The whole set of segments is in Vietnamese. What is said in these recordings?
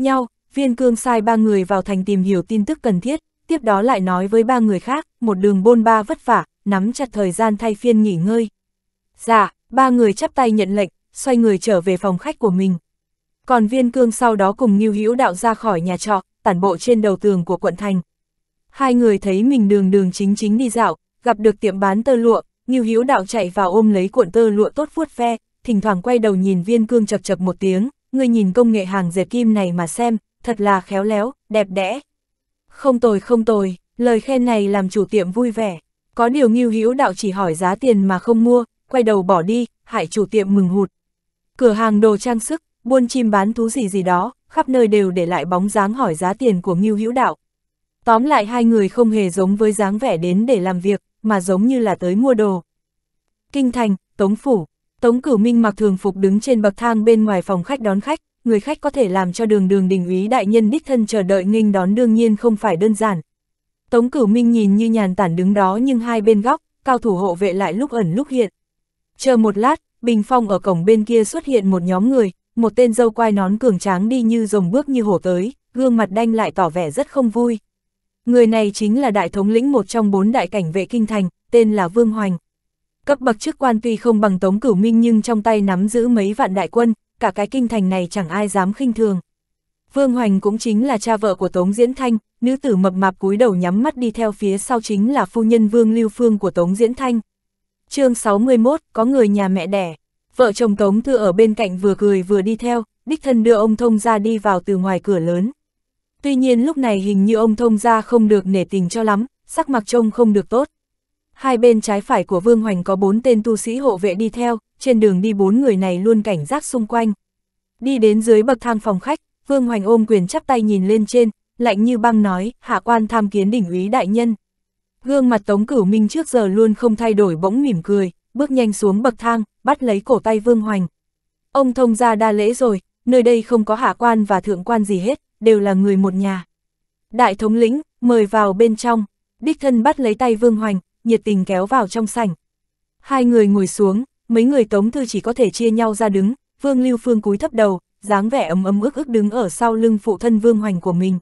nhau, viên cương sai ba người vào thành tìm hiểu tin tức cần thiết, tiếp đó lại nói với ba người khác, một đường bôn ba vất vả, nắm chặt thời gian thay phiên nghỉ ngơi. Dạ, ba người chắp tay nhận lệnh, xoay người trở về phòng khách của mình. Còn viên cương sau đó cùng Ngưu Hữu đạo ra khỏi nhà trọ, tản bộ trên đầu tường của quận thành. Hai người thấy mình đường đường chính chính đi dạo, gặp được tiệm bán tơ lụa, Ngưu Hữu đạo chạy vào ôm lấy cuộn tơ lụa tốt vuốt ve, thỉnh thoảng quay đầu nhìn viên cương chập chập một tiếng, ngươi nhìn công nghệ hàng dệt kim này mà xem, thật là khéo léo, đẹp đẽ. Không tồi không tồi, lời khen này làm chủ tiệm vui vẻ. Có điều nghiêu hữu đạo chỉ hỏi giá tiền mà không mua, quay đầu bỏ đi, hại chủ tiệm mừng hụt. Cửa hàng đồ trang sức, buôn chim bán thú gì gì đó, khắp nơi đều để lại bóng dáng hỏi giá tiền của nghiêu hữu đạo. Tóm lại hai người không hề giống với dáng vẻ đến để làm việc, mà giống như là tới mua đồ. Kinh thành, Tống Phủ Tống Cửu Minh mặc thường phục đứng trên bậc thang bên ngoài phòng khách đón khách, người khách có thể làm cho đường đường đỉnh úy đại nhân đích thân chờ đợi nghênh đón đương nhiên không phải đơn giản. Tống Cửu Minh nhìn như nhàn tản đứng đó nhưng hai bên góc, cao thủ hộ vệ lại lúc ẩn lúc hiện. Chờ một lát, bình phong ở cổng bên kia xuất hiện một nhóm người, một tên dâu quai nón cường tráng đi như rồng bước như hổ tới, gương mặt đanh lại tỏ vẻ rất không vui. Người này chính là đại thống lĩnh một trong bốn đại cảnh vệ kinh thành, tên là Vương Hoành. Cấp bậc chức quan tuy không bằng Tống Cửu Minh nhưng trong tay nắm giữ mấy vạn đại quân, cả cái kinh thành này chẳng ai dám khinh thường. Vương Hoành cũng chính là cha vợ của Tống Diễn Thanh, nữ tử mập mạp cúi đầu nhắm mắt đi theo phía sau chính là phu nhân Vương Lưu Phương của Tống Diễn Thanh. chương 61, có người nhà mẹ đẻ, vợ chồng Tống Thư ở bên cạnh vừa cười vừa đi theo, đích thân đưa ông Thông ra đi vào từ ngoài cửa lớn. Tuy nhiên lúc này hình như ông Thông ra không được nể tình cho lắm, sắc mặt trông không được tốt. Hai bên trái phải của Vương Hoành có bốn tên tu sĩ hộ vệ đi theo, trên đường đi bốn người này luôn cảnh giác xung quanh. Đi đến dưới bậc thang phòng khách, Vương Hoành ôm quyền chắp tay nhìn lên trên, lạnh như băng nói, hạ quan tham kiến đỉnh úy đại nhân. Gương mặt Tống Cửu Minh trước giờ luôn không thay đổi bỗng mỉm cười, bước nhanh xuống bậc thang, bắt lấy cổ tay Vương Hoành. Ông thông ra đa lễ rồi, nơi đây không có hạ quan và thượng quan gì hết, đều là người một nhà. Đại thống lĩnh, mời vào bên trong, đích thân bắt lấy tay Vương Hoành, nhiệt tình kéo vào trong sảnh. Hai người ngồi xuống, mấy người Tống Thư chỉ có thể chia nhau ra đứng, Vương Lưu Phương cúi thấp đầu, dáng vẻ ấm ấm ức ức đứng ở sau lưng phụ thân Vương Hoành của mình.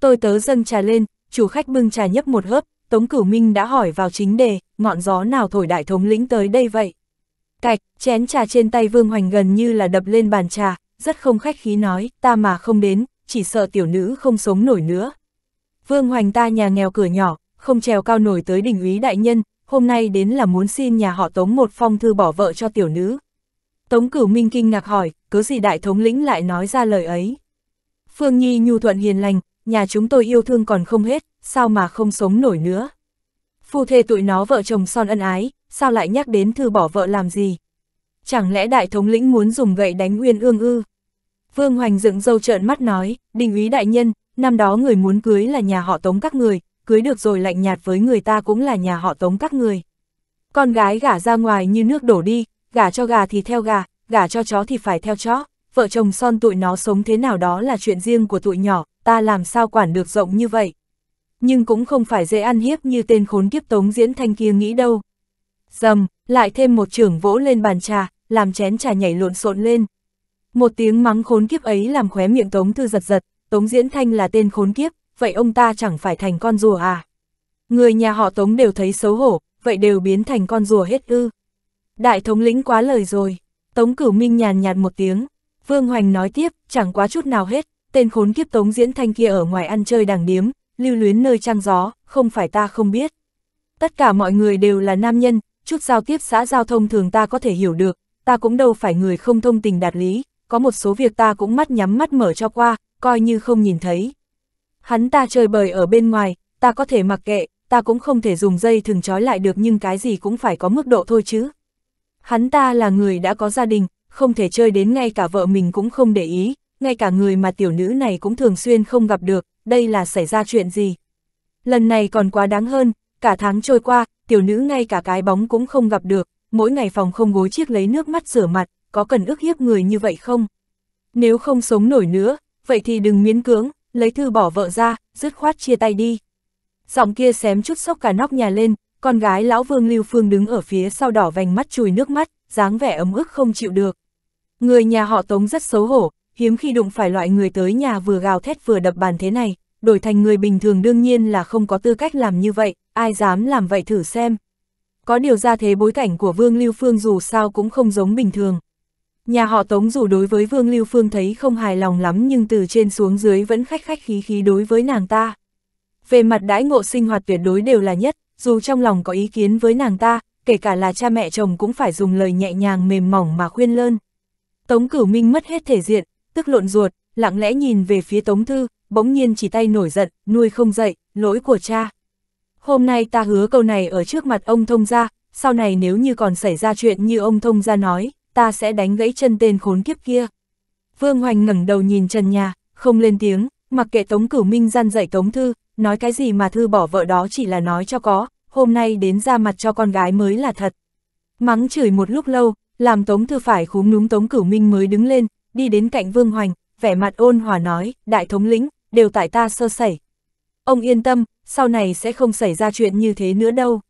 Tôi tớ dâng trà lên, chủ khách bưng trà nhấp một hớp, Tống Cửu Minh đã hỏi vào chính đề, ngọn gió nào thổi đại thống lĩnh tới đây vậy? Cạch, chén trà trên tay Vương Hoành gần như là đập lên bàn trà, rất không khách khí nói, ta mà không đến, chỉ sợ tiểu nữ không sống nổi nữa. Vương Hoành ta nhà nghèo cửa nhỏ, không trèo cao nổi tới đỉnh úy đại nhân, hôm nay đến là muốn xin nhà họ Tống một phong thư bỏ vợ cho tiểu nữ. Tống Cửu Minh kinh ngạc hỏi, cớ gì đại thống lĩnh lại nói ra lời ấy. Phương Nhi nhu thuận hiền lành, nhà chúng tôi yêu thương còn không hết, sao mà không sống nổi nữa. Phu thê tụi nó vợ chồng son ân ái, sao lại nhắc đến thư bỏ vợ làm gì? Chẳng lẽ đại thống lĩnh muốn dùng gậy đánh uyên ương ư? Vương Hoành dựng dâu trợn mắt nói, đình úy đại nhân, năm đó người muốn cưới là nhà họ tống các người, cưới được rồi lạnh nhạt với người ta cũng là nhà họ tống các người. Con gái gả ra ngoài như nước đổ đi, gả cho gà thì theo gà, gả cho chó thì phải theo chó, vợ chồng son tụi nó sống thế nào đó là chuyện riêng của tụi nhỏ, ta làm sao quản được rộng như vậy. Nhưng cũng không phải dễ ăn hiếp như tên khốn kiếp tống diễn thanh kia nghĩ đâu. Dầm, lại thêm một trưởng vỗ lên bàn trà, làm chén trà nhảy lộn xộn lên. Một tiếng mắng khốn kiếp ấy làm khóe miệng tống thư giật giật, tống diễn thanh là tên khốn kiếp, vậy ông ta chẳng phải thành con rùa à? Người nhà họ Tống đều thấy xấu hổ, vậy đều biến thành con rùa hết ư. Đại thống lĩnh quá lời rồi, Tống Cửu Minh nhàn nhạt một tiếng, Vương Hoành nói tiếp, chẳng quá chút nào hết, tên khốn kiếp Tống Diễn Thanh kia ở ngoài ăn chơi đàng điếm, lưu luyến nơi trăng gió, không phải ta không biết. Tất cả mọi người đều là nam nhân, chút giao tiếp xã giao thông thường ta có thể hiểu được, ta cũng đâu phải người không thông tình đạt lý, có một số việc ta cũng mắt nhắm mắt mở cho qua, coi như không nhìn thấy, Hắn ta chơi bời ở bên ngoài, ta có thể mặc kệ, ta cũng không thể dùng dây thừng trói lại được nhưng cái gì cũng phải có mức độ thôi chứ. Hắn ta là người đã có gia đình, không thể chơi đến ngay cả vợ mình cũng không để ý, ngay cả người mà tiểu nữ này cũng thường xuyên không gặp được, đây là xảy ra chuyện gì. Lần này còn quá đáng hơn, cả tháng trôi qua, tiểu nữ ngay cả cái bóng cũng không gặp được, mỗi ngày phòng không gối chiếc lấy nước mắt rửa mặt, có cần ức hiếp người như vậy không? Nếu không sống nổi nữa, vậy thì đừng miễn cưỡng, lấy thư bỏ vợ ra, dứt khoát chia tay đi. Giọng kia xém chút sốc cả nóc nhà lên, con gái lão Vương Lưu Phương đứng ở phía sau đỏ vành mắt chùi nước mắt, dáng vẻ ấm ức không chịu được. Người nhà họ Tống rất xấu hổ, hiếm khi đụng phải loại người tới nhà vừa gào thét vừa đập bàn thế này, đổi thành người bình thường đương nhiên là không có tư cách làm như vậy, ai dám làm vậy thử xem. Có điều ra thế bối cảnh của Vương Lưu Phương dù sao cũng không giống bình thường, Nhà họ Tống dù đối với Vương Lưu Phương thấy không hài lòng lắm nhưng từ trên xuống dưới vẫn khách khách khí khí đối với nàng ta. Về mặt đãi ngộ sinh hoạt tuyệt đối đều là nhất, dù trong lòng có ý kiến với nàng ta, kể cả là cha mẹ chồng cũng phải dùng lời nhẹ nhàng mềm mỏng mà khuyên lơn. Tống Cửu Minh mất hết thể diện, tức lộn ruột, lặng lẽ nhìn về phía Tống Thư, bỗng nhiên chỉ tay nổi giận, nuôi không dậy, lỗi của cha. Hôm nay ta hứa câu này ở trước mặt ông thông gia, sau này nếu như còn xảy ra chuyện như ông thông gia nói, ta sẽ đánh gãy chân tên khốn kiếp kia. Vương Hoành ngẩng đầu nhìn trần nhà, không lên tiếng, mặc kệ Tống Cửu Minh gian dạy Tống Thư, nói cái gì mà Thư bỏ vợ đó chỉ là nói cho có, hôm nay đến ra mặt cho con gái mới là thật. Mắng chửi một lúc lâu, làm Tống Thư phải khúm núm Tống Cửu Minh mới đứng lên, đi đến cạnh Vương Hoành, vẻ mặt ôn hòa nói, đại thống lĩnh, đều tại ta sơ sẩy. Ông yên tâm, sau này sẽ không xảy ra chuyện như thế nữa đâu.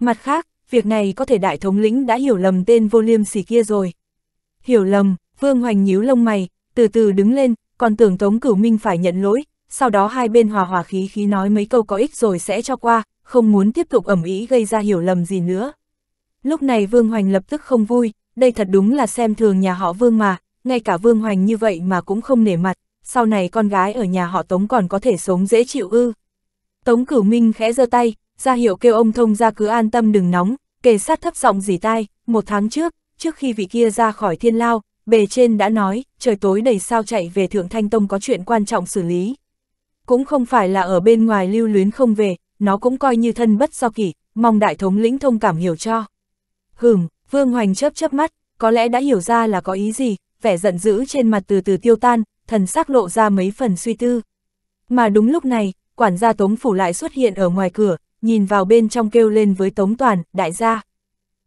Mặt khác, việc này có thể đại thống lĩnh đã hiểu lầm tên vô liêm sỉ kia rồi. Hiểu lầm, Vương Hoành nhíu lông mày, từ từ đứng lên, còn tưởng Tống Cửu Minh phải nhận lỗi, sau đó hai bên hòa hòa khí khí nói mấy câu có ích rồi sẽ cho qua, không muốn tiếp tục ẩm ý gây ra hiểu lầm gì nữa. Lúc này Vương Hoành lập tức không vui, đây thật đúng là xem thường nhà họ Vương mà, ngay cả Vương Hoành như vậy mà cũng không nể mặt, sau này con gái ở nhà họ Tống còn có thể sống dễ chịu ư. Tống Cửu Minh khẽ giơ tay, ra hiệu kêu ông thông ra cứ an tâm đừng nóng, kề sát thấp giọng dì tai, một tháng trước, trước khi vị kia ra khỏi thiên lao, bề trên đã nói, trời tối đầy sao chạy về Thượng Thanh Tông có chuyện quan trọng xử lý. Cũng không phải là ở bên ngoài lưu luyến không về, nó cũng coi như thân bất do kỷ, mong đại thống lĩnh thông cảm hiểu cho. Hừm, Vương Hoành chớp chớp mắt, có lẽ đã hiểu ra là có ý gì, vẻ giận dữ trên mặt từ từ tiêu tan, thần sắc lộ ra mấy phần suy tư. Mà đúng lúc này, quản gia Tống Phủ lại xuất hiện ở ngoài cửa, nhìn vào bên trong kêu lên với Tống Toàn, đại gia.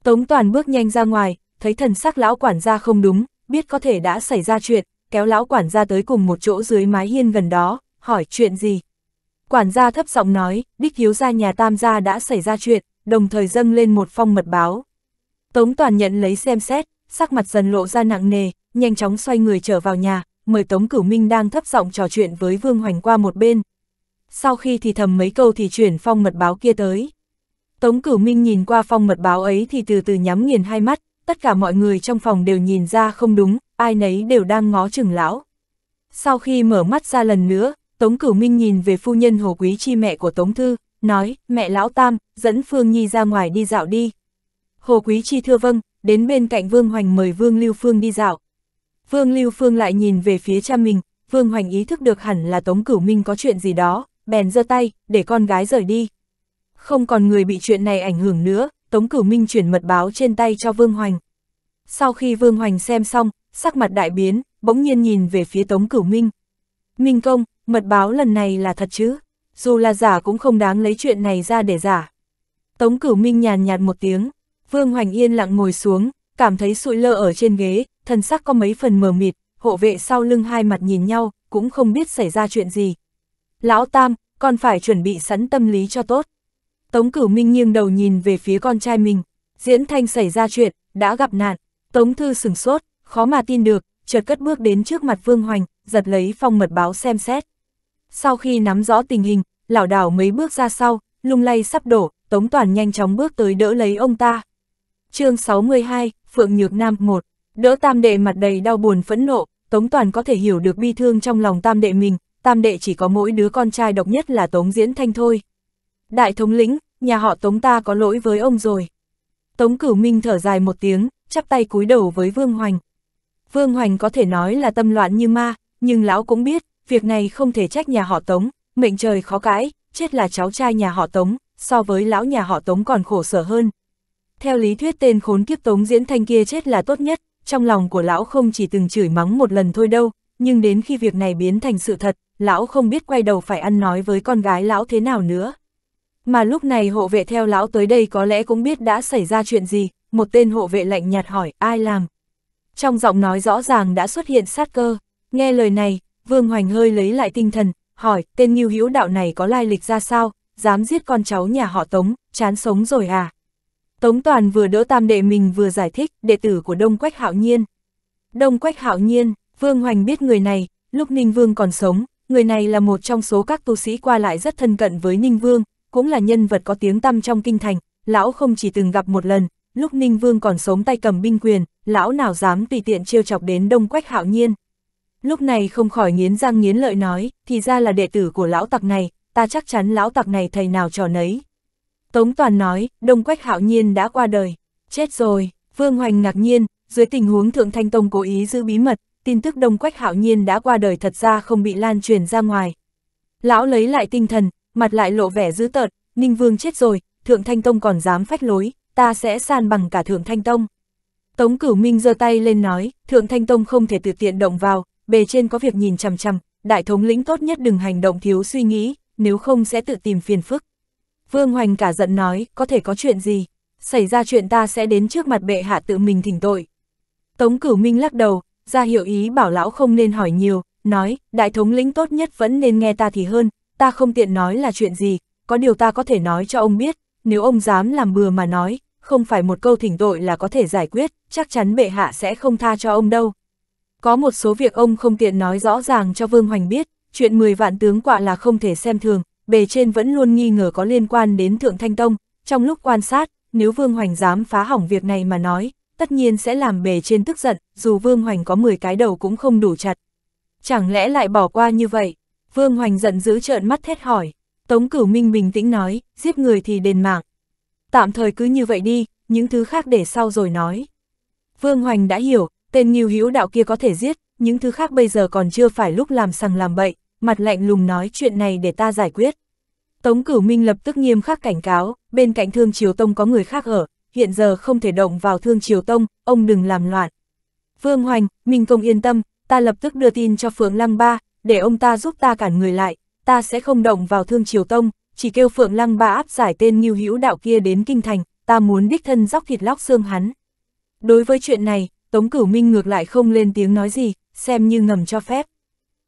Tống Toàn bước nhanh ra ngoài, thấy thần sắc lão quản gia không đúng, biết có thể đã xảy ra chuyện, kéo lão quản gia tới cùng một chỗ dưới mái hiên gần đó, hỏi chuyện gì. Quản gia thấp giọng nói, đích hiếu gia nhà tam gia đã xảy ra chuyện, đồng thời dâng lên một phong mật báo. Tống Toàn nhận lấy xem xét, sắc mặt dần lộ ra nặng nề, nhanh chóng xoay người trở vào nhà, mời Tống Cửu Minh đang thấp giọng trò chuyện với Vương Hoành qua một bên, sau khi thì thầm mấy câu thì chuyển phong mật báo kia tới. Tống Cửu Minh nhìn qua phong mật báo ấy thì từ từ nhắm nghiền hai mắt, tất cả mọi người trong phòng đều nhìn ra không đúng, ai nấy đều đang ngó chừng lão. Sau khi mở mắt ra lần nữa, Tống Cửu Minh nhìn về phu nhân Hồ Quý Chi mẹ của Tống Thư, nói, mẹ lão Tam, dẫn Phương Nhi ra ngoài đi dạo đi. Hồ Quý Chi thưa vâng, đến bên cạnh Vương Hoành mời Vương Lưu Phương đi dạo. Vương Lưu Phương lại nhìn về phía cha mình, Vương Hoành ý thức được hẳn là Tống Cửu Minh có chuyện gì đó, bèn giơ tay, để con gái rời đi. Không còn người bị chuyện này ảnh hưởng nữa, Tống Cửu Minh chuyển mật báo trên tay cho Vương Hoành. Sau khi Vương Hoành xem xong, sắc mặt đại biến, bỗng nhiên nhìn về phía Tống Cửu Minh. Minh công, mật báo lần này là thật chứ? Dù là giả cũng không đáng lấy chuyện này ra để giả. Tống Cửu Minh nhàn nhạt một tiếng, Vương Hoành yên lặng ngồi xuống, cảm thấy sụi lơ ở trên ghế, thân sắc có mấy phần mờ mịt, hộ vệ sau lưng hai mặt nhìn nhau, cũng không biết xảy ra chuyện gì. Lão Tam, con phải chuẩn bị sẵn tâm lý cho tốt. Tống Cửu Minh nghiêng đầu nhìn về phía con trai mình, diễn thanh xảy ra chuyện, đã gặp nạn. Tống Thư sửng sốt, khó mà tin được, chợt cất bước đến trước mặt Vương Hoành, giật lấy phong mật báo xem xét. Sau khi nắm rõ tình hình, lão đảo mấy bước ra sau, lung lay sắp đổ, Tống Toàn nhanh chóng bước tới đỡ lấy ông ta. chương 62, Phượng Nhược Nam 1, đỡ tam đệ mặt đầy đau buồn phẫn nộ, Tống Toàn có thể hiểu được bi thương trong lòng tam đệ mình, tam đệ chỉ có mỗi đứa con trai độc nhất là Tống Diễn Thanh thôi. Đại thống lĩnh, nhà họ Tống ta có lỗi với ông rồi. Tống Cửu Minh thở dài một tiếng, chắp tay cúi đầu với Vương Hoành. Vương Hoành có thể nói là tâm loạn như ma, nhưng lão cũng biết, việc này không thể trách nhà họ Tống, mệnh trời khó cãi, chết là cháu trai nhà họ Tống, so với lão nhà họ Tống còn khổ sở hơn. Theo lý thuyết tên khốn kiếp Tống Diễn Thanh kia chết là tốt nhất, trong lòng của lão không chỉ từng chửi mắng một lần thôi đâu, nhưng đến khi việc này biến thành sự thật, lão không biết quay đầu phải ăn nói với con gái lão thế nào nữa. Mà lúc này hộ vệ theo lão tới đây có lẽ cũng biết đã xảy ra chuyện gì, một tên hộ vệ lạnh nhạt hỏi, ai làm? Trong giọng nói rõ ràng đã xuất hiện sát cơ, nghe lời này, Vương Hoành hơi lấy lại tinh thần, hỏi, tên nghiêu hữu đạo này có lai lịch ra sao, dám giết con cháu nhà họ Tống, chán sống rồi à? Tống Toàn vừa đỡ tam đệ mình vừa giải thích, đệ tử của Đông Quách Hạo Nhiên. Đông Quách Hạo Nhiên, Vương Hoành biết người này, lúc Ninh Vương còn sống, người này là một trong số các tu sĩ qua lại rất thân cận với Ninh Vương, cũng là nhân vật có tiếng tăm trong kinh thành, lão không chỉ từng gặp một lần, lúc Ninh Vương còn sống tay cầm binh quyền, lão nào dám tùy tiện trêu chọc đến Đông Quách Hạo Nhiên. Lúc này không khỏi nghiến răng nghiến lợi nói, thì ra là đệ tử của lão tặc này, ta chắc chắn lão tặc này thầy nào trò nấy. Tống Toàn nói, Đông Quách Hạo Nhiên đã qua đời, chết rồi, Vương Hoành ngạc nhiên, dưới tình huống Thượng Thanh Tông cố ý giữ bí mật, tin tức Đông Quách Hạo Nhiên đã qua đời thật ra không bị lan truyền ra ngoài. Lão lấy lại tinh thần, mặt lại lộ vẻ dữ tợn, Ninh Vương chết rồi, Thượng Thanh Tông còn dám phách lối, ta sẽ san bằng cả Thượng Thanh Tông. Tống Cửu Minh giơ tay lên nói, Thượng Thanh Tông không thể tự tiện động vào, bề trên có việc nhìn chằm chằm, đại thống lĩnh tốt nhất đừng hành động thiếu suy nghĩ, nếu không sẽ tự tìm phiền phức. Vương Hoành cả giận nói, có thể có chuyện gì, xảy ra chuyện ta sẽ đến trước mặt bệ hạ tự mình thỉnh tội. Tống Cửu Minh lắc đầu, ra hiệu ý bảo lão không nên hỏi nhiều, nói, đại thống lĩnh tốt nhất vẫn nên nghe ta thì hơn, ta không tiện nói là chuyện gì, có điều ta có thể nói cho ông biết, nếu ông dám làm bừa mà nói, không phải một câu thỉnh tội là có thể giải quyết, chắc chắn bệ hạ sẽ không tha cho ông đâu. Có một số việc ông không tiện nói rõ ràng cho Vương Hoành biết, chuyện 10 vạn tướng quạ là không thể xem thường, bề trên vẫn luôn nghi ngờ có liên quan đến Thượng Thanh Tông, trong lúc quan sát, nếu Vương Hoành dám phá hỏng việc này mà nói, tất nhiên sẽ làm bề trên tức giận, dù Vương Hoành có 10 cái đầu cũng không đủ chặt. Chẳng lẽ lại bỏ qua như vậy? Vương Hoành giận dữ trợn mắt thét hỏi. Tống Cửu Minh bình tĩnh nói, giết người thì đền mạng. Tạm thời cứ như vậy đi, những thứ khác để sau rồi nói. Vương Hoành đã hiểu, tên nghiêu hữu đạo kia có thể giết, những thứ khác bây giờ còn chưa phải lúc làm sằng làm bậy, mặt lạnh lùng nói chuyện này để ta giải quyết. Tống Cửu Minh lập tức nghiêm khắc cảnh cáo, bên cạnh Thương Triều Tông có người khác ở, hiện giờ không thể động vào thương triều tông, ông đừng làm loạn. Vương Hoành, Minh Công yên tâm, ta lập tức đưa tin cho Phượng Lăng Ba, để ông ta giúp ta cản người lại, ta sẽ không động vào thương triều tông, chỉ kêu Phượng Lăng Ba áp giải tên Ngưu Hữu đạo kia đến kinh thành, ta muốn đích thân dóc thịt lóc xương hắn. Đối với chuyện này, Tống Cửu Minh ngược lại không lên tiếng nói gì, xem như ngầm cho phép.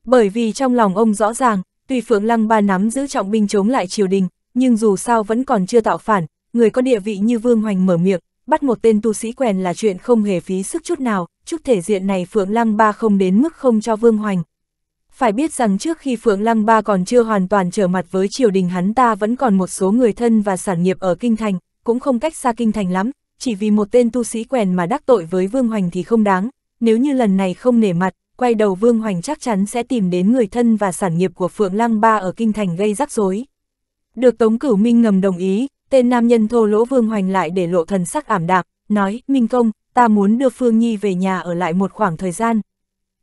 Bởi vì trong lòng ông rõ ràng, tùy Phượng Lăng Ba nắm giữ trọng binh chống lại triều đình, nhưng dù sao vẫn còn chưa tạo phản, người có địa vị như Vương Hoành mở miệng, bắt một tên tu sĩ quèn là chuyện không hề phí sức chút nào, chút thể diện này Phượng Lăng Ba không đến mức không cho Vương Hoành. Phải biết rằng trước khi Phượng Lăng Ba còn chưa hoàn toàn trở mặt với triều đình hắn ta vẫn còn một số người thân và sản nghiệp ở Kinh Thành, cũng không cách xa Kinh Thành lắm, chỉ vì một tên tu sĩ quèn mà đắc tội với Vương Hoành thì không đáng, nếu như lần này không nể mặt, quay đầu Vương Hoành chắc chắn sẽ tìm đến người thân và sản nghiệp của Phượng Lăng Ba ở Kinh Thành gây rắc rối. Được Tống Cửu Minh ngầm đồng ý, Tên nam nhân thô lỗ Vương Hoành lại để lộ thần sắc ảm đạm, nói, Minh Công, ta muốn đưa Phương Nhi về nhà ở lại một khoảng thời gian.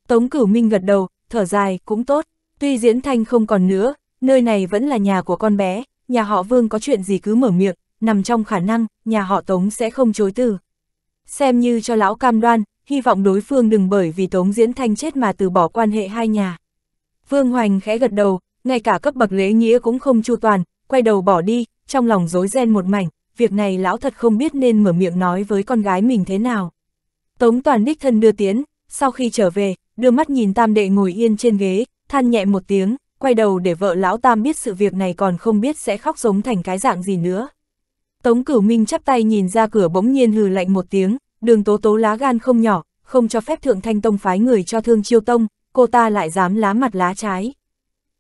Tống Cửu Minh gật đầu, thở dài, cũng tốt, tuy Diễn Thanh không còn nữa, nơi này vẫn là nhà của con bé, nhà họ Vương có chuyện gì cứ mở miệng, nằm trong khả năng, nhà họ Tống sẽ không chối từ. Xem như cho lão cam đoan, hy vọng đối phương đừng bởi vì Tống Diễn Thanh chết mà từ bỏ quan hệ hai nhà. Vương Hoành khẽ gật đầu, ngay cả cấp bậc lễ nghĩa cũng không chu toàn, quay đầu bỏ đi, trong lòng rối ren một mảnh, việc này lão thật không biết nên mở miệng nói với con gái mình thế nào. Tống toàn đích thân đưa tiến, sau khi trở về, đưa mắt nhìn tam đệ ngồi yên trên ghế, than nhẹ một tiếng, quay đầu để vợ lão tam biết sự việc này còn không biết sẽ khóc giống thành cái dạng gì nữa. Tống cửu minh chắp tay nhìn ra cửa bỗng nhiên hừ lạnh một tiếng, đường tố tố lá gan không nhỏ, không cho phép thượng thanh tông phái người cho thương chiêu tông, cô ta lại dám lá mặt lá trái.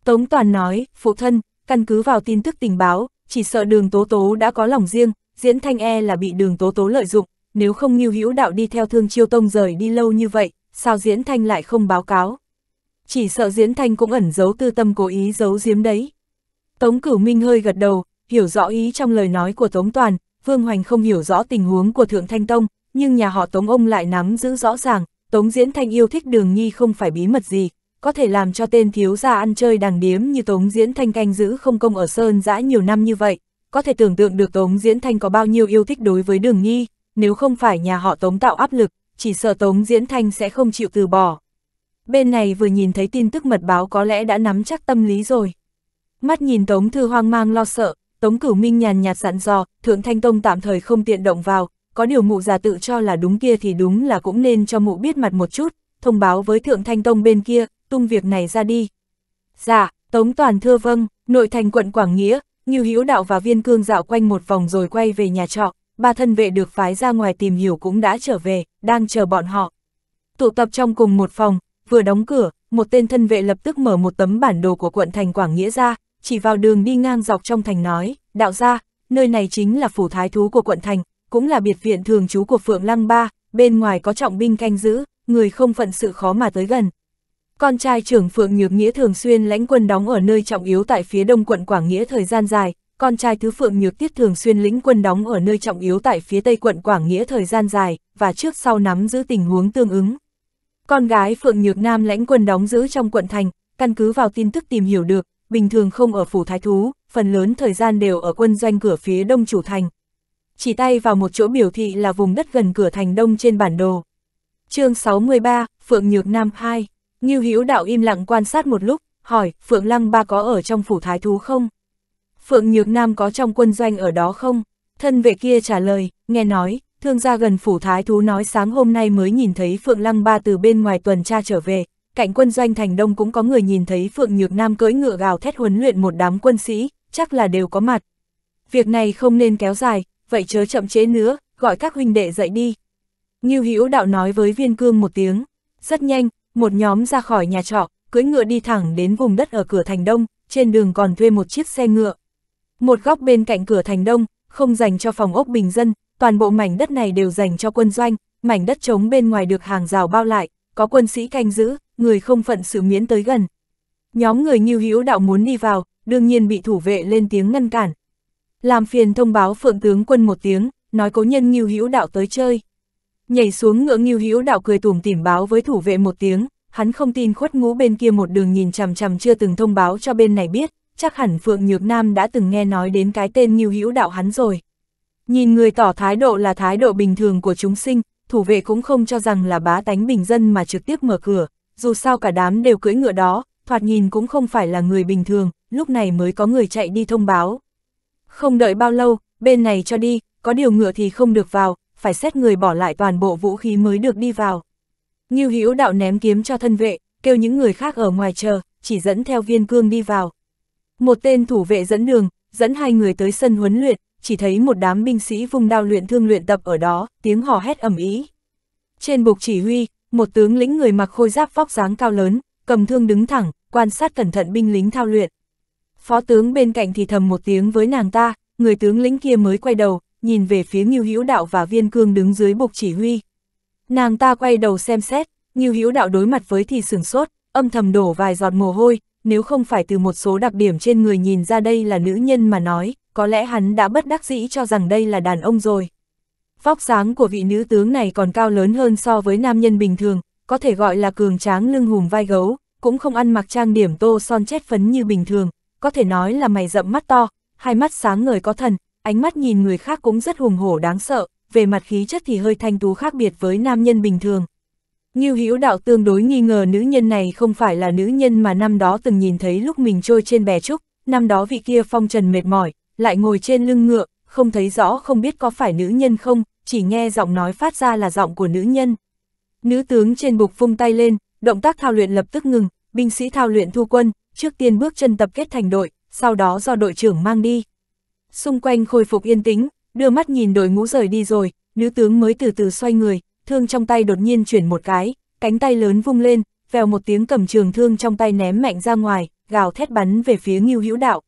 Tống toàn nói, phụ thân, căn cứ vào tin tức tình báo, chỉ sợ đường tố tố đã có lòng riêng, diễn thanh e là bị đường tố tố lợi dụng, nếu không nghiêu hữu đạo đi theo thương chiêu tông rời đi lâu như vậy, sao diễn thanh lại không báo cáo. Chỉ sợ diễn thanh cũng ẩn giấu tư tâm cố ý giấu giếm đấy. Tống cửu minh hơi gật đầu, hiểu rõ ý trong lời nói của Tống Toàn, Vương Hoành không hiểu rõ tình huống của Thượng Thanh Tông, nhưng nhà họ Tống ông lại nắm giữ rõ ràng, Tống Diễn Thanh yêu thích đường nhi không phải bí mật gì, có thể làm cho tên thiếu gia ăn chơi đàng điếm như Tống Diễn Thanh canh giữ không công ở Sơn dã nhiều năm như vậy, có thể tưởng tượng được Tống Diễn Thanh có bao nhiêu yêu thích đối với đường nghi, nếu không phải nhà họ Tống tạo áp lực, chỉ sợ Tống Diễn Thanh sẽ không chịu từ bỏ. Bên này vừa nhìn thấy tin tức mật báo có lẽ đã nắm chắc tâm lý rồi. Mắt nhìn Tống Thư hoang mang lo sợ, Tống Cửu Minh nhàn nhạt dặn dò, Thượng Thanh Tông tạm thời không tiện động vào, có điều mụ già tự cho là đúng kia thì đúng là cũng nên cho mụ biết mặt một chút, thông báo với Thượng Thanh Tông bên kia, tung việc này ra đi. Dạ, Tống Toàn thưa vâng, nội thành quận Quảng Nghĩa, như hữu đạo và viên cương dạo quanh một vòng rồi quay về nhà trọ, ba thân vệ được phái ra ngoài tìm hiểu cũng đã trở về, đang chờ bọn họ. Tụ tập trong cùng một phòng, vừa đóng cửa, một tên thân vệ lập tức mở một tấm bản đồ của quận thành Quảng Nghĩa ra, chỉ vào đường đi ngang dọc trong thành nói, đạo ra, nơi này chính là phủ thái thú của quận thành, cũng là biệt viện thường trú của Phượng Lăng Ba, bên ngoài có trọng binh canh giữ, người không phận sự khó mà tới gần. Con trai trưởng Phượng Nhược Nghĩa thường xuyên lãnh quân đóng ở nơi trọng yếu tại phía đông quận Quảng Nghĩa thời gian dài, con trai thứ Phượng Nhược Tiết thường xuyên lĩnh quân đóng ở nơi trọng yếu tại phía tây quận Quảng Nghĩa thời gian dài, và trước sau nắm giữ tình huống tương ứng. Con gái Phượng Nhược Nam lãnh quân đóng giữ trong quận thành, căn cứ vào tin tức tìm hiểu được, bình thường không ở phủ thái thú, phần lớn thời gian đều ở quân doanh cửa phía đông chủ thành. Chỉ tay vào một chỗ biểu thị là vùng đất gần cửa thành đông trên bản đồ. chương 63, Phượng Nhược Nam 2 Ngưu Hữu Đạo im lặng quan sát một lúc, hỏi, Phượng Lăng Ba có ở trong phủ thái thú không? Phượng Nhược Nam có trong quân doanh ở đó không? Thân vệ kia trả lời, nghe nói, thương gia gần phủ thái thú nói sáng hôm nay mới nhìn thấy Phượng Lăng Ba từ bên ngoài tuần tra trở về, cạnh quân doanh thành đông cũng có người nhìn thấy Phượng Nhược Nam cưỡi ngựa gào thét huấn luyện một đám quân sĩ, chắc là đều có mặt. Việc này không nên kéo dài, vậy chớ chậm chế nữa, gọi các huynh đệ dậy đi. Ngưu Hữu Đạo nói với Viên Cương một tiếng, rất nhanh, một nhóm ra khỏi nhà trọ, cưỡi ngựa đi thẳng đến vùng đất ở cửa thành đông, trên đường còn thuê một chiếc xe ngựa. Một góc bên cạnh cửa thành đông, không dành cho phòng ốc bình dân, toàn bộ mảnh đất này đều dành cho quân doanh, mảnh đất trống bên ngoài được hàng rào bao lại, có quân sĩ canh giữ, người không phận sự miễn tới gần. Nhóm người Ngưu Hữu Đạo muốn đi vào, đương nhiên bị thủ vệ lên tiếng ngăn cản. Làm phiền thông báo phượng tướng quân một tiếng, nói cố nhân Ngưu Hữu Đạo tới chơi. Nhảy xuống ngựa nghiêu hữu đạo cười tủm tỉm báo với thủ vệ một tiếng, hắn không tin khuất ngũ bên kia một đường nhìn chằm chằm chưa từng thông báo cho bên này biết, chắc hẳn Phượng Nhược Nam đã từng nghe nói đến cái tên nghiêu hữu đạo hắn rồi. Nhìn người tỏ thái độ là thái độ bình thường của chúng sinh, thủ vệ cũng không cho rằng là bá tánh bình dân mà trực tiếp mở cửa, dù sao cả đám đều cưỡi ngựa đó, thoạt nhìn cũng không phải là người bình thường, lúc này mới có người chạy đi thông báo. Không đợi bao lâu, bên này cho đi, có điều ngựa thì không được vào, phải xét người bỏ lại toàn bộ vũ khí mới được đi vào. Ngưu Hữu Đạo ném kiếm cho thân vệ, kêu những người khác ở ngoài chờ, chỉ dẫn theo viên cương đi vào. Một tên thủ vệ dẫn đường, dẫn hai người tới sân huấn luyện, chỉ thấy một đám binh sĩ vùng đao luyện thương luyện tập ở đó, tiếng hò hét ầm ĩ. Trên bục chỉ huy, một tướng lĩnh người mặc khôi giáp vóc dáng cao lớn, cầm thương đứng thẳng, quan sát cẩn thận binh lính thao luyện. Phó tướng bên cạnh thì thầm một tiếng với nàng ta, người tướng lĩnh kia mới quay đầu, nhìn về phía Ngưu Hữu Đạo và Viên Cương đứng dưới bục chỉ huy. Nàng ta quay đầu xem xét, Ngưu Hữu Đạo đối mặt với thì sửng sốt, âm thầm đổ vài giọt mồ hôi, nếu không phải từ một số đặc điểm trên người nhìn ra đây là nữ nhân mà nói, có lẽ hắn đã bất đắc dĩ cho rằng đây là đàn ông rồi. Vóc dáng của vị nữ tướng này còn cao lớn hơn so với nam nhân bình thường, có thể gọi là cường tráng lưng hùm vai gấu, cũng không ăn mặc trang điểm tô son chét phấn như bình thường, có thể nói là mày rậm mắt to, hai mắt sáng ngời có thần, ánh mắt nhìn người khác cũng rất hùng hổ đáng sợ, về mặt khí chất thì hơi thanh tú khác biệt với nam nhân bình thường. Ngưu Hữu Đạo tương đối nghi ngờ nữ nhân này không phải là nữ nhân mà năm đó từng nhìn thấy lúc mình trôi trên bè trúc, năm đó vị kia phong trần mệt mỏi, lại ngồi trên lưng ngựa, không thấy rõ không biết có phải nữ nhân không, chỉ nghe giọng nói phát ra là giọng của nữ nhân. Nữ tướng trên bục vung tay lên, động tác thao luyện lập tức ngừng, binh sĩ thao luyện thu quân, trước tiên bước chân tập kết thành đội, sau đó do đội trưởng mang đi xung quanh khôi phục yên tĩnh, đưa mắt nhìn đội ngũ rời đi rồi, nữ tướng mới từ từ xoay người, thương trong tay đột nhiên chuyển một cái, cánh tay lớn vung lên, vèo một tiếng cầm trường thương trong tay ném mạnh ra ngoài, gào thét bắn về phía Ngưu Hữu Đạo.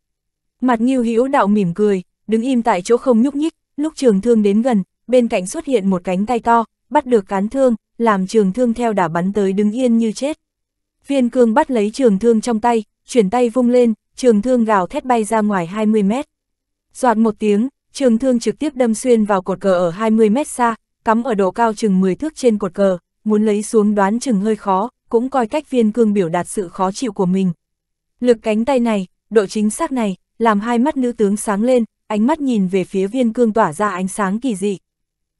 Mặt Ngưu Hữu Đạo mỉm cười, đứng im tại chỗ không nhúc nhích, lúc trường thương đến gần, bên cạnh xuất hiện một cánh tay to, bắt được cán thương, làm trường thương theo đả bắn tới đứng yên như chết. Viên cương bắt lấy trường thương trong tay, chuyển tay vung lên, trường thương gào thét bay ra ngoài 20 mét. Doạt một tiếng, trường thương trực tiếp đâm xuyên vào cột cờ ở 20 mét xa, cắm ở độ cao chừng 10 thước trên cột cờ, muốn lấy xuống đoán chừng hơi khó, cũng coi cách viên cương biểu đạt sự khó chịu của mình. Lực cánh tay này, độ chính xác này, làm hai mắt nữ tướng sáng lên, ánh mắt nhìn về phía viên cương tỏa ra ánh sáng kỳ dị.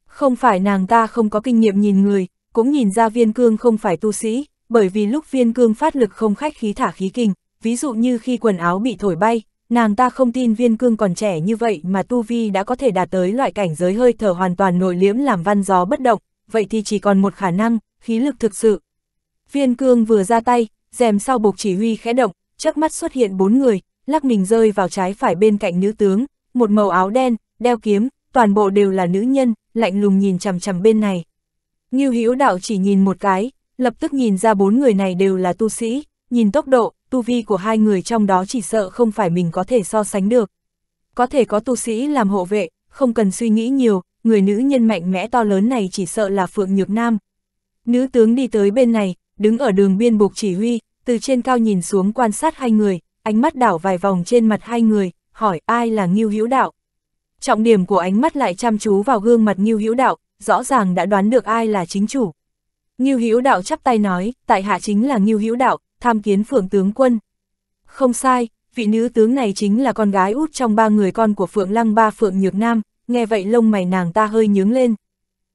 Không phải nàng ta không có kinh nghiệm nhìn người, cũng nhìn ra viên cương không phải tu sĩ, bởi vì lúc viên cương phát lực không khách khí thả khí kình, ví dụ như khi quần áo bị thổi bay, nàng ta không tin viên cương còn trẻ như vậy mà Tu Vi đã có thể đạt tới loại cảnh giới hơi thở hoàn toàn nội liễm làm văn gió bất động, vậy thì chỉ còn một khả năng, khí lực thực sự. Viên cương vừa ra tay, rèm sau bục chỉ huy khẽ động, chớp mắt xuất hiện bốn người, lắc mình rơi vào trái phải bên cạnh nữ tướng, một màu áo đen, đeo kiếm, toàn bộ đều là nữ nhân, lạnh lùng nhìn chằm chằm bên này. Ngưu Hữu Đạo chỉ nhìn một cái, lập tức nhìn ra bốn người này đều là tu sĩ, nhìn tốc độ, tu vi của hai người trong đó chỉ sợ không phải mình có thể so sánh được. Có thể có tu sĩ làm hộ vệ, không cần suy nghĩ nhiều, người nữ nhân mạnh mẽ to lớn này chỉ sợ là Phượng Nhược Nam. Nữ tướng đi tới bên này, đứng ở đường biên buộc chỉ huy, từ trên cao nhìn xuống quan sát hai người, ánh mắt đảo vài vòng trên mặt hai người, hỏi ai là Ngưu Hữu Đạo. Trọng điểm của ánh mắt lại chăm chú vào gương mặt Ngưu Hữu Đạo, rõ ràng đã đoán được ai là chính chủ. Ngưu Hữu Đạo chắp tay nói, tại hạ chính là Ngưu Hữu Đạo, tham kiến Phượng tướng quân. Không sai, vị nữ tướng này chính là con gái út trong ba người con của Phượng Lăng ba Phượng Nhược Nam, nghe vậy lông mày nàng ta hơi nhướng lên.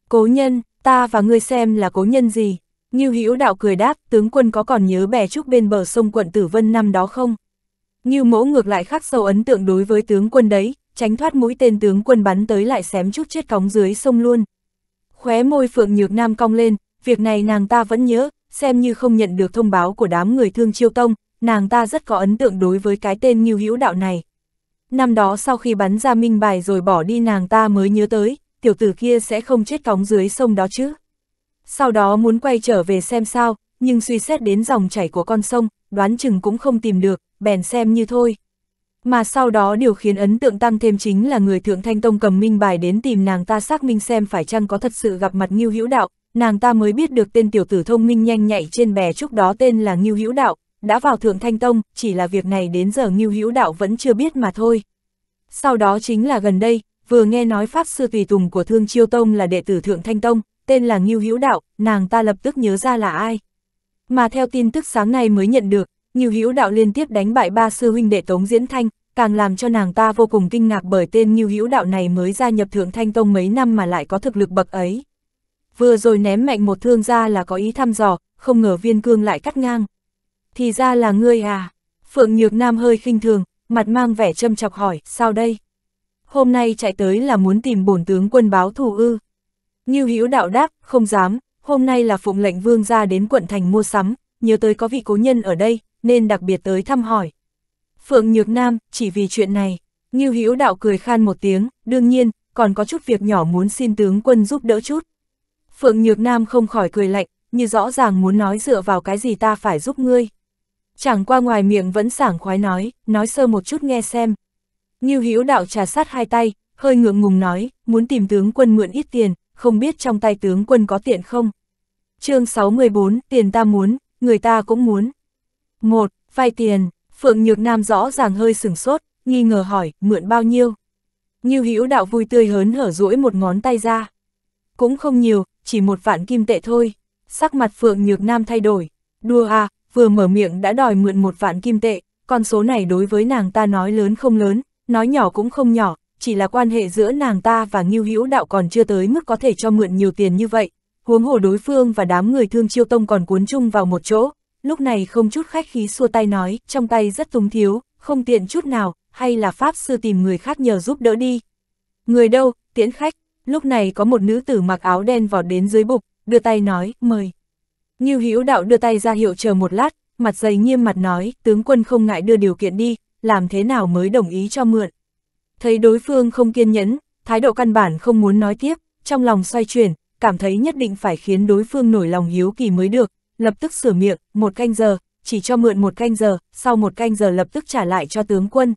Cố nhân, ta và ngươi xem là cố nhân gì? Ngưu Hữu Đạo cười đáp, tướng quân có còn nhớ bè trúc bên bờ sông quận Tử Vân năm đó không? Ngưu Mỗ ngược lại khắc sâu ấn tượng đối với tướng quân đấy, tránh thoát mũi tên tướng quân bắn tới lại xém chút chết cóng dưới sông luôn. Khóe môi Phượng Nhược Nam cong lên, việc này nàng ta vẫn nhớ, xem như không nhận được thông báo của đám người thương chiêu tông, nàng ta rất có ấn tượng đối với cái tên ngưu hữu đạo này. Năm đó sau khi bắn ra minh bài rồi bỏ đi nàng ta mới nhớ tới, tiểu tử kia sẽ không chết cóng dưới sông đó chứ. Sau đó muốn quay trở về xem sao, nhưng suy xét đến dòng chảy của con sông, đoán chừng cũng không tìm được, bèn xem như thôi. Mà sau đó điều khiến ấn tượng tăng thêm chính là người thượng thanh tông cầm minh bài đến tìm nàng ta xác minh xem phải chăng có thật sự gặp mặt Ngưu Hữu Đạo, nàng ta mới biết được tên tiểu tử thông minh nhanh nhạy trên bè trúc đó tên là Ngưu Hữu Đạo, đã vào Thượng Thanh Tông, chỉ là việc này đến giờ Ngưu Hữu Đạo vẫn chưa biết mà thôi. Sau đó chính là gần đây, vừa nghe nói Pháp Sư Tùy Tùng của Thương Chiêu Tông là đệ tử Thượng Thanh Tông, tên là Ngưu Hữu Đạo, nàng ta lập tức nhớ ra là ai. Mà theo tin tức sáng nay mới nhận được, Ngưu Hữu Đạo liên tiếp đánh bại ba sư huynh đệ Tống Diễn Thanh, càng làm cho nàng ta vô cùng kinh ngạc bởi tên Ngưu Hữu Đạo này mới gia nhập Thượng Thanh Tông mấy năm mà lại có thực lực bậc ấy vừa rồi ném mạnh một thương ra là có ý thăm dò, không ngờ viên cương lại cắt ngang. Thì ra là ngươi à? Phượng Nhược Nam hơi khinh thường, mặt mang vẻ châm chọc hỏi, sao đây? Hôm nay chạy tới là muốn tìm bổn tướng quân báo thù ư. Như Hữu đạo đáp, không dám, hôm nay là phụng lệnh vương ra đến quận thành mua sắm, nhớ tới có vị cố nhân ở đây, nên đặc biệt tới thăm hỏi. Phượng Nhược Nam, chỉ vì chuyện này, Như Hữu đạo cười khan một tiếng, đương nhiên, còn có chút việc nhỏ muốn xin tướng quân giúp đỡ chút. Phượng Nhược Nam không khỏi cười lạnh, như rõ ràng muốn nói dựa vào cái gì ta phải giúp ngươi. Chẳng qua ngoài miệng vẫn sảng khoái nói, nói sơ một chút nghe xem. Như Hữu đạo trà sát hai tay, hơi ngượng ngùng nói, muốn tìm tướng quân mượn ít tiền, không biết trong tay tướng quân có tiện không. chương 614, tiền ta muốn, người ta cũng muốn. một Vay tiền, Phượng Nhược Nam rõ ràng hơi sửng sốt, nghi ngờ hỏi, mượn bao nhiêu. Như Hữu đạo vui tươi hớn hở duỗi một ngón tay ra cũng không nhiều, chỉ một vạn kim tệ thôi. Sắc mặt Phượng Nhược Nam thay đổi, đua à, vừa mở miệng đã đòi mượn một vạn kim tệ, con số này đối với nàng ta nói lớn không lớn, nói nhỏ cũng không nhỏ, chỉ là quan hệ giữa nàng ta và Ngưu Hữu Đạo còn chưa tới mức có thể cho mượn nhiều tiền như vậy. Huống hồ đối phương và đám người thương chiêu tông còn cuốn chung vào một chỗ, lúc này không chút khách khí xua tay nói, trong tay rất túng thiếu, không tiện chút nào, hay là Pháp sư tìm người khác nhờ giúp đỡ đi. Người đâu, tiễn khách, lúc này có một nữ tử mặc áo đen vọt đến dưới bục, đưa tay nói, mời. như Hữu đạo đưa tay ra hiệu chờ một lát, mặt dày nghiêm mặt nói, tướng quân không ngại đưa điều kiện đi, làm thế nào mới đồng ý cho mượn. Thấy đối phương không kiên nhẫn, thái độ căn bản không muốn nói tiếp, trong lòng xoay chuyển, cảm thấy nhất định phải khiến đối phương nổi lòng hiếu kỳ mới được, lập tức sửa miệng, một canh giờ, chỉ cho mượn một canh giờ, sau một canh giờ lập tức trả lại cho tướng quân.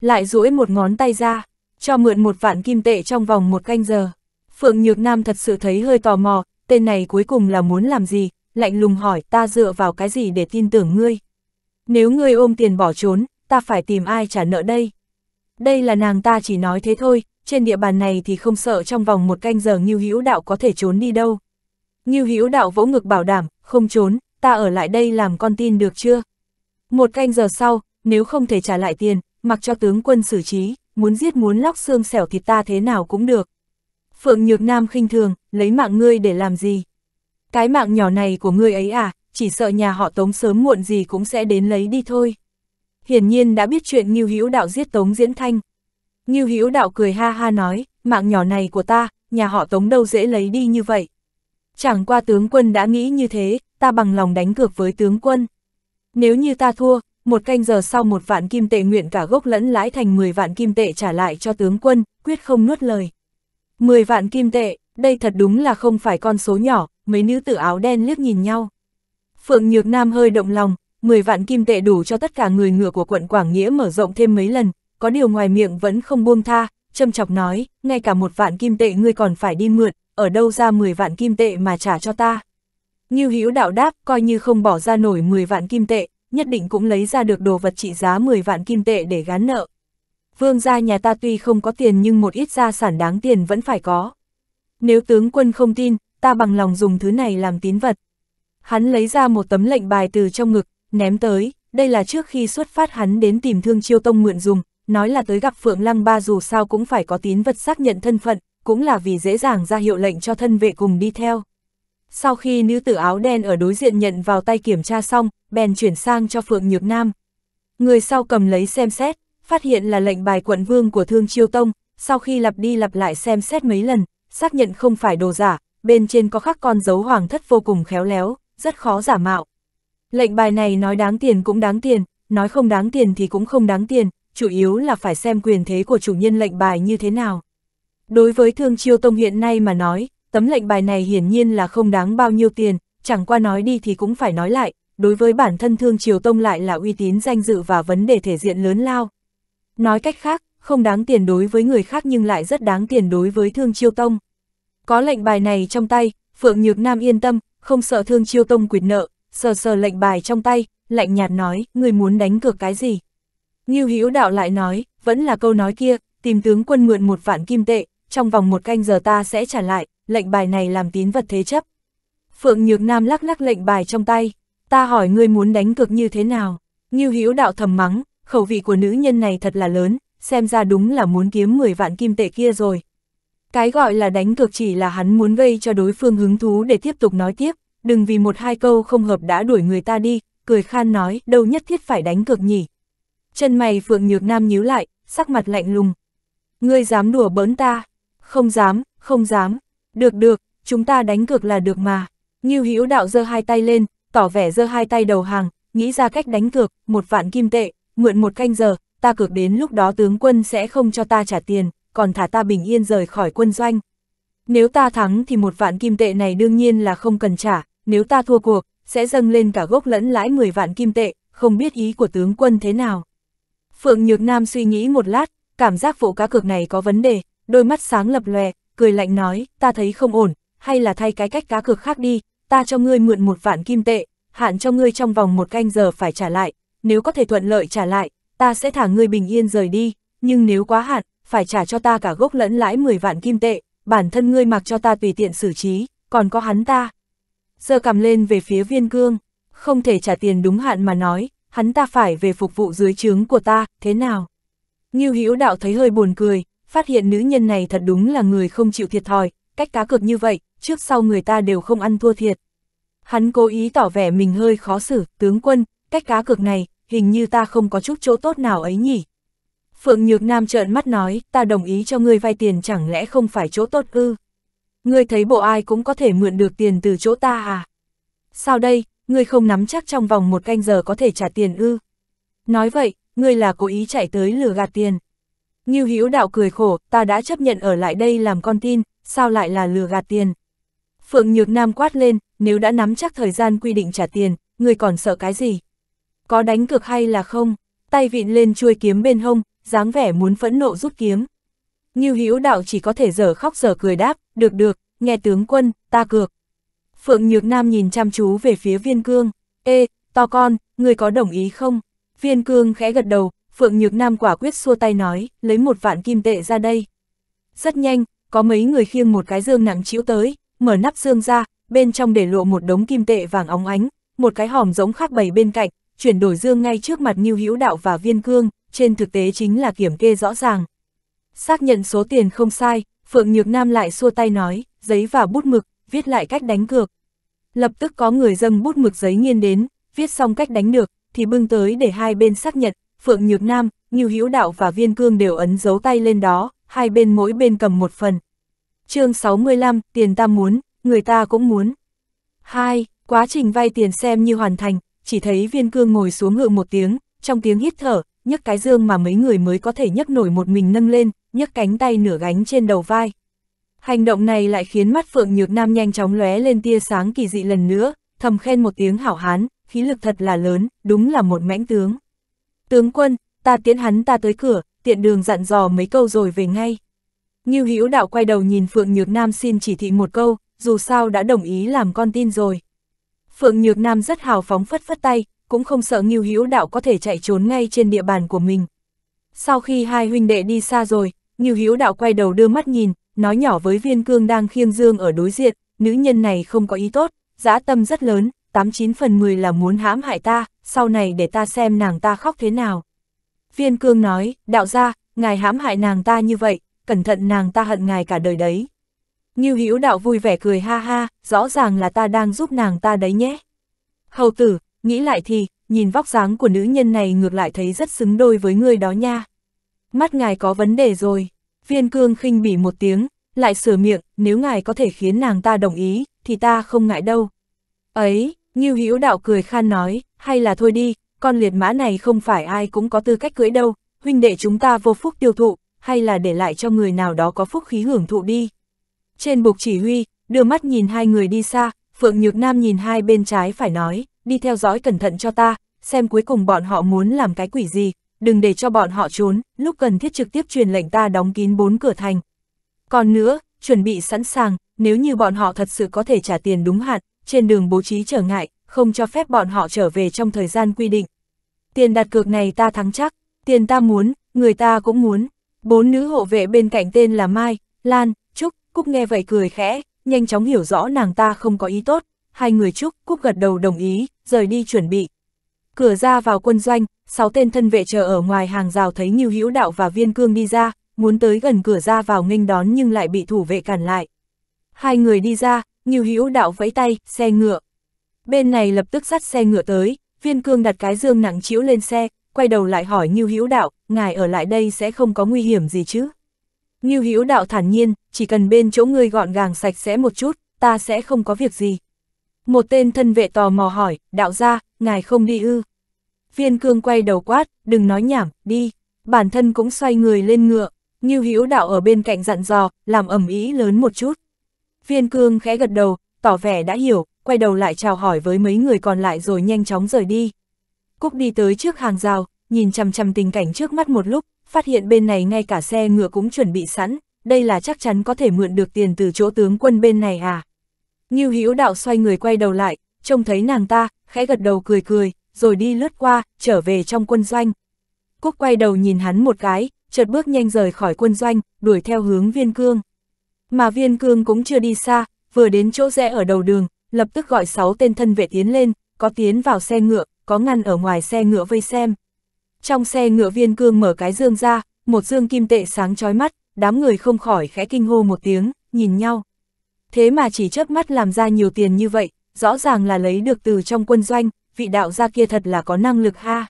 Lại duỗi một ngón tay ra, cho mượn một vạn kim tệ trong vòng một canh giờ. Phượng Nhược Nam thật sự thấy hơi tò mò, tên này cuối cùng là muốn làm gì, lạnh lùng hỏi ta dựa vào cái gì để tin tưởng ngươi. Nếu ngươi ôm tiền bỏ trốn, ta phải tìm ai trả nợ đây. Đây là nàng ta chỉ nói thế thôi, trên địa bàn này thì không sợ trong vòng một canh giờ Ngưu Hữu Đạo có thể trốn đi đâu. Ngưu Hữu Đạo vỗ ngực bảo đảm, không trốn, ta ở lại đây làm con tin được chưa? Một canh giờ sau, nếu không thể trả lại tiền, mặc cho tướng quân xử trí muốn giết muốn lóc xương xẻo thịt ta thế nào cũng được. Phượng Nhược Nam khinh thường, lấy mạng ngươi để làm gì? Cái mạng nhỏ này của ngươi ấy à, chỉ sợ nhà họ Tống sớm muộn gì cũng sẽ đến lấy đi thôi. Hiển nhiên đã biết chuyện Ngưu Hữu Đạo giết Tống Diễn Thanh. Ngưu Hữu Đạo cười ha ha nói, mạng nhỏ này của ta, nhà họ Tống đâu dễ lấy đi như vậy. Chẳng qua tướng quân đã nghĩ như thế, ta bằng lòng đánh cược với tướng quân. Nếu như ta thua, một canh giờ sau một vạn kim tệ nguyện cả gốc lẫn lãi thành 10 vạn kim tệ trả lại cho tướng quân, quyết không nuốt lời. 10 vạn kim tệ, đây thật đúng là không phải con số nhỏ, mấy nữ tử áo đen liếc nhìn nhau. Phượng Nhược Nam hơi động lòng, 10 vạn kim tệ đủ cho tất cả người ngựa của quận Quảng Nghĩa mở rộng thêm mấy lần, có điều ngoài miệng vẫn không buông tha, châm chọc nói, ngay cả một vạn kim tệ ngươi còn phải đi mượn, ở đâu ra 10 vạn kim tệ mà trả cho ta. Như Hữu đạo đáp, coi như không bỏ ra nổi 10 vạn kim tệ, nhất định cũng lấy ra được đồ vật trị giá 10 vạn kim tệ để gán nợ. Vương gia nhà ta tuy không có tiền nhưng một ít gia sản đáng tiền vẫn phải có. Nếu tướng quân không tin, ta bằng lòng dùng thứ này làm tín vật. Hắn lấy ra một tấm lệnh bài từ trong ngực, ném tới, đây là trước khi xuất phát hắn đến tìm thương chiêu tông mượn dùng, nói là tới gặp Phượng Lăng Ba dù sao cũng phải có tín vật xác nhận thân phận, cũng là vì dễ dàng ra hiệu lệnh cho thân vệ cùng đi theo. Sau khi nữ tử áo đen ở đối diện nhận vào tay kiểm tra xong, bèn chuyển sang cho Phượng Nhược Nam. Người sau cầm lấy xem xét, phát hiện là lệnh bài quận vương của Thương Chiêu Tông, sau khi lặp đi lặp lại xem xét mấy lần, xác nhận không phải đồ giả, bên trên có khắc con dấu hoàng thất vô cùng khéo léo, rất khó giả mạo. Lệnh bài này nói đáng tiền cũng đáng tiền, nói không đáng tiền thì cũng không đáng tiền, chủ yếu là phải xem quyền thế của chủ nhân lệnh bài như thế nào. Đối với Thương Chiêu Tông hiện nay mà nói, tấm lệnh bài này hiển nhiên là không đáng bao nhiêu tiền, chẳng qua nói đi thì cũng phải nói lại, đối với bản thân Thương Triều Tông lại là uy tín danh dự và vấn đề thể diện lớn lao. Nói cách khác, không đáng tiền đối với người khác nhưng lại rất đáng tiền đối với Thương triều Tông. Có lệnh bài này trong tay, Phượng Nhược Nam yên tâm, không sợ Thương triều Tông quyệt nợ, sờ sờ lệnh bài trong tay, lạnh nhạt nói, người muốn đánh cược cái gì. ngưu Hữu Đạo lại nói, vẫn là câu nói kia, tìm tướng quân mượn một vạn kim tệ, trong vòng một canh giờ ta sẽ trả lại, lệnh bài này làm tín vật thế chấp. Phượng Nhược Nam lắc lắc lệnh bài trong tay, ta hỏi ngươi muốn đánh cược như thế nào? Như Hữu đạo thầm mắng, khẩu vị của nữ nhân này thật là lớn, xem ra đúng là muốn kiếm 10 vạn kim tệ kia rồi. Cái gọi là đánh cược chỉ là hắn muốn gây cho đối phương hứng thú để tiếp tục nói tiếp, đừng vì một hai câu không hợp đã đuổi người ta đi, cười khan nói, đâu nhất thiết phải đánh cược nhỉ. Chân mày Phượng Nhược Nam nhíu lại, sắc mặt lạnh lùng. Ngươi dám đùa bỡn ta? Không dám, không dám. Được được, chúng ta đánh cược là được mà. Như Hữu Đạo giơ hai tay lên, tỏ vẻ giơ hai tay đầu hàng, nghĩ ra cách đánh cược, một vạn kim tệ, mượn một canh giờ, ta cược đến lúc đó tướng quân sẽ không cho ta trả tiền, còn thả ta bình yên rời khỏi quân doanh. Nếu ta thắng thì một vạn kim tệ này đương nhiên là không cần trả, nếu ta thua cuộc, sẽ dâng lên cả gốc lẫn lãi 10 vạn kim tệ, không biết ý của tướng quân thế nào. Phượng Nhược Nam suy nghĩ một lát, cảm giác vụ cá cược này có vấn đề, đôi mắt sáng lập lòe, cười lạnh nói, ta thấy không ổn, hay là thay cái cách cá cược khác đi, ta cho ngươi mượn một vạn kim tệ, hạn cho ngươi trong vòng một canh giờ phải trả lại, nếu có thể thuận lợi trả lại, ta sẽ thả ngươi bình yên rời đi, nhưng nếu quá hạn, phải trả cho ta cả gốc lẫn lãi 10 vạn kim tệ, bản thân ngươi mặc cho ta tùy tiện xử trí, còn có hắn ta. Giờ cầm lên về phía viên cương, không thể trả tiền đúng hạn mà nói, hắn ta phải về phục vụ dưới trướng của ta, thế nào? Nghiêu Hữu đạo thấy hơi buồn cười, phát hiện nữ nhân này thật đúng là người không chịu thiệt thòi, cách cá cược như vậy, trước sau người ta đều không ăn thua thiệt. Hắn cố ý tỏ vẻ mình hơi khó xử, tướng quân, cách cá cược này, hình như ta không có chút chỗ tốt nào ấy nhỉ. Phượng Nhược Nam trợn mắt nói, ta đồng ý cho ngươi vay tiền chẳng lẽ không phải chỗ tốt ư? Ngươi thấy bộ ai cũng có thể mượn được tiền từ chỗ ta à? Sao đây, ngươi không nắm chắc trong vòng một canh giờ có thể trả tiền ư? Nói vậy, ngươi là cố ý chạy tới lừa gạt tiền. Ngưu Hữu Đạo cười khổ, ta đã chấp nhận ở lại đây làm con tin, sao lại là lừa gạt tiền. Phượng Nhược Nam quát lên, nếu đã nắm chắc thời gian quy định trả tiền, người còn sợ cái gì? Có đánh cược hay là không? Tay vịn lên chuôi kiếm bên hông, dáng vẻ muốn phẫn nộ rút kiếm. Ngưu Hữu Đạo chỉ có thể dở khóc dở cười đáp, được được, nghe tướng quân, ta cược. Phượng Nhược Nam nhìn chăm chú về phía viên cương, ê, to con, người có đồng ý không? Viên cương khẽ gật đầu, Phượng Nhược Nam quả quyết xua tay nói, lấy một vạn kim tệ ra đây. Rất nhanh, có mấy người khiêng một cái dương nặng chiếu tới, mở nắp dương ra, bên trong để lộ một đống kim tệ vàng óng ánh, một cái hòm giống khác bày bên cạnh, chuyển đổi dương ngay trước mặt Ngưu Hữu Đạo và Viên Cương, trên thực tế chính là kiểm kê rõ ràng. Xác nhận số tiền không sai, Phượng Nhược Nam lại xua tay nói, giấy và bút mực, viết lại cách đánh cược. Lập tức có người dâng bút mực giấy nghiên đến, viết xong cách đánh được, thì bưng tới để hai bên xác nhận, Phượng Nhược Nam, Ngưu Hữu Đạo và Viên Cương đều ấn dấu tay lên đó, hai bên mỗi bên cầm một phần. chương 65, tiền ta muốn, người ta cũng muốn. 2. Quá trình vay tiền xem như hoàn thành, chỉ thấy Viên Cương ngồi xuống ngựa một tiếng, trong tiếng hít thở, nhấc cái dương mà mấy người mới có thể nhấc nổi một mình nâng lên, nhấc cánh tay nửa gánh trên đầu vai. Hành động này lại khiến mắt Phượng Nhược Nam nhanh chóng lóe lên tia sáng kỳ dị lần nữa, thầm khen một tiếng hảo hán, khí lực thật là lớn, đúng là một mãnh tướng. Tướng quân, ta tiến hắn ta tới cửa, tiện đường dặn dò mấy câu rồi về ngay. Ngưu Hữu Đạo quay đầu nhìn Phượng Nhược Nam xin chỉ thị một câu, dù sao đã đồng ý làm con tin rồi. Phượng Nhược Nam rất hào phóng phất phất tay, cũng không sợ Ngưu Hữu Đạo có thể chạy trốn ngay trên địa bàn của mình. Sau khi hai huynh đệ đi xa rồi, Ngưu Hữu Đạo quay đầu đưa mắt nhìn, nói nhỏ với Viên Cương đang khiêng Dương ở đối diện, nữ nhân này không có ý tốt, dã tâm rất lớn, 89 phần 10 là muốn hãm hại ta, sau này để ta xem nàng ta khóc thế nào. Viên cương nói, đạo gia, ngài hãm hại nàng ta như vậy, cẩn thận nàng ta hận ngài cả đời đấy. Như Hữu đạo vui vẻ cười ha ha, rõ ràng là ta đang giúp nàng ta đấy nhé. Hầu tử, nghĩ lại thì, nhìn vóc dáng của nữ nhân này ngược lại thấy rất xứng đôi với người đó nha. Mắt ngài có vấn đề rồi. Viên cương khinh bỉ một tiếng, lại sửa miệng, nếu ngài có thể khiến nàng ta đồng ý, thì ta không ngại đâu. Ấy, Ngưu Hữu Đạo cười khan nói, hay là thôi đi, con liệt mã này không phải ai cũng có tư cách cưỡi đâu, huynh đệ chúng ta vô phúc tiêu thụ, hay là để lại cho người nào đó có phúc khí hưởng thụ đi. Trên bục chỉ huy, đưa mắt nhìn hai người đi xa, Phượng Nhược Nam nhìn hai bên trái phải nói, đi theo dõi cẩn thận cho ta, xem cuối cùng bọn họ muốn làm cái quỷ gì, đừng để cho bọn họ trốn, lúc cần thiết trực tiếp truyền lệnh ta đóng kín bốn cửa thành. Còn nữa, chuẩn bị sẵn sàng, nếu như bọn họ thật sự có thể trả tiền đúng hạn, trên đường bố trí trở ngại, không cho phép bọn họ trở về trong thời gian quy định. Tiền đặt cược này ta thắng chắc, tiền ta muốn, người ta cũng muốn. Bốn nữ hộ vệ bên cạnh tên là Mai, Lan, Trúc, Cúc nghe vậy cười khẽ, nhanh chóng hiểu rõ nàng ta không có ý tốt. Hai người Trúc, Cúc gật đầu đồng ý, rời đi chuẩn bị. Cửa ra vào quân doanh, sáu tên thân vệ chờ ở ngoài hàng rào thấy Nhiêu Hữu Đạo và Viên Cương đi ra, muốn tới gần cửa ra vào nghênh đón nhưng lại bị thủ vệ cản lại. Hai người đi ra, Ngưu Hữu Đạo vẫy tay, xe ngựa. Bên này lập tức dắt xe ngựa tới, Viên Cương đặt cái dương nặng chiếu lên xe, quay đầu lại hỏi Ngưu Hữu Đạo, ngài ở lại đây sẽ không có nguy hiểm gì chứ? Ngưu Hữu Đạo thản nhiên, chỉ cần bên chỗ ngươi gọn gàng sạch sẽ một chút, ta sẽ không có việc gì. Một tên thân vệ tò mò hỏi, đạo gia, ngài không đi ư? Viên Cương quay đầu quát, đừng nói nhảm, đi. Bản thân cũng xoay người lên ngựa, Ngưu Hữu Đạo ở bên cạnh dặn dò, làm ẩm ý lớn một chút. Viên cương khẽ gật đầu, tỏ vẻ đã hiểu, quay đầu lại chào hỏi với mấy người còn lại rồi nhanh chóng rời đi. Cúc đi tới trước hàng rào, nhìn chằm chằm tình cảnh trước mắt một lúc, phát hiện bên này ngay cả xe ngựa cũng chuẩn bị sẵn, đây là chắc chắn có thể mượn được tiền từ chỗ tướng quân bên này à. Như hữu đạo xoay người quay đầu lại, trông thấy nàng ta, khẽ gật đầu cười cười, rồi đi lướt qua, trở về trong quân doanh. Cúc quay đầu nhìn hắn một cái, chợt bước nhanh rời khỏi quân doanh, đuổi theo hướng viên cương. Mà viên cương cũng chưa đi xa, vừa đến chỗ rẽ ở đầu đường, lập tức gọi sáu tên thân vệ tiến lên, có tiến vào xe ngựa, có ngăn ở ngoài xe ngựa vây xem. Trong xe ngựa viên cương mở cái dương ra, một dương kim tệ sáng chói mắt, đám người không khỏi khẽ kinh hô một tiếng, nhìn nhau. Thế mà chỉ chớp mắt làm ra nhiều tiền như vậy, rõ ràng là lấy được từ trong quân doanh, vị đạo gia kia thật là có năng lực ha.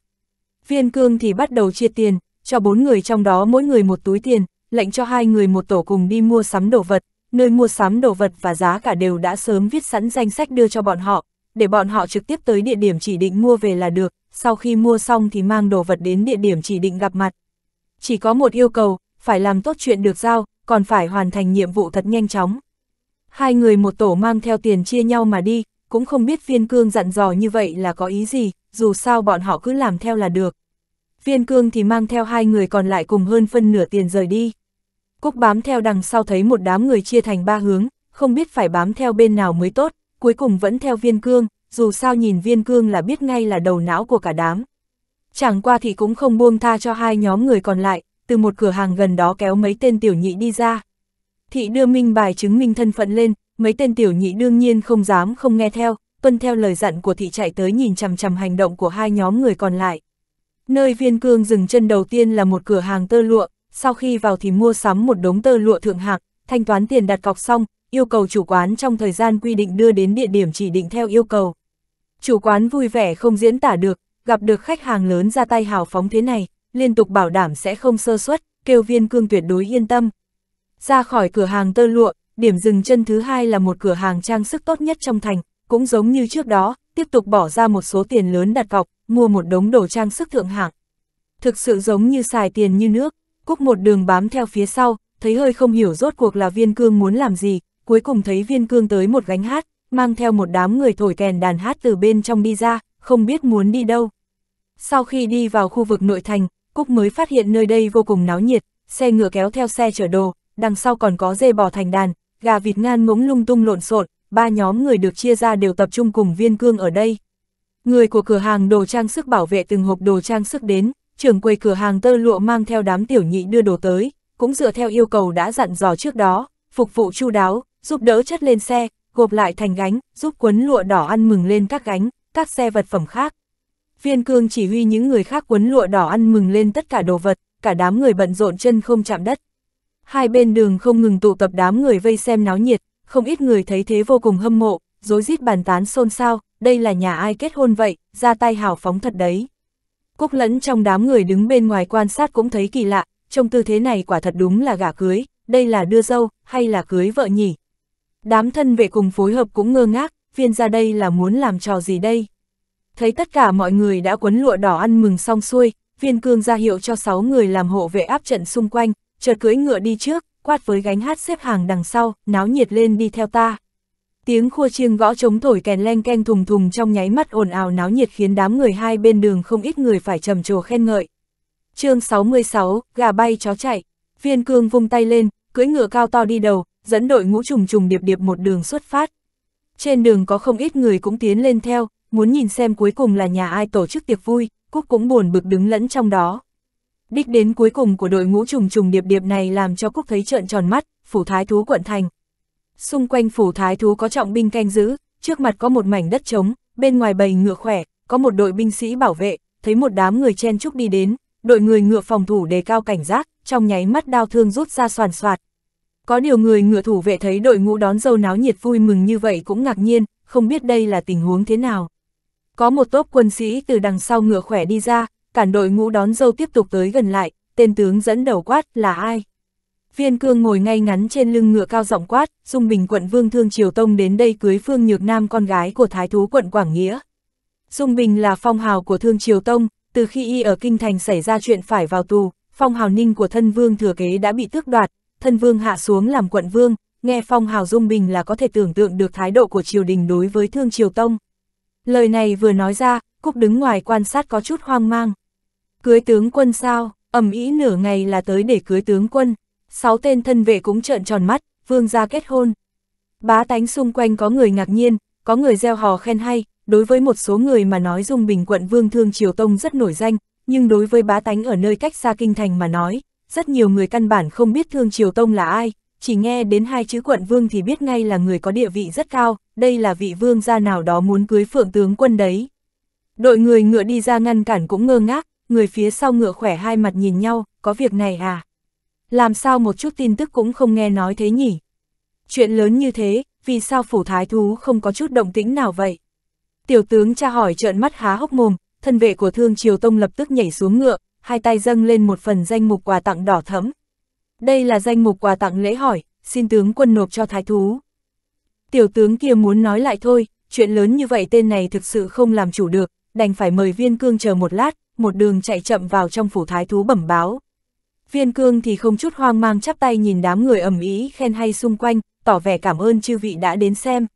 Viên cương thì bắt đầu chia tiền, cho bốn người trong đó mỗi người một túi tiền, lệnh cho hai người một tổ cùng đi mua sắm đồ vật, nơi mua sắm đồ vật và giá cả đều đã sớm viết sẵn danh sách đưa cho bọn họ, để bọn họ trực tiếp tới địa điểm chỉ định mua về là được, sau khi mua xong thì mang đồ vật đến địa điểm chỉ định gặp mặt. Chỉ có một yêu cầu, phải làm tốt chuyện được giao, còn phải hoàn thành nhiệm vụ thật nhanh chóng. Hai người một tổ mang theo tiền chia nhau mà đi, cũng không biết viên cương dặn dò như vậy là có ý gì, dù sao bọn họ cứ làm theo là được viên cương thì mang theo hai người còn lại cùng hơn phân nửa tiền rời đi. Cúc bám theo đằng sau thấy một đám người chia thành ba hướng, không biết phải bám theo bên nào mới tốt, cuối cùng vẫn theo viên cương, dù sao nhìn viên cương là biết ngay là đầu não của cả đám. Chẳng qua thì cũng không buông tha cho hai nhóm người còn lại, từ một cửa hàng gần đó kéo mấy tên tiểu nhị đi ra. Thị đưa minh bài chứng minh thân phận lên, mấy tên tiểu nhị đương nhiên không dám không nghe theo, tuân theo lời dặn của thị chạy tới nhìn chằm chằm hành động của hai nhóm người còn lại. Nơi viên cương dừng chân đầu tiên là một cửa hàng tơ lụa, sau khi vào thì mua sắm một đống tơ lụa thượng hạng, thanh toán tiền đặt cọc xong, yêu cầu chủ quán trong thời gian quy định đưa đến địa điểm chỉ định theo yêu cầu. Chủ quán vui vẻ không diễn tả được, gặp được khách hàng lớn ra tay hào phóng thế này, liên tục bảo đảm sẽ không sơ suất, kêu viên cương tuyệt đối yên tâm. Ra khỏi cửa hàng tơ lụa, điểm dừng chân thứ hai là một cửa hàng trang sức tốt nhất trong thành, cũng giống như trước đó, tiếp tục bỏ ra một số tiền lớn đặt cọc, mua một đống đồ trang sức thượng hạng. Thực sự giống như xài tiền như nước, Cúc một đường bám theo phía sau, thấy hơi không hiểu rốt cuộc là viên cương muốn làm gì, cuối cùng thấy viên cương tới một gánh hát, mang theo một đám người thổi kèn đàn hát từ bên trong đi ra, không biết muốn đi đâu. Sau khi đi vào khu vực nội thành, Cúc mới phát hiện nơi đây vô cùng náo nhiệt, xe ngựa kéo theo xe chở đồ, đằng sau còn có dê bò thành đàn, gà vịt ngan ngỗng lung tung lộn xộn, ba nhóm người được chia ra đều tập trung cùng viên cương ở đây. Người của cửa hàng đồ trang sức bảo vệ từng hộp đồ trang sức đến, trưởng quầy cửa hàng tơ lụa mang theo đám tiểu nhị đưa đồ tới, cũng dựa theo yêu cầu đã dặn dò trước đó, phục vụ chu đáo, giúp đỡ chất lên xe, gộp lại thành gánh, giúp quấn lụa đỏ ăn mừng lên các gánh, các xe vật phẩm khác. Viên cương chỉ huy những người khác quấn lụa đỏ ăn mừng lên tất cả đồ vật, cả đám người bận rộn chân không chạm đất. Hai bên đường không ngừng tụ tập đám người vây xem náo nhiệt, không ít người thấy thế vô cùng hâm mộ, rối rít bàn tán xôn xao, đây là nhà ai kết hôn vậy, ra tay hào phóng thật đấy. Cúc lẫn trong đám người đứng bên ngoài quan sát cũng thấy kỳ lạ, trong tư thế này quả thật đúng là gả cưới, đây là đưa dâu, hay là cưới vợ nhỉ? Đám thân vệ cùng phối hợp cũng ngơ ngác, viên ra đây là muốn làm trò gì đây? Thấy tất cả mọi người đã quấn lụa đỏ ăn mừng xong xuôi, viên cương ra hiệu cho 6 người làm hộ vệ áp trận xung quanh, chợt cưới ngựa đi trước, quát với gánh hát xếp hàng đằng sau, náo nhiệt lên đi theo ta. Tiếng khua chiêng gõ chống thổi kèn len ken thùng thùng trong nháy mắt ồn ào náo nhiệt khiến đám người hai bên đường không ít người phải trầm trồ khen ngợi. chương 66, gà bay chó chạy, viên cương vung tay lên, cưỡi ngựa cao to đi đầu, dẫn đội ngũ trùng trùng điệp điệp một đường xuất phát. Trên đường có không ít người cũng tiến lên theo, muốn nhìn xem cuối cùng là nhà ai tổ chức tiệc vui, Cúc cũng buồn bực đứng lẫn trong đó. Đích đến cuối cùng của đội ngũ trùng trùng điệp điệp này làm cho Cúc thấy trợn tròn mắt, phủ thái thú quận thành, Xung quanh phủ thái thú có trọng binh canh giữ, trước mặt có một mảnh đất trống, bên ngoài bầy ngựa khỏe, có một đội binh sĩ bảo vệ, thấy một đám người chen chúc đi đến, đội người ngựa phòng thủ đề cao cảnh giác, trong nháy mắt đau thương rút ra soàn soạt. Có điều người ngựa thủ vệ thấy đội ngũ đón dâu náo nhiệt vui mừng như vậy cũng ngạc nhiên, không biết đây là tình huống thế nào. Có một tốp quân sĩ từ đằng sau ngựa khỏe đi ra, cản đội ngũ đón dâu tiếp tục tới gần lại, tên tướng dẫn đầu quát là ai? Viên cương ngồi ngay ngắn trên lưng ngựa cao giọng quát, dung bình quận vương thương triều tông đến đây cưới phương nhược nam con gái của thái thú quận Quảng Nghĩa. Dung bình là phong hào của thương triều tông, từ khi y ở kinh thành xảy ra chuyện phải vào tù, phong hào ninh của thân vương thừa kế đã bị tước đoạt, thân vương hạ xuống làm quận vương, nghe phong hào dung bình là có thể tưởng tượng được thái độ của triều đình đối với thương triều tông. Lời này vừa nói ra, Cúc đứng ngoài quan sát có chút hoang mang. Cưới tướng quân sao, ẩm ý nửa ngày là tới để cưới tướng quân, sáu tên thân vệ cũng trợn tròn mắt, vương gia kết hôn. Bá tánh xung quanh có người ngạc nhiên, có người gieo hò khen hay, đối với một số người mà nói dung bình quận vương thương triều tông rất nổi danh, nhưng đối với bá tánh ở nơi cách xa kinh thành mà nói, rất nhiều người căn bản không biết thương triều tông là ai, chỉ nghe đến hai chữ quận vương thì biết ngay là người có địa vị rất cao, đây là vị vương gia nào đó muốn cưới phượng tướng quân đấy. Đội người ngựa đi ra ngăn cản cũng ngơ ngác, người phía sau ngựa khỏe hai mặt nhìn nhau, có việc này à? làm sao một chút tin tức cũng không nghe nói thế nhỉ? Chuyện lớn như thế, vì sao phủ thái thú không có chút động tĩnh nào vậy? Tiểu tướng cha hỏi trợn mắt há hốc mồm, thân vệ của Thương Triều Tông lập tức nhảy xuống ngựa, hai tay dâng lên một phần danh mục quà tặng đỏ thẫm. Đây là danh mục quà tặng lễ hỏi, xin tướng quân nộp cho thái thú. Tiểu tướng kia muốn nói lại thôi, chuyện lớn như vậy tên này thực sự không làm chủ được, đành phải mời viên cương chờ một lát, một đường chạy chậm vào trong phủ thái thú bẩm báo. Viên cương thì không chút hoang mang chắp tay nhìn đám người ầm ý khen hay xung quanh, tỏ vẻ cảm ơn chư vị đã đến xem.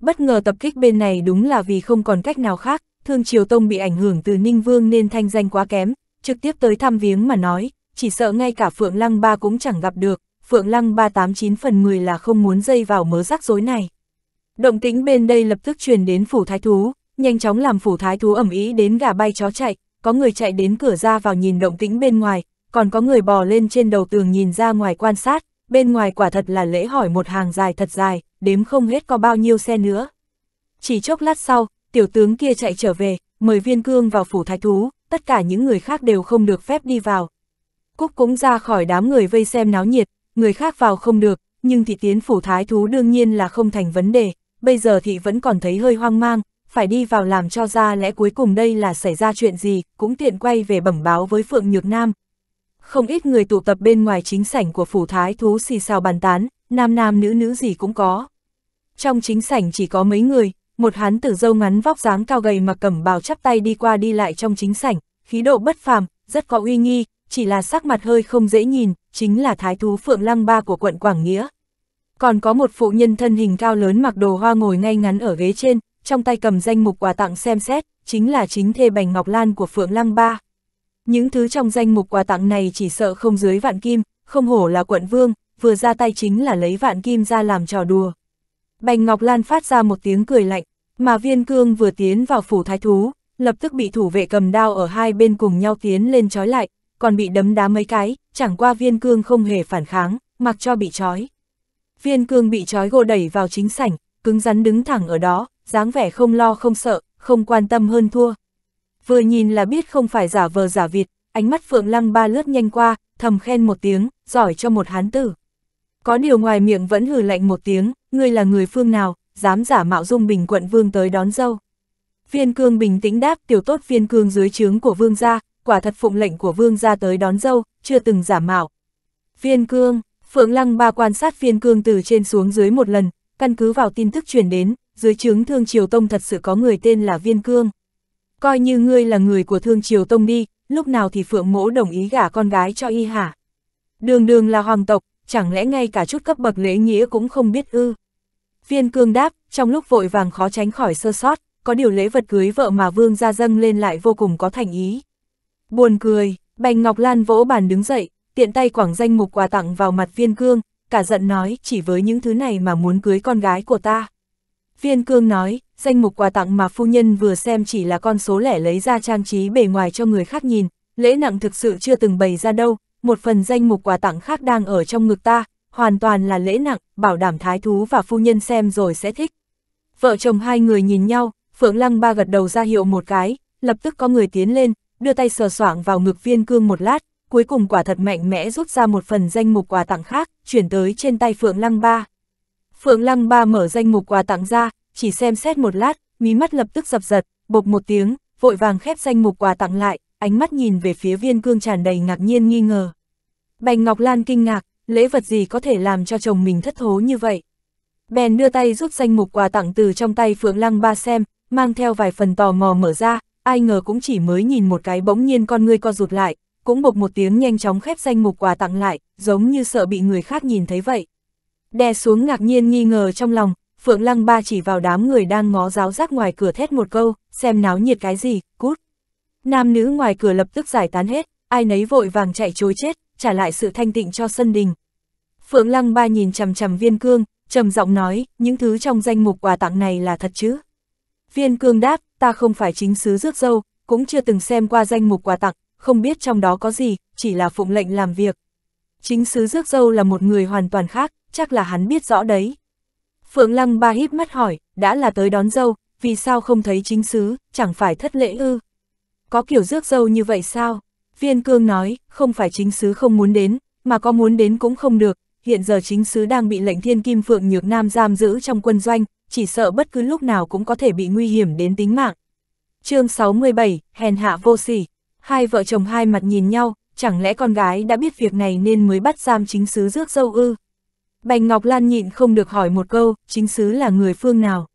Bất ngờ tập kích bên này đúng là vì không còn cách nào khác, Thương Triều Tông bị ảnh hưởng từ Ninh Vương nên thanh danh quá kém, trực tiếp tới thăm viếng mà nói, chỉ sợ ngay cả Phượng Lăng Ba cũng chẳng gặp được, Phượng Lăng Ba tám chín phần 10 là không muốn dây vào mớ rắc rối này. Động tĩnh bên đây lập tức truyền đến phủ thái thú, nhanh chóng làm phủ thái thú ầm ý đến gà bay chó chạy, có người chạy đến cửa ra vào nhìn động tĩnh bên ngoài, còn có người bò lên trên đầu tường nhìn ra ngoài quan sát, bên ngoài quả thật là lễ hỏi một hàng dài thật dài, đếm không hết có bao nhiêu xe nữa. Chỉ chốc lát sau, tiểu tướng kia chạy trở về, mời viên cương vào phủ thái thú, tất cả những người khác đều không được phép đi vào. Cúc cũng ra khỏi đám người vây xem náo nhiệt, người khác vào không được, nhưng thị tiến phủ thái thú đương nhiên là không thành vấn đề, bây giờ thị vẫn còn thấy hơi hoang mang, phải đi vào làm cho ra lẽ cuối cùng đây là xảy ra chuyện gì, cũng tiện quay về bẩm báo với Phượng Nhược Nam, không ít người tụ tập bên ngoài chính sảnh của phủ thái thú xì xào bàn tán, nam nam nữ nữ gì cũng có. Trong chính sảnh chỉ có mấy người, một hán tử dâu ngắn vóc dáng cao gầy mà cầm bào chắp tay đi qua đi lại trong chính sảnh, khí độ bất phàm, rất có uy nghi, chỉ là sắc mặt hơi không dễ nhìn, chính là thái thú Phượng Lăng Ba của quận Quảng Nghĩa. Còn có một phụ nhân thân hình cao lớn mặc đồ hoa ngồi ngay ngắn ở ghế trên, trong tay cầm danh mục quà tặng xem xét, chính là chính thê Bành Ngọc Lan của Phượng Lăng Ba. Những thứ trong danh mục quà tặng này chỉ sợ không dưới vạn kim, không hổ là quận vương, vừa ra tay chính là lấy vạn kim ra làm trò đùa. Bành Ngọc Lan phát ra một tiếng cười lạnh, mà viên cương vừa tiến vào phủ thái thú, lập tức bị thủ vệ cầm đao ở hai bên cùng nhau tiến lên trói lại, còn bị đấm đá mấy cái, chẳng qua viên cương không hề phản kháng, mặc cho bị trói. Viên cương bị trói gô đẩy vào chính sảnh, cứng rắn đứng thẳng ở đó, dáng vẻ không lo không sợ, không quan tâm hơn thua vừa nhìn là biết không phải giả vờ giả vịt, ánh mắt Phượng Lăng ba lướt nhanh qua, thầm khen một tiếng, giỏi cho một hán tử. Có điều ngoài miệng vẫn hừ lạnh một tiếng, ngươi là người phương nào, dám giả mạo dung bình quận vương tới đón dâu. Viên cương bình tĩnh đáp tiểu tốt viên cương dưới trướng của vương gia, quả thật phụng lệnh của vương gia tới đón dâu, chưa từng giả mạo. Viên cương, Phượng Lăng ba quan sát viên cương từ trên xuống dưới một lần, căn cứ vào tin tức truyền đến, dưới trướng thương triều tông thật sự có người tên là viên cương coi như ngươi là người của Thương Triều Tông đi, lúc nào thì Phượng Mỗ đồng ý gả con gái cho y hả? Đường đường là hoàng tộc, chẳng lẽ ngay cả chút cấp bậc lễ nghĩa cũng không biết ư? Viên cương đáp, trong lúc vội vàng khó tránh khỏi sơ sót, có điều lễ vật cưới vợ mà vương gia dâng lên lại vô cùng có thành ý. Buồn cười, Bành Ngọc Lan vỗ bàn đứng dậy, tiện tay quảng danh mục quà tặng vào mặt viên cương, cả giận nói chỉ với những thứ này mà muốn cưới con gái của ta. Viên cương nói, danh mục quà tặng mà phu nhân vừa xem chỉ là con số lẻ lấy ra trang trí bề ngoài cho người khác nhìn, lễ nặng thực sự chưa từng bày ra đâu, một phần danh mục quà tặng khác đang ở trong ngực ta, hoàn toàn là lễ nặng, bảo đảm thái thú và phu nhân xem rồi sẽ thích. Vợ chồng hai người nhìn nhau, Phượng Lăng ba gật đầu ra hiệu một cái, lập tức có người tiến lên, đưa tay sờ soạng vào ngực viên cương một lát, cuối cùng quả thật mạnh mẽ rút ra một phần danh mục quà tặng khác, chuyển tới trên tay Phượng Lăng ba. Phượng Lăng ba mở danh mục quà tặng ra, chỉ xem xét một lát, mí mắt lập tức dập giật, bộc một tiếng, vội vàng khép danh mục quà tặng lại, ánh mắt nhìn về phía viên cương tràn đầy ngạc nhiên nghi ngờ. Bành Ngọc Lan kinh ngạc, lễ vật gì có thể làm cho chồng mình thất thố như vậy? Bèn đưa tay rút danh mục quà tặng từ trong tay Phượng Lăng Ba xem, mang theo vài phần tò mò mở ra, ai ngờ cũng chỉ mới nhìn một cái bỗng nhiên con ngươi co rụt lại, cũng bộc một tiếng nhanh chóng khép danh mục quà tặng lại, giống như sợ bị người khác nhìn thấy vậy. Đè xuống ngạc nhiên nghi ngờ trong lòng, Phượng Lăng ba chỉ vào đám người đang ngó giáo giác ngoài cửa thét một câu, xem náo nhiệt cái gì, cút. Nam nữ ngoài cửa lập tức giải tán hết, ai nấy vội vàng chạy chối chết, trả lại sự thanh tịnh cho sân đình. Phượng Lăng ba nhìn chầm chầm viên cương, trầm giọng nói, những thứ trong danh mục quà tặng này là thật chứ? Viên cương đáp, ta không phải chính sứ rước dâu, cũng chưa từng xem qua danh mục quà tặng, không biết trong đó có gì, chỉ là phụng lệnh làm việc. Chính sứ rước dâu là một người hoàn toàn khác, chắc là hắn biết rõ đấy. Phượng Lăng ba híp mắt hỏi, đã là tới đón dâu, vì sao không thấy chính xứ, chẳng phải thất lễ ư? Có kiểu rước dâu như vậy sao? Viên cương nói, không phải chính xứ không muốn đến, mà có muốn đến cũng không được, hiện giờ chính xứ đang bị lệnh thiên kim Phượng Nhược Nam giam giữ trong quân doanh, chỉ sợ bất cứ lúc nào cũng có thể bị nguy hiểm đến tính mạng. chương 67, hèn hạ vô sỉ, hai vợ chồng hai mặt nhìn nhau, chẳng lẽ con gái đã biết việc này nên mới bắt giam chính xứ rước dâu ư? Bành Ngọc Lan nhịn không được hỏi một câu, chính xứ là người phương nào?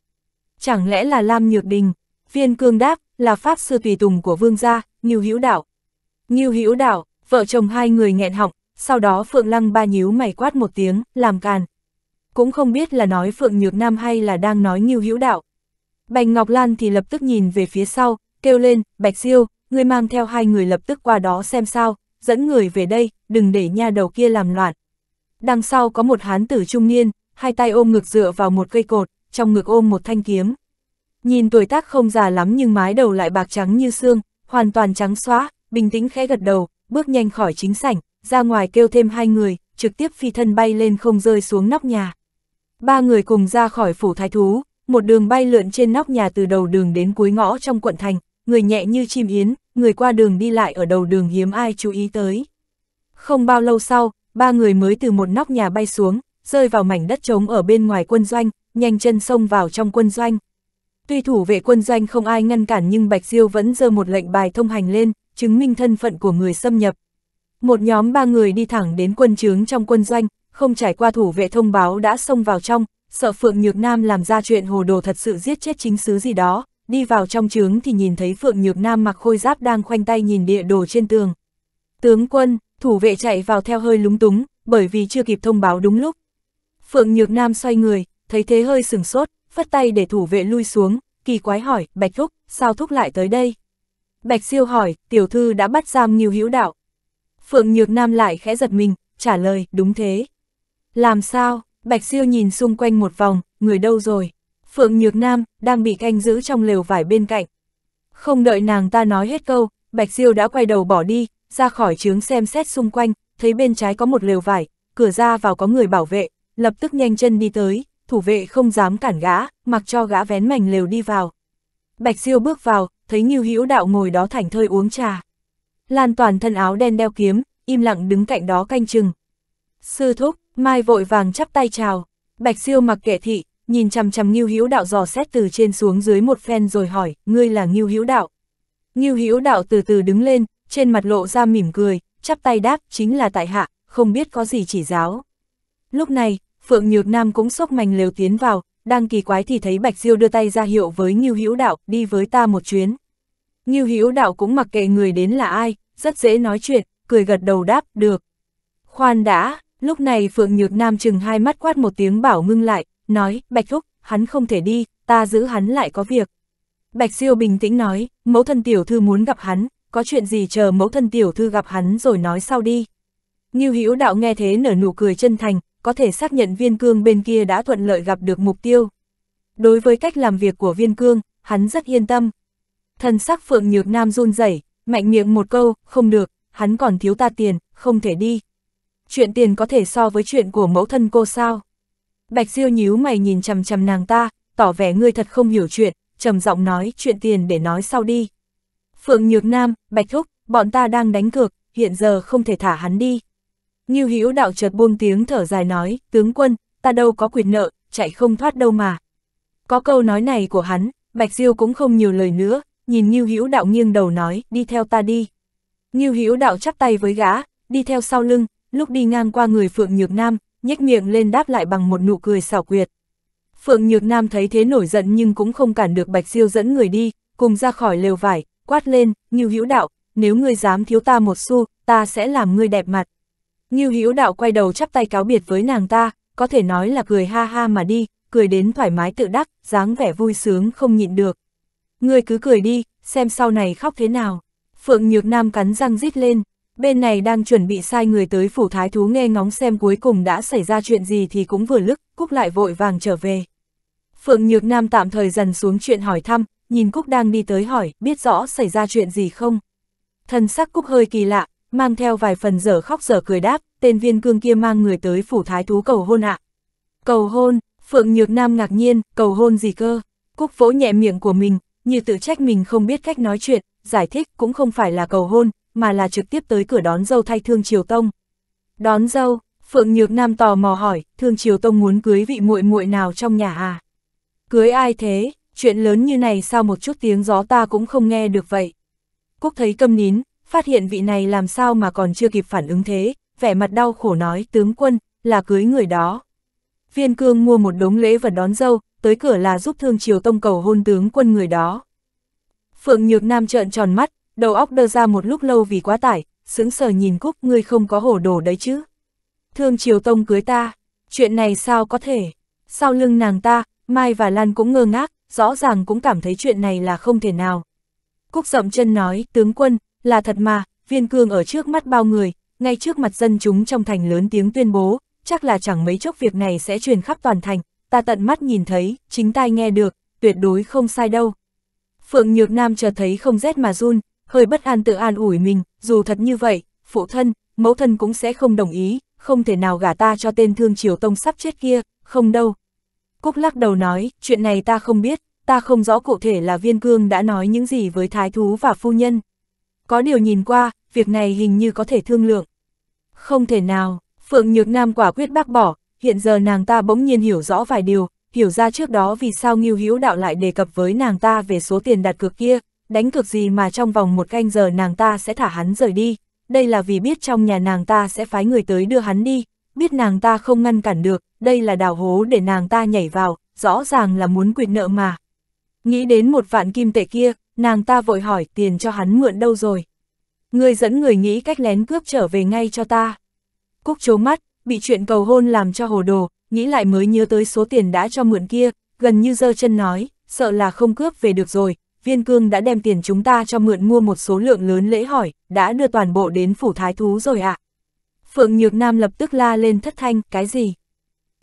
Chẳng lẽ là Lam Nhược Đình? Viên Cương đáp, là pháp sư tùy tùng của vương gia, Ngưu Hữu Đạo. Ngưu Hữu Đạo, vợ chồng hai người nghẹn họng, sau đó Phượng Lăng ba nhíu mày quát một tiếng, làm càn. Cũng không biết là nói Phượng Nhược Nam hay là đang nói Ngưu Hữu Đạo. Bành Ngọc Lan thì lập tức nhìn về phía sau, kêu lên, Bạch Siêu, ngươi mang theo hai người lập tức qua đó xem sao, dẫn người về đây, đừng để nha đầu kia làm loạn. Đằng sau có một hán tử trung niên, hai tay ôm ngực dựa vào một cây cột, trong ngực ôm một thanh kiếm. Nhìn tuổi tác không già lắm nhưng mái đầu lại bạc trắng như xương, hoàn toàn trắng xóa, bình tĩnh khẽ gật đầu, bước nhanh khỏi chính sảnh, ra ngoài kêu thêm hai người, trực tiếp phi thân bay lên không rơi xuống nóc nhà. Ba người cùng ra khỏi phủ thái thú, một đường bay lượn trên nóc nhà từ đầu đường đến cuối ngõ trong quận thành, người nhẹ như chim yến, người qua đường đi lại ở đầu đường hiếm ai chú ý tới. Không bao lâu sau, ba người mới từ một nóc nhà bay xuống, rơi vào mảnh đất trống ở bên ngoài quân doanh, nhanh chân xông vào trong quân doanh. Tuy thủ vệ quân doanh không ai ngăn cản nhưng Bạch Diêu vẫn dơ một lệnh bài thông hành lên, chứng minh thân phận của người xâm nhập. Một nhóm ba người đi thẳng đến quân trướng trong quân doanh, không trải qua thủ vệ thông báo đã xông vào trong, sợ Phượng Nhược Nam làm ra chuyện hồ đồ thật sự giết chết chính sứ gì đó, đi vào trong trướng thì nhìn thấy Phượng Nhược Nam mặc khôi giáp đang khoanh tay nhìn địa đồ trên tường. Tướng quân, thủ vệ chạy vào theo hơi lúng túng, bởi vì chưa kịp thông báo đúng lúc. Phượng Nhược Nam xoay người, thấy thế hơi sừng sốt, phất tay để thủ vệ lui xuống, kỳ quái hỏi, Bạch Thúc, sao Thúc lại tới đây? Bạch Siêu hỏi, tiểu thư đã bắt giam nhiều hữu đạo. Phượng Nhược Nam lại khẽ giật mình, trả lời, đúng thế. Làm sao? Bạch Siêu nhìn xung quanh một vòng, người đâu rồi? Phượng Nhược Nam, đang bị canh giữ trong lều vải bên cạnh. Không đợi nàng ta nói hết câu, Bạch Siêu đã quay đầu bỏ đi, ra khỏi trướng xem xét xung quanh, thấy bên trái có một lều vải, cửa ra vào có người bảo vệ, lập tức nhanh chân đi tới, thủ vệ không dám cản gã, mặc cho gã vén mảnh lều đi vào. Bạch siêu bước vào, thấy Ngưu Hữu Đạo ngồi đó thảnh thơi uống trà. Lan toàn thân áo đen đeo kiếm, im lặng đứng cạnh đó canh chừng. Sư thúc, Mai vội vàng chắp tay chào. Bạch siêu mặc kệ thị, nhìn chằm chằm Ngưu Hữu Đạo dò xét từ trên xuống dưới một phen rồi hỏi, ngươi là Ngưu Hữu Đạo? Ngưu Hữu Đạo từ từ đứng lên, trên mặt lộ ra mỉm cười, chắp tay đáp chính là tại hạ, không biết có gì chỉ giáo. Lúc này, Phượng Nhược Nam cũng sốc mảnh lều tiến vào, đang kỳ quái thì thấy Bạch Diêu đưa tay ra hiệu với Ngưu Hữu Đạo, đi với ta một chuyến. Ngưu Hữu Đạo cũng mặc kệ người đến là ai, rất dễ nói chuyện, cười gật đầu đáp, được. Khoan đã, lúc này Phượng Nhược Nam chừng hai mắt quát một tiếng bảo ngưng lại, nói, Bạch Thúc, hắn không thể đi, ta giữ hắn lại có việc. Bạch Diêu bình tĩnh nói, mẫu thân tiểu thư muốn gặp hắn, có chuyện gì chờ mẫu thân tiểu thư gặp hắn rồi nói sau đi. Ngưu Hữu đạo nghe thế nở nụ cười chân thành, có thể xác nhận viên cương bên kia đã thuận lợi gặp được mục tiêu. Đối với cách làm việc của viên cương, hắn rất yên tâm. Thần sắc phượng nhược nam run rẩy, mạnh miệng một câu, không được, hắn còn thiếu ta tiền, không thể đi. Chuyện tiền có thể so với chuyện của mẫu thân cô sao? Bạch Diêu nhíu mày nhìn chằm chằm nàng ta, tỏ vẻ ngươi thật không hiểu chuyện, trầm giọng nói chuyện tiền để nói sau đi. Phượng Nhược Nam, Bạch Thúc, bọn ta đang đánh cược, hiện giờ không thể thả hắn đi. Ngưu Hữu đạo chợt buông tiếng thở dài nói, tướng quân, ta đâu có quyền nợ, chạy không thoát đâu mà. Có câu nói này của hắn, Bạch Diêu cũng không nhiều lời nữa, nhìn Ngưu Hữu đạo nghiêng đầu nói, đi theo ta đi. Ngưu Hữu đạo chắp tay với gã, đi theo sau lưng, lúc đi ngang qua người Phượng Nhược Nam, nhếch miệng lên đáp lại bằng một nụ cười xảo quyệt. Phượng Nhược Nam thấy thế nổi giận nhưng cũng không cản được Bạch Diêu dẫn người đi, cùng ra khỏi lều vải, quát lên, Nghiêu Hữu Đạo, nếu ngươi dám thiếu ta một xu, ta sẽ làm ngươi đẹp mặt. Nghiêu Hữu Đạo quay đầu chắp tay cáo biệt với nàng ta, có thể nói là cười ha ha mà đi, cười đến thoải mái tự đắc, dáng vẻ vui sướng không nhịn được. Ngươi cứ cười đi, xem sau này khóc thế nào. Phượng Nhược Nam cắn răng rít lên, bên này đang chuẩn bị sai người tới phủ thái thú nghe ngóng xem cuối cùng đã xảy ra chuyện gì thì cũng vừa lức, cúc lại vội vàng trở về. Phượng Nhược Nam tạm thời dần xuống chuyện hỏi thăm, nhìn Cúc đang đi tới hỏi, biết rõ xảy ra chuyện gì không? Thần sắc Cúc hơi kỳ lạ, mang theo vài phần dở khóc dở cười đáp, tên viên cương kia mang người tới phủ thái thú cầu hôn ạ. Cầu hôn, Phượng Nhược Nam ngạc nhiên, cầu hôn gì cơ? Cúc vỗ nhẹ miệng của mình, như tự trách mình không biết cách nói chuyện, giải thích cũng không phải là cầu hôn, mà là trực tiếp tới cửa đón dâu thay Thương Triều Tông. Đón dâu, Phượng Nhược Nam tò mò hỏi, Thương Triều Tông muốn cưới vị muội muội nào trong nhà à? Cưới ai thế? chuyện lớn như này sao một chút tiếng gió ta cũng không nghe được vậy. Cúc thấy câm nín, phát hiện vị này làm sao mà còn chưa kịp phản ứng thế, vẻ mặt đau khổ nói tướng quân, là cưới người đó. Viên cương mua một đống lễ vật đón dâu, tới cửa là giúp thương triều tông cầu hôn tướng quân người đó. Phượng Nhược Nam trợn tròn mắt, đầu óc đơ ra một lúc lâu vì quá tải, sững sờ nhìn Cúc ngươi không có hổ đồ đấy chứ. Thương triều tông cưới ta, chuyện này sao có thể. Sau lưng nàng ta, Mai và Lan cũng ngơ ngác, rõ ràng cũng cảm thấy chuyện này là không thể nào. Cúc rậm chân nói, tướng quân, là thật mà, viên cương ở trước mắt bao người, ngay trước mặt dân chúng trong thành lớn tiếng tuyên bố, chắc là chẳng mấy chốc việc này sẽ truyền khắp toàn thành, ta tận mắt nhìn thấy, chính tai nghe được, tuyệt đối không sai đâu. Phượng Nhược Nam chợt thấy không rét mà run, hơi bất an tự an ủi mình, dù thật như vậy, phụ thân, mẫu thân cũng sẽ không đồng ý, không thể nào gả ta cho tên thương triều tông sắp chết kia, không đâu, Cúc lắc đầu nói, chuyện này ta không biết, ta không rõ cụ thể là viên cương đã nói những gì với thái thú và phu nhân. Có điều nhìn qua, việc này hình như có thể thương lượng. Không thể nào, Phượng Nhược Nam quả quyết bác bỏ, hiện giờ nàng ta bỗng nhiên hiểu rõ vài điều, hiểu ra trước đó vì sao Ngưu Hữu Đạo lại đề cập với nàng ta về số tiền đặt cược kia, đánh cược gì mà trong vòng một canh giờ nàng ta sẽ thả hắn rời đi, đây là vì biết trong nhà nàng ta sẽ phái người tới đưa hắn đi, biết nàng ta không ngăn cản được, đây là đào hố để nàng ta nhảy vào, rõ ràng là muốn quyệt nợ mà. Nghĩ đến một vạn kim tệ kia, nàng ta vội hỏi tiền cho hắn mượn đâu rồi. Người dẫn người nghĩ cách lén cướp trở về ngay cho ta. Cúc chố mắt, bị chuyện cầu hôn làm cho hồ đồ, nghĩ lại mới nhớ tới số tiền đã cho mượn kia, gần như dơ chân nói, sợ là không cướp về được rồi, viên cương đã đem tiền chúng ta cho mượn mua một số lượng lớn lễ hỏi, đã đưa toàn bộ đến phủ thái thú rồi ạ. À. Phượng Nhược Nam lập tức la lên thất thanh, cái gì?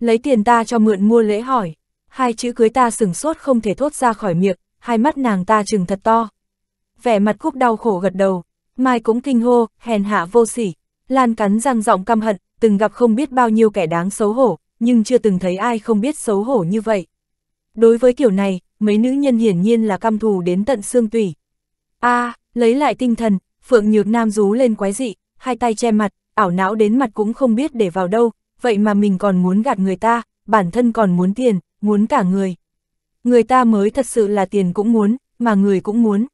Lấy tiền ta cho mượn mua lễ hỏi. Hai chữ cưới ta sửng sốt không thể thốt ra khỏi miệng, hai mắt nàng ta trừng thật to. Vẻ mặt cúc đau khổ gật đầu, Mai cũng kinh hô, hèn hạ vô sỉ. Lan cắn răng giọng căm hận, từng gặp không biết bao nhiêu kẻ đáng xấu hổ, nhưng chưa từng thấy ai không biết xấu hổ như vậy. Đối với kiểu này, mấy nữ nhân hiển nhiên là căm thù đến tận xương tủy. a à, lấy lại tinh thần, Phượng Nhược Nam rú lên quái dị, hai tay che mặt, ảo não đến mặt cũng không biết để vào đâu, vậy mà mình còn muốn gạt người ta, bản thân còn muốn tiền, muốn cả người. Người ta mới thật sự là tiền cũng muốn, mà người cũng muốn.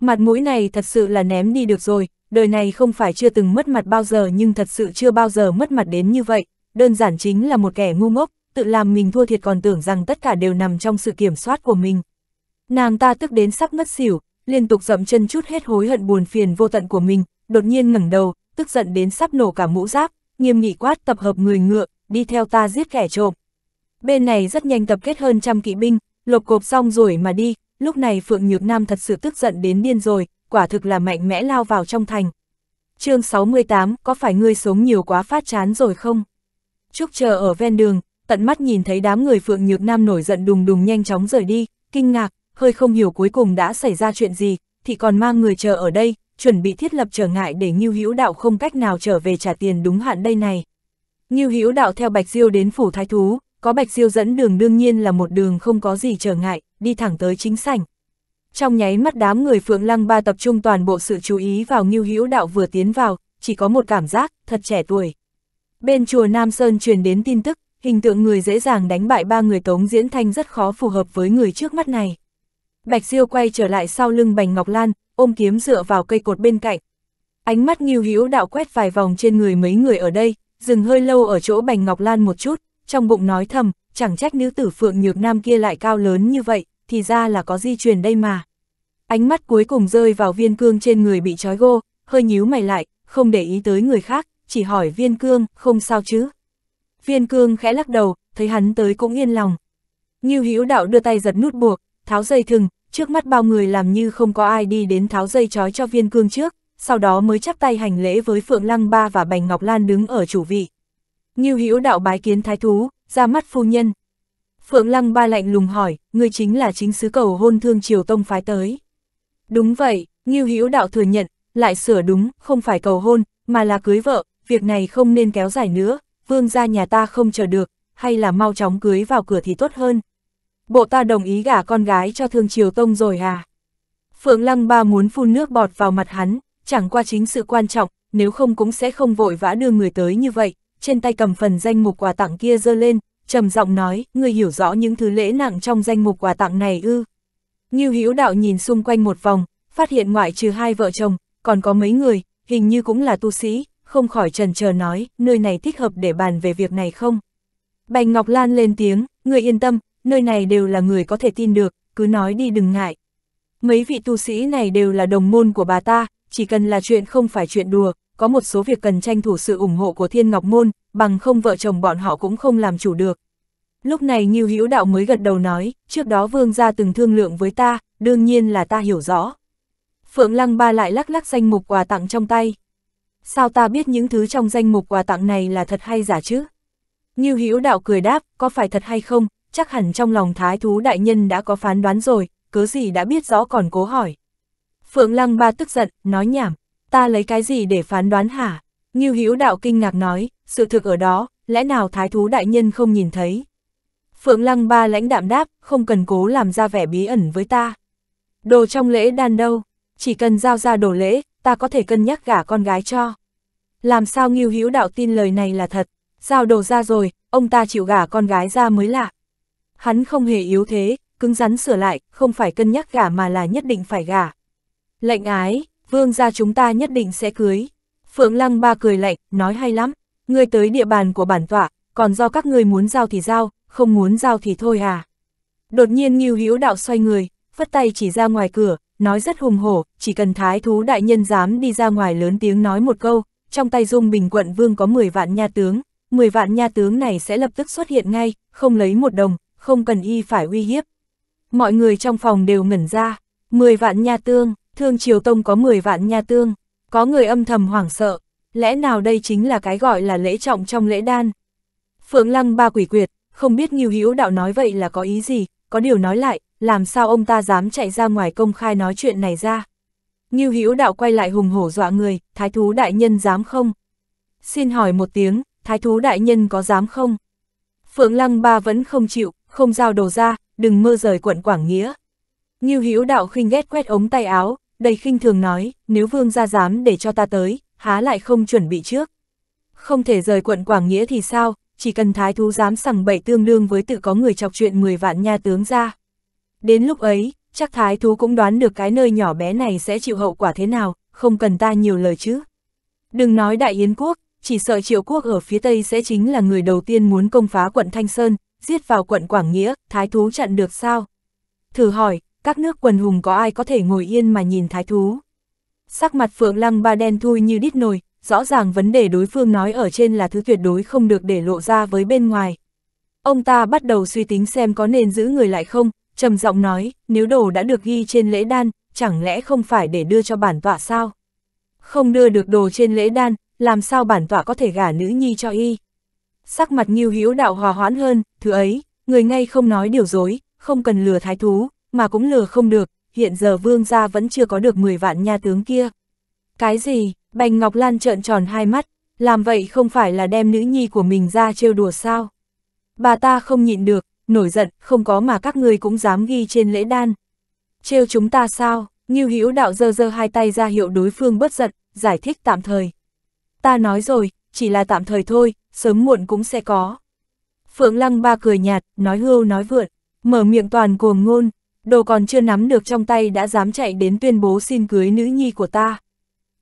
Mặt mũi này thật sự là ném đi được rồi, đời này không phải chưa từng mất mặt bao giờ nhưng thật sự chưa bao giờ mất mặt đến như vậy, đơn giản chính là một kẻ ngu ngốc, tự làm mình thua thiệt còn tưởng rằng tất cả đều nằm trong sự kiểm soát của mình. Nàng ta tức đến sắp ngất xỉu, liên tục dậm chân chút hết hối hận buồn phiền vô tận của mình, đột nhiên ngẩng đầu, tức giận đến sắp nổ cả mũ giáp, nghiêm nghị quát tập hợp người ngựa, đi theo ta giết kẻ trộm. Bên này rất nhanh tập kết hơn trăm kỵ binh, lộp cộp xong rồi mà đi, lúc này Phượng Nhược Nam thật sự tức giận đến điên rồi, quả thực là mạnh mẽ lao vào trong thành. chương 68, có phải ngươi sống nhiều quá phát chán rồi không? Trúc chờ ở ven đường, tận mắt nhìn thấy đám người Phượng Nhược Nam nổi giận đùng đùng nhanh chóng rời đi, kinh ngạc, hơi không hiểu cuối cùng đã xảy ra chuyện gì, thì còn mang người chờ ở đây, chuẩn bị thiết lập trở ngại để Ngưu Hữu Đạo không cách nào trở về trả tiền đúng hạn đây này. Ngưu Hữu Đạo theo Bạch Diêu đến phủ thái thú, có Bạch Diêu dẫn đường đương nhiên là một đường không có gì trở ngại, đi thẳng tới chính sảnh. Trong nháy mắt đám người Phượng Lăng Ba tập trung toàn bộ sự chú ý vào Ngưu Hữu Đạo vừa tiến vào, chỉ có một cảm giác, thật trẻ tuổi. Bên chùa Nam Sơn truyền đến tin tức, hình tượng người dễ dàng đánh bại ba người Tống Diễn Thanh rất khó phù hợp với người trước mắt này. Bạch Diêu quay trở lại sau lưng Bành Ngọc Lan, ôm kiếm dựa vào cây cột bên cạnh. Ánh mắt nghiêu hữu đạo quét vài vòng trên người mấy người ở đây, dừng hơi lâu ở chỗ Bành Ngọc Lan một chút, trong bụng nói thầm, chẳng trách nữ tử Phượng Nhược Nam kia lại cao lớn như vậy, thì ra là có di truyền đây mà. Ánh mắt cuối cùng rơi vào viên cương trên người bị trói gô, hơi nhíu mày lại, không để ý tới người khác, chỉ hỏi viên cương, không sao chứ. Viên cương khẽ lắc đầu, thấy hắn tới cũng yên lòng. Như hữu đạo đưa tay giật nút buộc, tháo dây thừng, trước mắt bao người làm như không có ai đi đến tháo dây trói cho viên cương trước, sau đó mới chắp tay hành lễ với Phượng Lăng Ba và Bành Ngọc Lan đứng ở chủ vị. Ngưu Hữu đạo bái kiến thái thú, ra mắt phu nhân. Phượng Lăng Ba lạnh lùng hỏi, người chính là chính sứ cầu hôn thương triều tông phái tới. Đúng vậy, Ngưu Hữu đạo thừa nhận, lại sửa đúng, không phải cầu hôn, mà là cưới vợ, việc này không nên kéo dài nữa, vương gia nhà ta không chờ được, hay là mau chóng cưới vào cửa thì tốt hơn, bộ ta đồng ý gả con gái cho Thương Triều Tông rồi à? Phượng Lăng Ba muốn phun nước bọt vào mặt hắn, chẳng qua chính sự quan trọng, nếu không cũng sẽ không vội vã đưa người tới như vậy, trên tay cầm phần danh mục quà tặng kia giơ lên, trầm giọng nói, người hiểu rõ những thứ lễ nặng trong danh mục quà tặng này ư. Ngưu Hữu Đạo nhìn xung quanh một vòng, phát hiện ngoại trừ hai vợ chồng, còn có mấy người, hình như cũng là tu sĩ, không khỏi trần chờ nói, nơi này thích hợp để bàn về việc này không. Bành Ngọc Lan lên tiếng, người yên tâm, nơi này đều là người có thể tin được, cứ nói đi đừng ngại. Mấy vị tu sĩ này đều là đồng môn của bà ta, chỉ cần là chuyện không phải chuyện đùa, có một số việc cần tranh thủ sự ủng hộ của Thiên Ngọc Môn, bằng không vợ chồng bọn họ cũng không làm chủ được. Lúc này Ngưu Hữu Đạo mới gật đầu nói, trước đó vương gia từng thương lượng với ta, đương nhiên là ta hiểu rõ. Phượng Lăng Ba lại lắc lắc danh mục quà tặng trong tay. Sao ta biết những thứ trong danh mục quà tặng này là thật hay giả chứ? Ngưu Hữu Đạo cười đáp, có phải thật hay không, chắc hẳn trong lòng thái thú đại nhân đã có phán đoán rồi, cớ gì đã biết rõ còn cố hỏi. Phượng Lăng Ba tức giận, nói nhảm, ta lấy cái gì để phán đoán hả? Ngưu Hữu Đạo kinh ngạc nói, sự thực ở đó, lẽ nào thái thú đại nhân không nhìn thấy? Phượng Lăng Ba lãnh đạm đáp, không cần cố làm ra vẻ bí ẩn với ta. Đồ trong lễ đan đâu, chỉ cần giao ra đồ lễ, ta có thể cân nhắc gả con gái cho. Làm sao Ngưu Hữu Đạo tin lời này là thật? Giao đồ ra rồi, ông ta chịu gả con gái ra mới lạ hắn không hề yếu thế, cứng rắn sửa lại, không phải cân nhắc gả mà là nhất định phải gả. Lệnh ái, vương gia chúng ta nhất định sẽ cưới. Phượng Lăng ba cười lạnh, nói hay lắm, ngươi tới địa bàn của bản tọa, còn do các ngươi muốn giao thì giao, không muốn giao thì thôi à. Đột nhiên Ngưu Hữu Đạo xoay người, phất tay chỉ ra ngoài cửa, nói rất hùng hổ, chỉ cần thái thú đại nhân dám đi ra ngoài lớn tiếng nói một câu, trong tay Dung Bình quận vương có 10 vạn nha tướng, 10 vạn nha tướng này sẽ lập tức xuất hiện ngay, không lấy một đồng, không cần y phải uy hiếp. Mọi người trong phòng đều ngẩn ra, 10 vạn nha tương, thương triều tông có 10 vạn nha tương, có người âm thầm hoảng sợ, lẽ nào đây chính là cái gọi là lễ trọng trong lễ đan. Phượng Lăng ba quỷ quyệt, không biết Nghiêu Hữu Đạo nói vậy là có ý gì, có điều nói lại, làm sao ông ta dám chạy ra ngoài công khai nói chuyện này ra. Nghiêu Hữu Đạo quay lại hùng hổ dọa người, thái thú đại nhân dám không? Xin hỏi một tiếng, thái thú đại nhân có dám không? Phượng Lăng ba vẫn không chịu, không giao đồ ra, đừng mơ rời quận Quảng Nghĩa. Như Hữu đạo khinh ghét quét ống tay áo, đầy khinh thường nói, nếu vương gia dám để cho ta tới, há lại không chuẩn bị trước. Không thể rời quận Quảng Nghĩa thì sao, chỉ cần thái thú dám sằng bậy tương đương với tự có người chọc chuyện 10 vạn nha tướng ra. Đến lúc ấy, chắc thái thú cũng đoán được cái nơi nhỏ bé này sẽ chịu hậu quả thế nào, không cần ta nhiều lời chứ. Đừng nói đại yến quốc, chỉ sợ triệu quốc ở phía tây sẽ chính là người đầu tiên muốn công phá quận Thanh Sơn, giết vào quận Quảng Nghĩa, thái thú chặn được sao? Thử hỏi, các nước quần hùng có ai có thể ngồi yên mà nhìn thái thú? Sắc mặt Phượng Lăng ba đen thui như đít nồi, rõ ràng vấn đề đối phương nói ở trên là thứ tuyệt đối không được để lộ ra với bên ngoài. Ông ta bắt đầu suy tính xem có nên giữ người lại không, trầm giọng nói, nếu đồ đã được ghi trên lễ đan, chẳng lẽ không phải để đưa cho bản tọa sao? Không đưa được đồ trên lễ đan, làm sao bản tọa có thể gả nữ nhi cho y? sắc mặt Ngưu Hữu Đạo hòa hoãn hơn, thứ ấy, người ngay không nói điều dối, không cần lừa thái thú, mà cũng lừa không được, hiện giờ vương gia vẫn chưa có được 10 vạn nha tướng kia. Cái gì? Bành Ngọc Lan trợn tròn hai mắt, làm vậy không phải là đem nữ nhi của mình ra trêu đùa sao? Bà ta không nhịn được, nổi giận, không có mà các ngươi cũng dám ghi trên lễ đan. Trêu chúng ta sao? Ngưu Hữu Đạo giơ giơ hai tay ra hiệu đối phương bất giận, giải thích tạm thời. Ta nói rồi, chỉ là tạm thời thôi, sớm muộn cũng sẽ có. Phượng Lăng ba cười nhạt, nói hưu nói vượn, mở miệng toàn cuồng ngôn, đồ còn chưa nắm được trong tay đã dám chạy đến tuyên bố xin cưới nữ nhi của ta.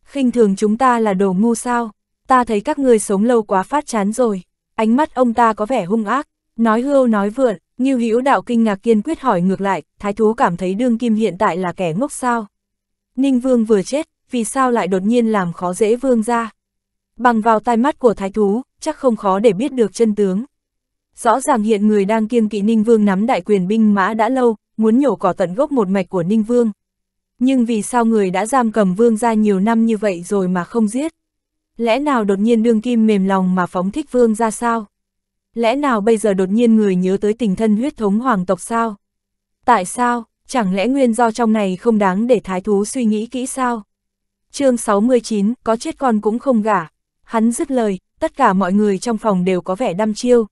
khinh thường chúng ta là đồ ngu sao, ta thấy các người sống lâu quá phát chán rồi, ánh mắt ông ta có vẻ hung ác, nói hưu nói vượn, Ngưu Hữu Đạo kinh ngạc kiên quyết hỏi ngược lại, thái thú cảm thấy đương kim hiện tại là kẻ ngốc sao? Ninh Vương vừa chết, vì sao lại đột nhiên làm khó dễ Vương ra? Bằng vào tai mắt của thái thú, chắc không khó để biết được chân tướng. Rõ ràng hiện người đang kiêng kỵ Ninh Vương nắm đại quyền binh mã đã lâu, muốn nhổ cỏ tận gốc một mạch của Ninh Vương. Nhưng vì sao người đã giam cầm Vương ra nhiều năm như vậy rồi mà không giết? Lẽ nào đột nhiên đương kim mềm lòng mà phóng thích Vương ra sao? Lẽ nào bây giờ đột nhiên người nhớ tới tình thân huyết thống hoàng tộc sao? Tại sao, chẳng lẽ nguyên do trong này không đáng để thái thú suy nghĩ kỹ sao? chương 69, có chết con cũng không gả. Hắn dứt lời, tất cả mọi người trong phòng đều có vẻ đăm chiêu.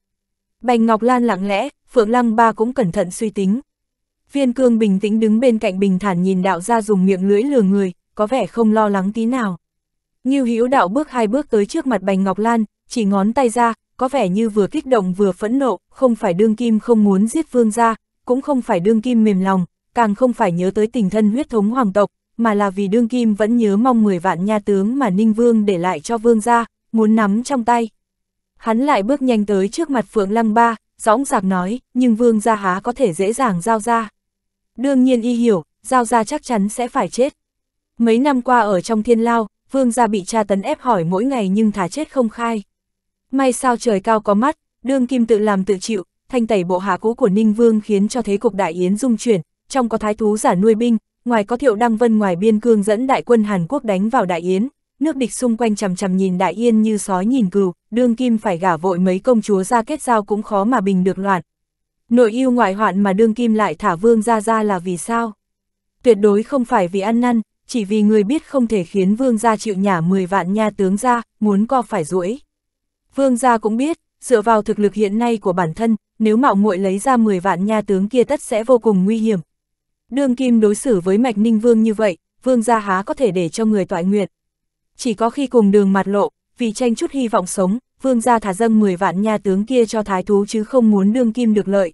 Bành Ngọc Lan lặng lẽ, Phượng Lăng Ba cũng cẩn thận suy tính. Viên cương bình tĩnh đứng bên cạnh bình thản nhìn đạo gia dùng miệng lưỡi lừa người, có vẻ không lo lắng tí nào. như Hữu đạo bước hai bước tới trước mặt Bành Ngọc Lan, chỉ ngón tay ra, có vẻ như vừa kích động vừa phẫn nộ, không phải đương kim không muốn giết vương gia, cũng không phải đương kim mềm lòng, càng không phải nhớ tới tình thân huyết thống hoàng tộc, mà là vì đương kim vẫn nhớ mong 10 vạn nha tướng mà Ninh Vương để lại cho Vương gia, muốn nắm trong tay. Hắn lại bước nhanh tới trước mặt Phượng Lăng Ba, dõng dạc nói, nhưng Vương gia há có thể dễ dàng giao ra. Đương nhiên y hiểu, giao ra chắc chắn sẽ phải chết. Mấy năm qua ở trong thiên lao, Vương gia bị tra tấn ép hỏi mỗi ngày nhưng thả chết không khai. May sao trời cao có mắt, đương kim tự làm tự chịu, thanh tẩy bộ hạ cũ của Ninh Vương khiến cho thế cục đại yến dung chuyển, trong có thái thú giả nuôi binh, ngoài có thiệu đăng vân ngoài biên cương dẫn đại quân Hàn Quốc đánh vào Đại Yến, nước địch xung quanh chằm chằm nhìn Đại Yên như sói nhìn cừu, đương kim phải gả vội mấy công chúa ra kết giao cũng khó mà bình được loạn. Nội yêu ngoại hoạn mà đương kim lại thả vương ra ra là vì sao? Tuyệt đối không phải vì ăn năn, chỉ vì người biết không thể khiến vương gia chịu nhả 10 vạn nha tướng ra, muốn co phải rũi. Vương gia cũng biết, dựa vào thực lực hiện nay của bản thân, nếu mạo muội lấy ra 10 vạn nha tướng kia tất sẽ vô cùng nguy hiểm, Đương kim đối xử với Mạch Ninh Vương như vậy, Vương gia há có thể để cho người toại nguyện. Chỉ có khi cùng đường mặt lộ, vì tranh chút hy vọng sống, Vương gia thả dâng 10 vạn nha tướng kia cho thái thú chứ không muốn đương kim được lợi.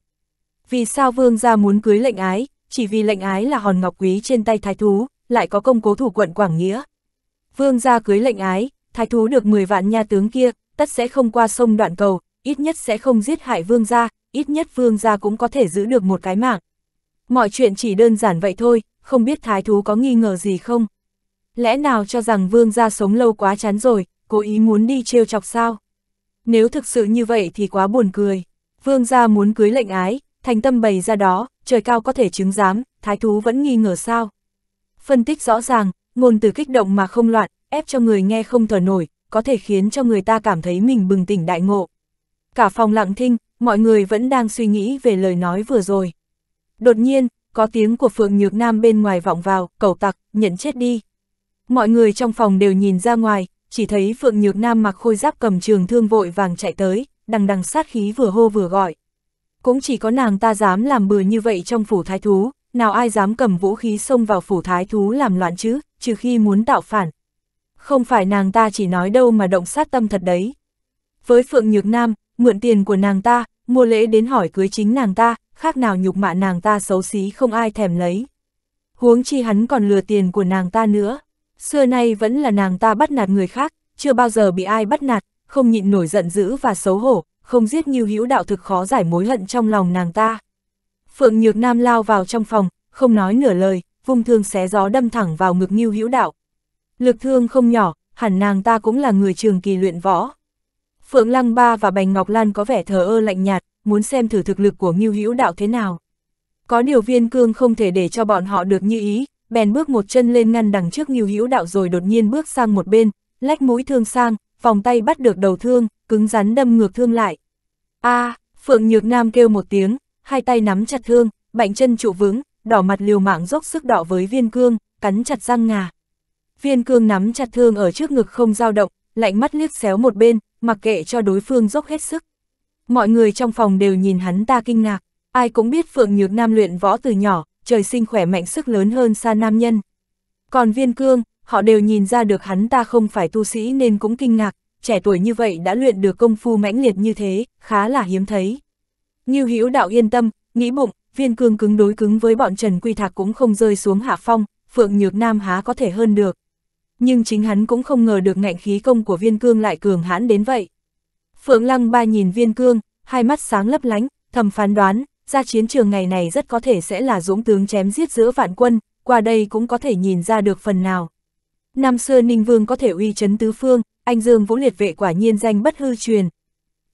Vì sao Vương gia muốn cưới lệnh ái, chỉ vì lệnh ái là hòn ngọc quý trên tay thái thú, lại có công cố thủ quận Quảng Nghĩa. Vương gia cưới lệnh ái, thái thú được 10 vạn nha tướng kia, tất sẽ không qua sông đoạn cầu, ít nhất sẽ không giết hại vương gia, ít nhất vương gia cũng có thể giữ được một cái mạng. Mọi chuyện chỉ đơn giản vậy thôi, không biết thái thú có nghi ngờ gì không? Lẽ nào cho rằng vương gia sống lâu quá chán rồi, cố ý muốn đi trêu chọc sao? Nếu thực sự như vậy thì quá buồn cười. Vương gia muốn cưới lệnh ái, thành tâm bày ra đó, trời cao có thể chứng giám, thái thú vẫn nghi ngờ sao? Phân tích rõ ràng, ngôn từ kích động mà không loạn, ép cho người nghe không thở nổi, có thể khiến cho người ta cảm thấy mình bừng tỉnh đại ngộ. Cả phòng lặng thinh, mọi người vẫn đang suy nghĩ về lời nói vừa rồi. Đột nhiên, có tiếng của Phượng Nhược Nam bên ngoài vọng vào, cầu tặc, nhận chết đi. Mọi người trong phòng đều nhìn ra ngoài, chỉ thấy Phượng Nhược Nam mặc khôi giáp cầm trường thương vội vàng chạy tới, đằng đằng sát khí vừa hô vừa gọi. Cũng chỉ có nàng ta dám làm bừa như vậy trong phủ thái thú, nào ai dám cầm vũ khí xông vào phủ thái thú làm loạn chứ, trừ khi muốn tạo phản. Không phải nàng ta chỉ nói đâu mà động sát tâm thật đấy. Với Phượng Nhược Nam, mượn tiền của nàng ta, mua lễ đến hỏi cưới chính nàng ta, khác nào nhục mạ nàng ta xấu xí không ai thèm lấy. Huống chi hắn còn lừa tiền của nàng ta nữa, xưa nay vẫn là nàng ta bắt nạt người khác, chưa bao giờ bị ai bắt nạt, không nhịn nổi giận dữ và xấu hổ, không giết như hữu đạo thực khó giải mối hận trong lòng nàng ta. Phượng Nhược Nam lao vào trong phòng, không nói nửa lời, vung thương xé gió đâm thẳng vào ngực Ngưu Hữu Đạo. Lực thương không nhỏ, hẳn nàng ta cũng là người trường kỳ luyện võ. Phượng Lăng Ba và Bành Ngọc Lan có vẻ thờ ơ lạnh nhạt, muốn xem thử thực lực của Ngưu Hữu Đạo thế nào. Có điều viên cương không thể để cho bọn họ được như ý, bèn bước một chân lên ngăn đằng trước Ngưu Hữu Đạo rồi đột nhiên bước sang một bên, lách mũi thương sang, vòng tay bắt được đầu thương, cứng rắn đâm ngược thương lại. A, à, Phượng Nhược Nam kêu một tiếng, hai tay nắm chặt thương, bạnh chân trụ vững, đỏ mặt liều mạng dốc sức đỏ với viên cương, cắn chặt răng ngà. Viên cương nắm chặt thương ở trước ngực không dao động, lạnh mắt liếc xéo một bên, mặc kệ cho đối phương dốc hết sức. Mọi người trong phòng đều nhìn hắn ta kinh ngạc, ai cũng biết Phượng Nhược Nam luyện võ từ nhỏ, trời sinh khỏe mạnh sức lớn hơn xa nam nhân. Còn viên cương, họ đều nhìn ra được hắn ta không phải tu sĩ nên cũng kinh ngạc, trẻ tuổi như vậy đã luyện được công phu mãnh liệt như thế, khá là hiếm thấy. Như Hữu đạo yên tâm, nghĩ bụng, viên cương cứng đối cứng với bọn Trần Quy Thạc cũng không rơi xuống hạ phong, Phượng Nhược Nam há có thể hơn được nhưng chính hắn cũng không ngờ được ngạnh khí công của viên cương lại cường hãn đến vậy. Phượng Lăng ba nhìn viên cương, hai mắt sáng lấp lánh, thầm phán đoán, ra chiến trường ngày này rất có thể sẽ là dũng tướng chém giết giữa vạn quân, qua đây cũng có thể nhìn ra được phần nào. Năm xưa Ninh Vương có thể uy chấn tứ phương, anh Dương Vũ Liệt Vệ quả nhiên danh bất hư truyền.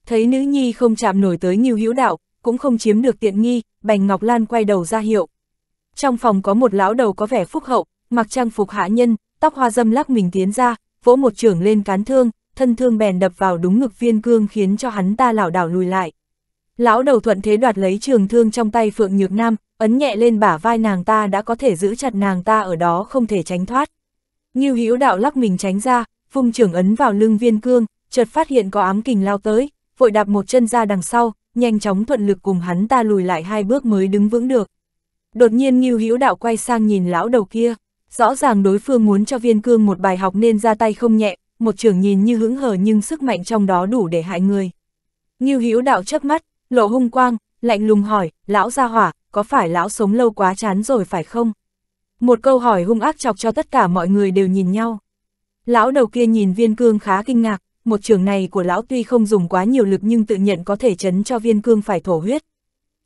Thấy nữ nhi không chạm nổi tới Ngưu Hữu Đạo, cũng không chiếm được tiện nghi, Bành Ngọc Lan quay đầu ra hiệu. Trong phòng có một lão đầu có vẻ phúc hậu, mặc trang phục hạ nhân, tóc hoa dâm lắc mình tiến ra, vỗ một trưởng lên cán thương, thân thương bèn đập vào đúng ngực viên cương khiến cho hắn ta lảo đảo lùi lại. Lão đầu thuận thế đoạt lấy trường thương trong tay Phượng Nhược Nam, ấn nhẹ lên bả vai nàng ta đã có thể giữ chặt nàng ta ở đó không thể tránh thoát. Ngưu Hữu Đạo lắc mình tránh ra, vung trưởng ấn vào lưng viên cương, chợt phát hiện có ám kình lao tới, vội đạp một chân ra đằng sau, nhanh chóng thuận lực cùng hắn ta lùi lại hai bước mới đứng vững được. Đột nhiên Ngưu Hữu Đạo quay sang nhìn lão đầu kia. Rõ ràng đối phương muốn cho viên cương một bài học nên ra tay không nhẹ, một trưởng nhìn như hứng hờ nhưng sức mạnh trong đó đủ để hại người. Ngưu Hữu đạo chớp mắt, lộ hung quang, lạnh lùng hỏi, lão gia hỏa, có phải lão sống lâu quá chán rồi phải không? Một câu hỏi hung ác chọc cho tất cả mọi người đều nhìn nhau. Lão đầu kia nhìn viên cương khá kinh ngạc, một trường này của lão tuy không dùng quá nhiều lực nhưng tự nhận có thể chấn cho viên cương phải thổ huyết.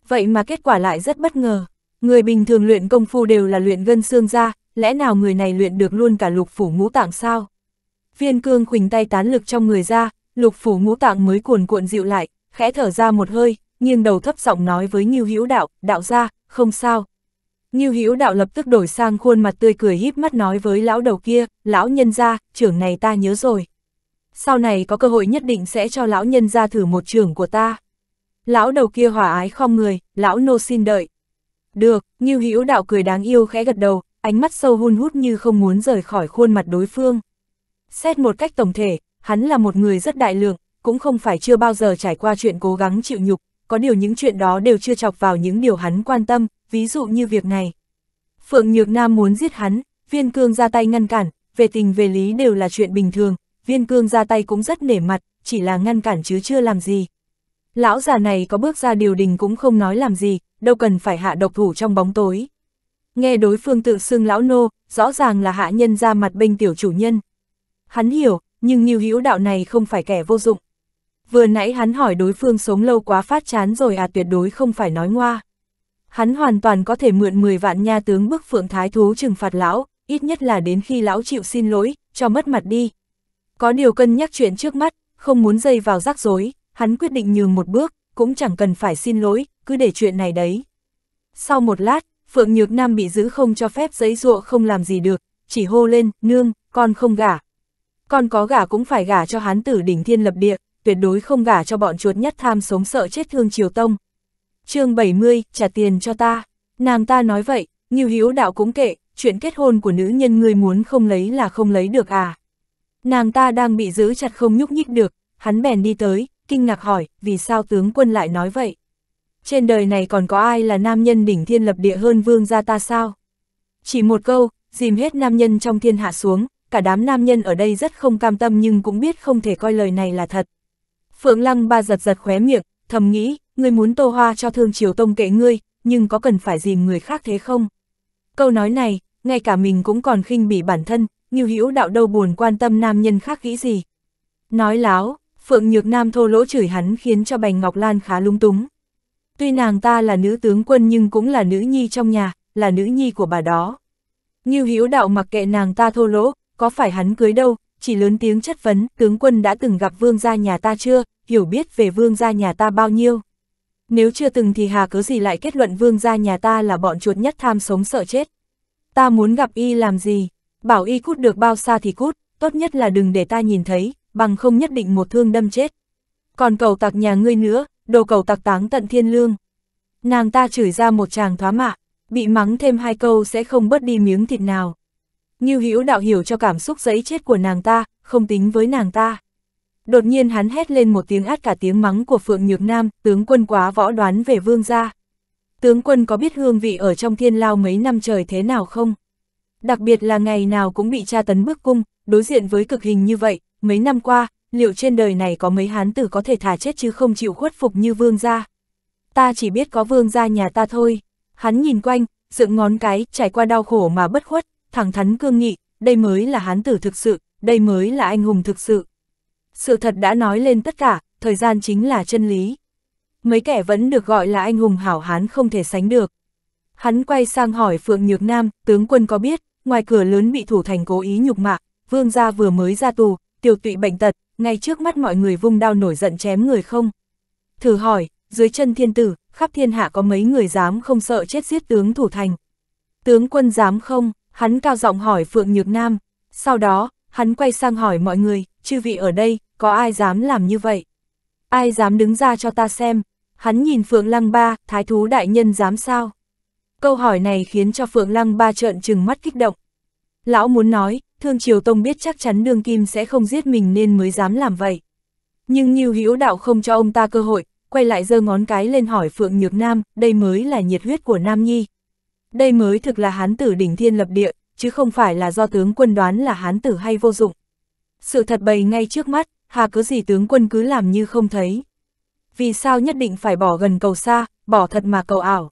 Vậy mà kết quả lại rất bất ngờ. Người bình thường luyện công phu đều là luyện gân xương ra, lẽ nào người này luyện được luôn cả lục phủ ngũ tạng sao? Viên cương khuỳnh tay tán lực trong người ra, lục phủ ngũ tạng mới cuồn cuộn dịu lại, khẽ thở ra một hơi, nghiêng đầu thấp giọng nói với Nhiêu Hữu Đạo, đạo ra, không sao. Nhiêu Hữu Đạo lập tức đổi sang khuôn mặt tươi cười híp mắt nói với lão đầu kia, lão nhân gia, trưởng này ta nhớ rồi. Sau này có cơ hội nhất định sẽ cho lão nhân gia thử một trưởng của ta. Lão đầu kia hòa ái không người, lão nô xin đợi. Được, Nhiêu Hữu Đạo cười đáng yêu khẽ gật đầu, ánh mắt sâu hun hút như không muốn rời khỏi khuôn mặt đối phương. Xét một cách tổng thể, hắn là một người rất đại lượng, cũng không phải chưa bao giờ trải qua chuyện cố gắng chịu nhục, có điều những chuyện đó đều chưa chọc vào những điều hắn quan tâm, ví dụ như việc này. Phượng Nhược Nam muốn giết hắn, Viên Cương ra tay ngăn cản, về tình về lý đều là chuyện bình thường, Viên Cương ra tay cũng rất nể mặt, chỉ là ngăn cản chứ chưa làm gì. Lão già này có bước ra điều đình cũng không nói làm gì, đâu cần phải hạ độc thủ trong bóng tối. Nghe đối phương tự xưng lão nô, rõ ràng là hạ nhân ra mặt binh tiểu chủ nhân. Hắn hiểu, nhưng Nghiêu Hữu đạo này không phải kẻ vô dụng. Vừa nãy hắn hỏi đối phương sống lâu quá phát chán rồi à tuyệt đối không phải nói ngoa. Hắn hoàn toàn có thể mượn 10 vạn nha tướng bức phượng thái thú trừng phạt lão, ít nhất là đến khi lão chịu xin lỗi, cho mất mặt đi. Có điều cân nhắc chuyện trước mắt, không muốn dây vào rắc rối, hắn quyết định nhường một bước, cũng chẳng cần phải xin lỗi, cứ để chuyện này đấy. Sau một lát, Phượng Nhược Nam bị giữ không cho phép giấy ruộng không làm gì được, chỉ hô lên, nương, con không gả. Con có gả cũng phải gả cho hán tử đỉnh thiên lập địa, tuyệt đối không gả cho bọn chuột nhắt tham sống sợ chết thương triều tông. chương 70, trả tiền cho ta. Nàng ta nói vậy, Nghiêu Hiếu Đạo cũng kệ, chuyện kết hôn của nữ nhân người muốn không lấy là không lấy được à. Nàng ta đang bị giữ chặt không nhúc nhích được, hắn bèn đi tới, kinh ngạc hỏi, vì sao tướng quân lại nói vậy? trên đời này còn có ai là nam nhân đỉnh thiên lập địa hơn vương gia ta sao? Chỉ một câu, dìm hết nam nhân trong thiên hạ xuống, cả đám nam nhân ở đây rất không cam tâm nhưng cũng biết không thể coi lời này là thật. Phượng Lăng ba giật giật khóe miệng, thầm nghĩ, ngươi muốn tô hoa cho thương triều tông kệ ngươi, nhưng có cần phải dìm người khác thế không? Câu nói này, ngay cả mình cũng còn khinh bỉ bản thân, như hữu đạo đâu buồn quan tâm nam nhân khác nghĩ gì. Nói láo, Phượng Nhược Nam thô lỗ chửi hắn khiến cho Bành Ngọc Lan khá lung túng. Tuy nàng ta là nữ tướng quân nhưng cũng là nữ nhi trong nhà, là nữ nhi của bà đó. Như hữu đạo mặc kệ nàng ta thô lỗ, có phải hắn cưới đâu, chỉ lớn tiếng chất vấn, tướng quân đã từng gặp vương gia nhà ta chưa, hiểu biết về vương gia nhà ta bao nhiêu. Nếu chưa từng thì hà cớ gì lại kết luận vương gia nhà ta là bọn chuột nhất tham sống sợ chết. Ta muốn gặp y làm gì, bảo y cút được bao xa thì cút, tốt nhất là đừng để ta nhìn thấy, bằng không nhất định một thương đâm chết. Còn cầu tạc nhà ngươi nữa, đồ cầu tặc táng tận thiên lương. Nàng ta chửi ra một chàng thoá mạ, bị mắng thêm hai câu sẽ không bớt đi miếng thịt nào. Như hữu đạo hiểu cho cảm xúc giấy chết của nàng ta, không tính với nàng ta. Đột nhiên hắn hét lên một tiếng át cả tiếng mắng của Phượng Nhược Nam, tướng quân quá võ đoán về vương gia. Tướng quân có biết hương vị ở trong thiên lao mấy năm trời thế nào không? Đặc biệt là ngày nào cũng bị tra tấn bức cung, đối diện với cực hình như vậy, mấy năm qua, liệu trên đời này có mấy hán tử có thể thả chết chứ không chịu khuất phục như vương gia. Ta chỉ biết có vương gia nhà ta thôi. Hắn nhìn quanh, dựng ngón cái, trải qua đau khổ mà bất khuất, thẳng thắn cương nghị, đây mới là hán tử thực sự, đây mới là anh hùng thực sự. Sự thật đã nói lên tất cả, thời gian chính là chân lý. Mấy kẻ vẫn được gọi là anh hùng hảo hán không thể sánh được. Hắn quay sang hỏi Phượng Nhược Nam, tướng quân có biết, ngoài cửa lớn bị thủ thành cố ý nhục mạ, vương gia vừa mới ra tù, tiểu tụy bệnh tật, ngay trước mắt mọi người vung đao nổi giận chém người không? Thử hỏi, dưới chân thiên tử, khắp thiên hạ có mấy người dám không sợ chết giết tướng thủ thành? Tướng quân dám không? Hắn cao giọng hỏi Phượng Nhược Nam. Sau đó, hắn quay sang hỏi mọi người, chư vị ở đây, có ai dám làm như vậy? Ai dám đứng ra cho ta xem? Hắn nhìn Phượng Lăng Ba, thái thú đại nhân dám sao? Câu hỏi này khiến cho Phượng Lăng Ba trợn trừng mắt kích động. Lão muốn nói, Thương Triều Tông biết chắc chắn Đương Kim sẽ không giết mình nên mới dám làm vậy. Nhưng Nhiêu Hữu Đạo không cho ông ta cơ hội, quay lại giơ ngón cái lên hỏi Phượng Nhược Nam, đây mới là nhiệt huyết của Nam Nhi. Đây mới thực là hán tử đỉnh thiên lập địa, chứ không phải là do tướng quân đoán là hán tử hay vô dụng. Sự thật bày ngay trước mắt, hà cứ gì tướng quân cứ làm như không thấy. Vì sao nhất định phải bỏ gần cầu xa, bỏ thật mà cầu ảo.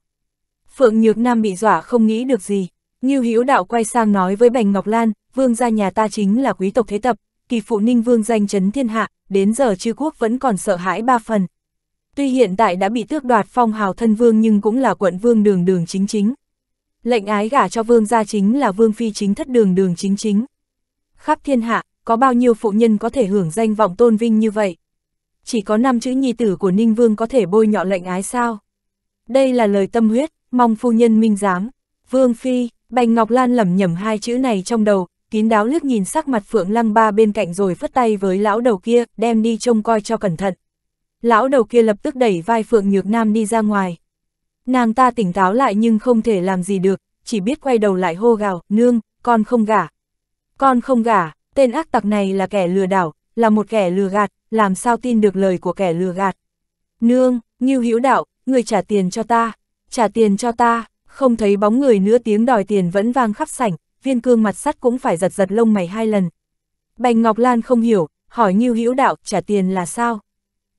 Phượng Nhược Nam bị dọa không nghĩ được gì, Ngưu Hữu Đạo quay sang nói với Bành Ngọc Lan, vương gia nhà ta chính là quý tộc thế tập, kỳ phụ ninh vương danh chấn thiên hạ, đến giờ chư quốc vẫn còn sợ hãi ba phần. Tuy hiện tại đã bị tước đoạt phong hào thân vương nhưng cũng là quận vương đường đường chính chính. Lệnh ái gả cho vương gia chính là vương phi chính thất đường đường chính chính. Khắp thiên hạ, có bao nhiêu phụ nhân có thể hưởng danh vọng tôn vinh như vậy? Chỉ có năm chữ nhi tử của Ninh Vương có thể bôi nhọ lệnh ái sao? Đây là lời tâm huyết, mong phu nhân minh giám. Vương Phi, Bành Ngọc Lan lẩm nhẩm hai chữ này trong đầu, kín đáo liếc nhìn sắc mặt Phượng Lăng Ba bên cạnh rồi phất tay với lão đầu kia, đem đi trông coi cho cẩn thận. Lão đầu kia lập tức đẩy vai Phượng Nhược Nam đi ra ngoài. Nàng ta tỉnh táo lại nhưng không thể làm gì được, chỉ biết quay đầu lại hô gào, nương, con không gả. Con không gả, tên ác tặc này là kẻ lừa đảo, là một kẻ lừa gạt, làm sao tin được lời của kẻ lừa gạt. Nương, Ngưu Hữu Đạo, người trả tiền cho ta, trả tiền cho ta, không thấy bóng người nữa tiếng đòi tiền vẫn vang khắp sảnh, viên cương mặt sắt cũng phải giật giật lông mày hai lần. Bành Ngọc Lan không hiểu, hỏi Ngưu Hữu Đạo trả tiền là sao?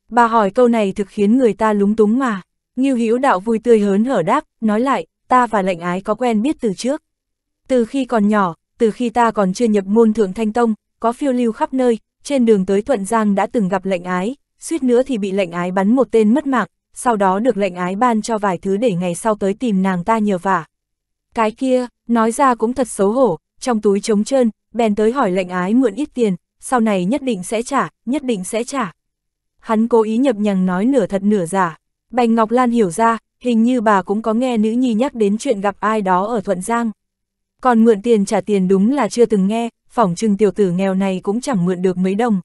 Bà hỏi câu này thực khiến người ta lúng túng mà. Ngưu Hữu Đạo vui tươi hớn hở đáp, nói lại, ta và lệnh ái có quen biết từ trước. Từ khi còn nhỏ, từ khi ta còn chưa nhập môn thượng thanh tông, có phiêu lưu khắp nơi, trên đường tới Thuận Giang đã từng gặp lệnh ái, suýt nữa thì bị lệnh ái bắn một tên mất mạng, sau đó được lệnh ái ban cho vài thứ để ngày sau tới tìm nàng ta nhờ vả. Cái kia, nói ra cũng thật xấu hổ, trong túi trống trơn, bèn tới hỏi lệnh ái mượn ít tiền, sau này nhất định sẽ trả, nhất định sẽ trả. Hắn cố ý nhập nhằng nói nửa thật nửa giả. Bành Ngọc Lan hiểu ra, hình như bà cũng có nghe nữ nhi nhắc đến chuyện gặp ai đó ở Thuận Giang. Còn mượn tiền trả tiền đúng là chưa từng nghe, phỏng trừng tiểu tử nghèo này cũng chẳng mượn được mấy đồng.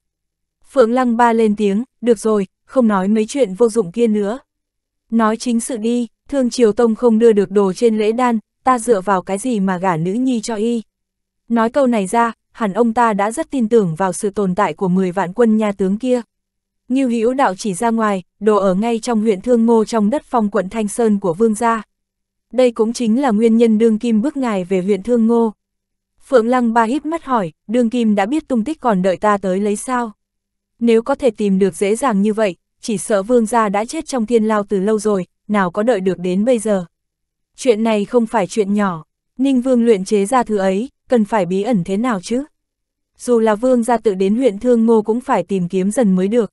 Phượng Lăng Ba lên tiếng, được rồi, không nói mấy chuyện vô dụng kia nữa. Nói chính sự đi, Thương Triều Tông không đưa được đồ trên lễ đan, ta dựa vào cái gì mà gả nữ nhi cho y. Nói câu này ra, hẳn ông ta đã rất tin tưởng vào sự tồn tại của 10 vạn quân nha tướng kia. Như hữu đạo chỉ ra ngoài, đồ ở ngay trong huyện Thương Ngô trong đất phong quận Thanh Sơn của Vương gia. Đây cũng chính là nguyên nhân đương kim bước ngài về huyện Thương Ngô. Phượng Lăng ba híp mắt hỏi, đương kim đã biết tung tích còn đợi ta tới lấy sao? Nếu có thể tìm được dễ dàng như vậy, chỉ sợ vương gia đã chết trong thiên lao từ lâu rồi, nào có đợi được đến bây giờ. Chuyện này không phải chuyện nhỏ, Ninh Vương luyện chế ra thứ ấy, cần phải bí ẩn thế nào chứ? Dù là vương gia tự đến huyện Thương Ngô cũng phải tìm kiếm dần mới được.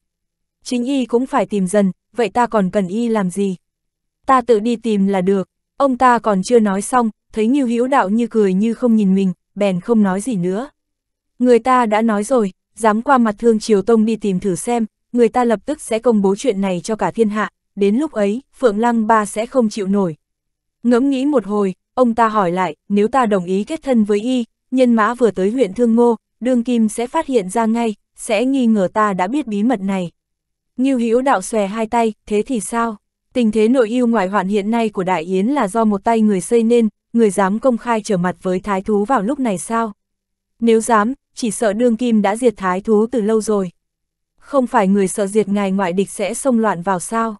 Chính y cũng phải tìm dần, vậy ta còn cần y làm gì? Ta tự đi tìm là được, ông ta còn chưa nói xong, thấy Nghiêu Hữu Đạo như cười như không nhìn mình, bèn không nói gì nữa. Người ta đã nói rồi, dám qua mặt Thương Triều Tông đi tìm thử xem, người ta lập tức sẽ công bố chuyện này cho cả thiên hạ, đến lúc ấy, Phượng Lăng ba sẽ không chịu nổi. Ngẫm nghĩ một hồi, ông ta hỏi lại, nếu ta đồng ý kết thân với y, nhân mã vừa tới huyện Thương Ngô, đương kim sẽ phát hiện ra ngay, sẽ nghi ngờ ta đã biết bí mật này. Ngưu Hữu đạo xòe hai tay, thế thì sao? Tình thế nội yêu ngoại hoạn hiện nay của Đại Yến là do một tay người xây nên, người dám công khai trở mặt với thái thú vào lúc này sao? Nếu dám, chỉ sợ đương kim đã diệt thái thú từ lâu rồi không phải người sợ diệt ngài ngoại địch sẽ xông loạn vào sao.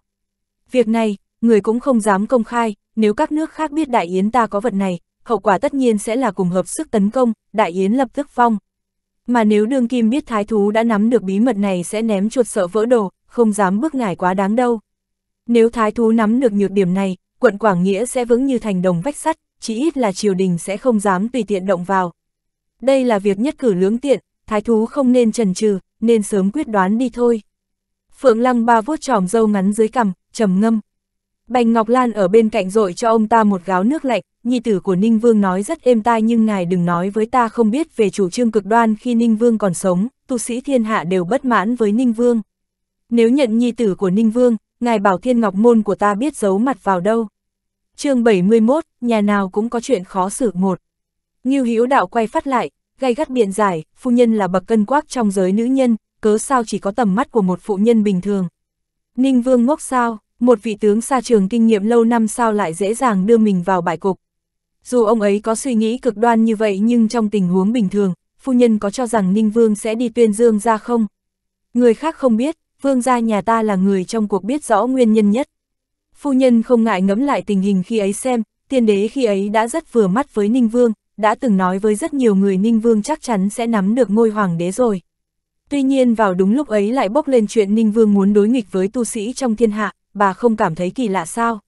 Việc này, người cũng không dám công khai, nếu các nước khác biết đại yến ta có vật này, hậu quả tất nhiên sẽ là cùng hợp sức tấn công, đại yến lập tức phong. Mà nếu đương kim biết thái thú đã nắm được bí mật này sẽ ném chuột sợ vỡ đồ, không dám bước ngải quá đáng đâu. Nếu thái thú nắm được nhược điểm này, quận Quảng Nghĩa sẽ vững như thành đồng vách sắt, chỉ ít là triều đình sẽ không dám tùy tiện động vào. Đây là việc nhất cử lưỡng tiện, thái thú không nên trần trừ, nên sớm quyết đoán đi thôi. Phượng Lăng ba vuốt trỏm dâu ngắn dưới cằm, trầm ngâm. Bành Ngọc Lan ở bên cạnh dội cho ông ta một gáo nước lạnh, nhi tử của Ninh Vương nói rất êm tai nhưng ngài đừng nói với ta không biết về chủ trương cực đoan khi Ninh Vương còn sống, tu sĩ thiên hạ đều bất mãn với Ninh Vương. Nếu nhận nhi tử của Ninh Vương, ngài bảo thiên ngọc môn của ta biết giấu mặt vào đâu. chương 71, nhà nào cũng có chuyện khó xử một. Ngưu Hữu đạo quay phát lại, gay gắt biện giải, phu nhân là bậc cân quắc trong giới nữ nhân, cớ sao chỉ có tầm mắt của một phụ nhân bình thường. Ninh Vương ngốc sao, một vị tướng xa trường kinh nghiệm lâu năm sao lại dễ dàng đưa mình vào bại cục. Dù ông ấy có suy nghĩ cực đoan như vậy nhưng trong tình huống bình thường, phu nhân có cho rằng Ninh Vương sẽ đi tuyên dương ra không? Người khác không biết, vương gia nhà ta là người trong cuộc biết rõ nguyên nhân nhất. Phu nhân không ngại ngẫm lại tình hình khi ấy xem, tiên đế khi ấy đã rất vừa mắt với Ninh Vương, đã từng nói với rất nhiều người Ninh Vương chắc chắn sẽ nắm được ngôi hoàng đế rồi. Tuy nhiên vào đúng lúc ấy lại bốc lên chuyện Ninh Vương muốn đối nghịch với tu sĩ trong thiên hạ, bà không cảm thấy kỳ lạ sao.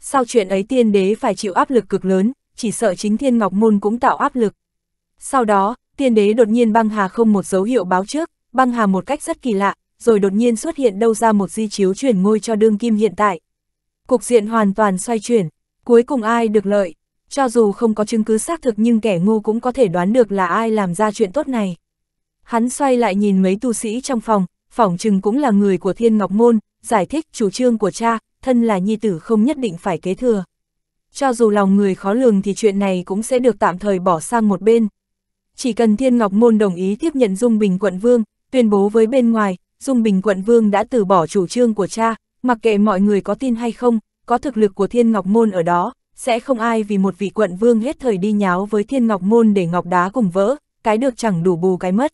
Sau chuyện ấy tiên đế phải chịu áp lực cực lớn, chỉ sợ chính thiên ngọc môn cũng tạo áp lực. Sau đó, tiên đế đột nhiên băng hà không một dấu hiệu báo trước, băng hà một cách rất kỳ lạ, rồi đột nhiên xuất hiện đâu ra một di chiếu chuyển ngôi cho đương kim hiện tại. Cục diện hoàn toàn xoay chuyển, cuối cùng ai được lợi, cho dù không có chứng cứ xác thực nhưng kẻ ngu cũng có thể đoán được là ai làm ra chuyện tốt này. Hắn xoay lại nhìn mấy tu sĩ trong phòng, phỏng chừng cũng là người của Thiên Ngọc Môn, giải thích chủ trương của cha, thân là nhi tử không nhất định phải kế thừa. Cho dù lòng người khó lường thì chuyện này cũng sẽ được tạm thời bỏ sang một bên. Chỉ cần Thiên Ngọc Môn đồng ý tiếp nhận Dung Bình Quận Vương, tuyên bố với bên ngoài, Dung Bình Quận Vương đã từ bỏ chủ trương của cha, mặc kệ mọi người có tin hay không, có thực lực của Thiên Ngọc Môn ở đó, sẽ không ai vì một vị quận vương hết thời đi nháo với thiên ngọc môn để ngọc đá cùng vỡ, cái được chẳng đủ bù cái mất.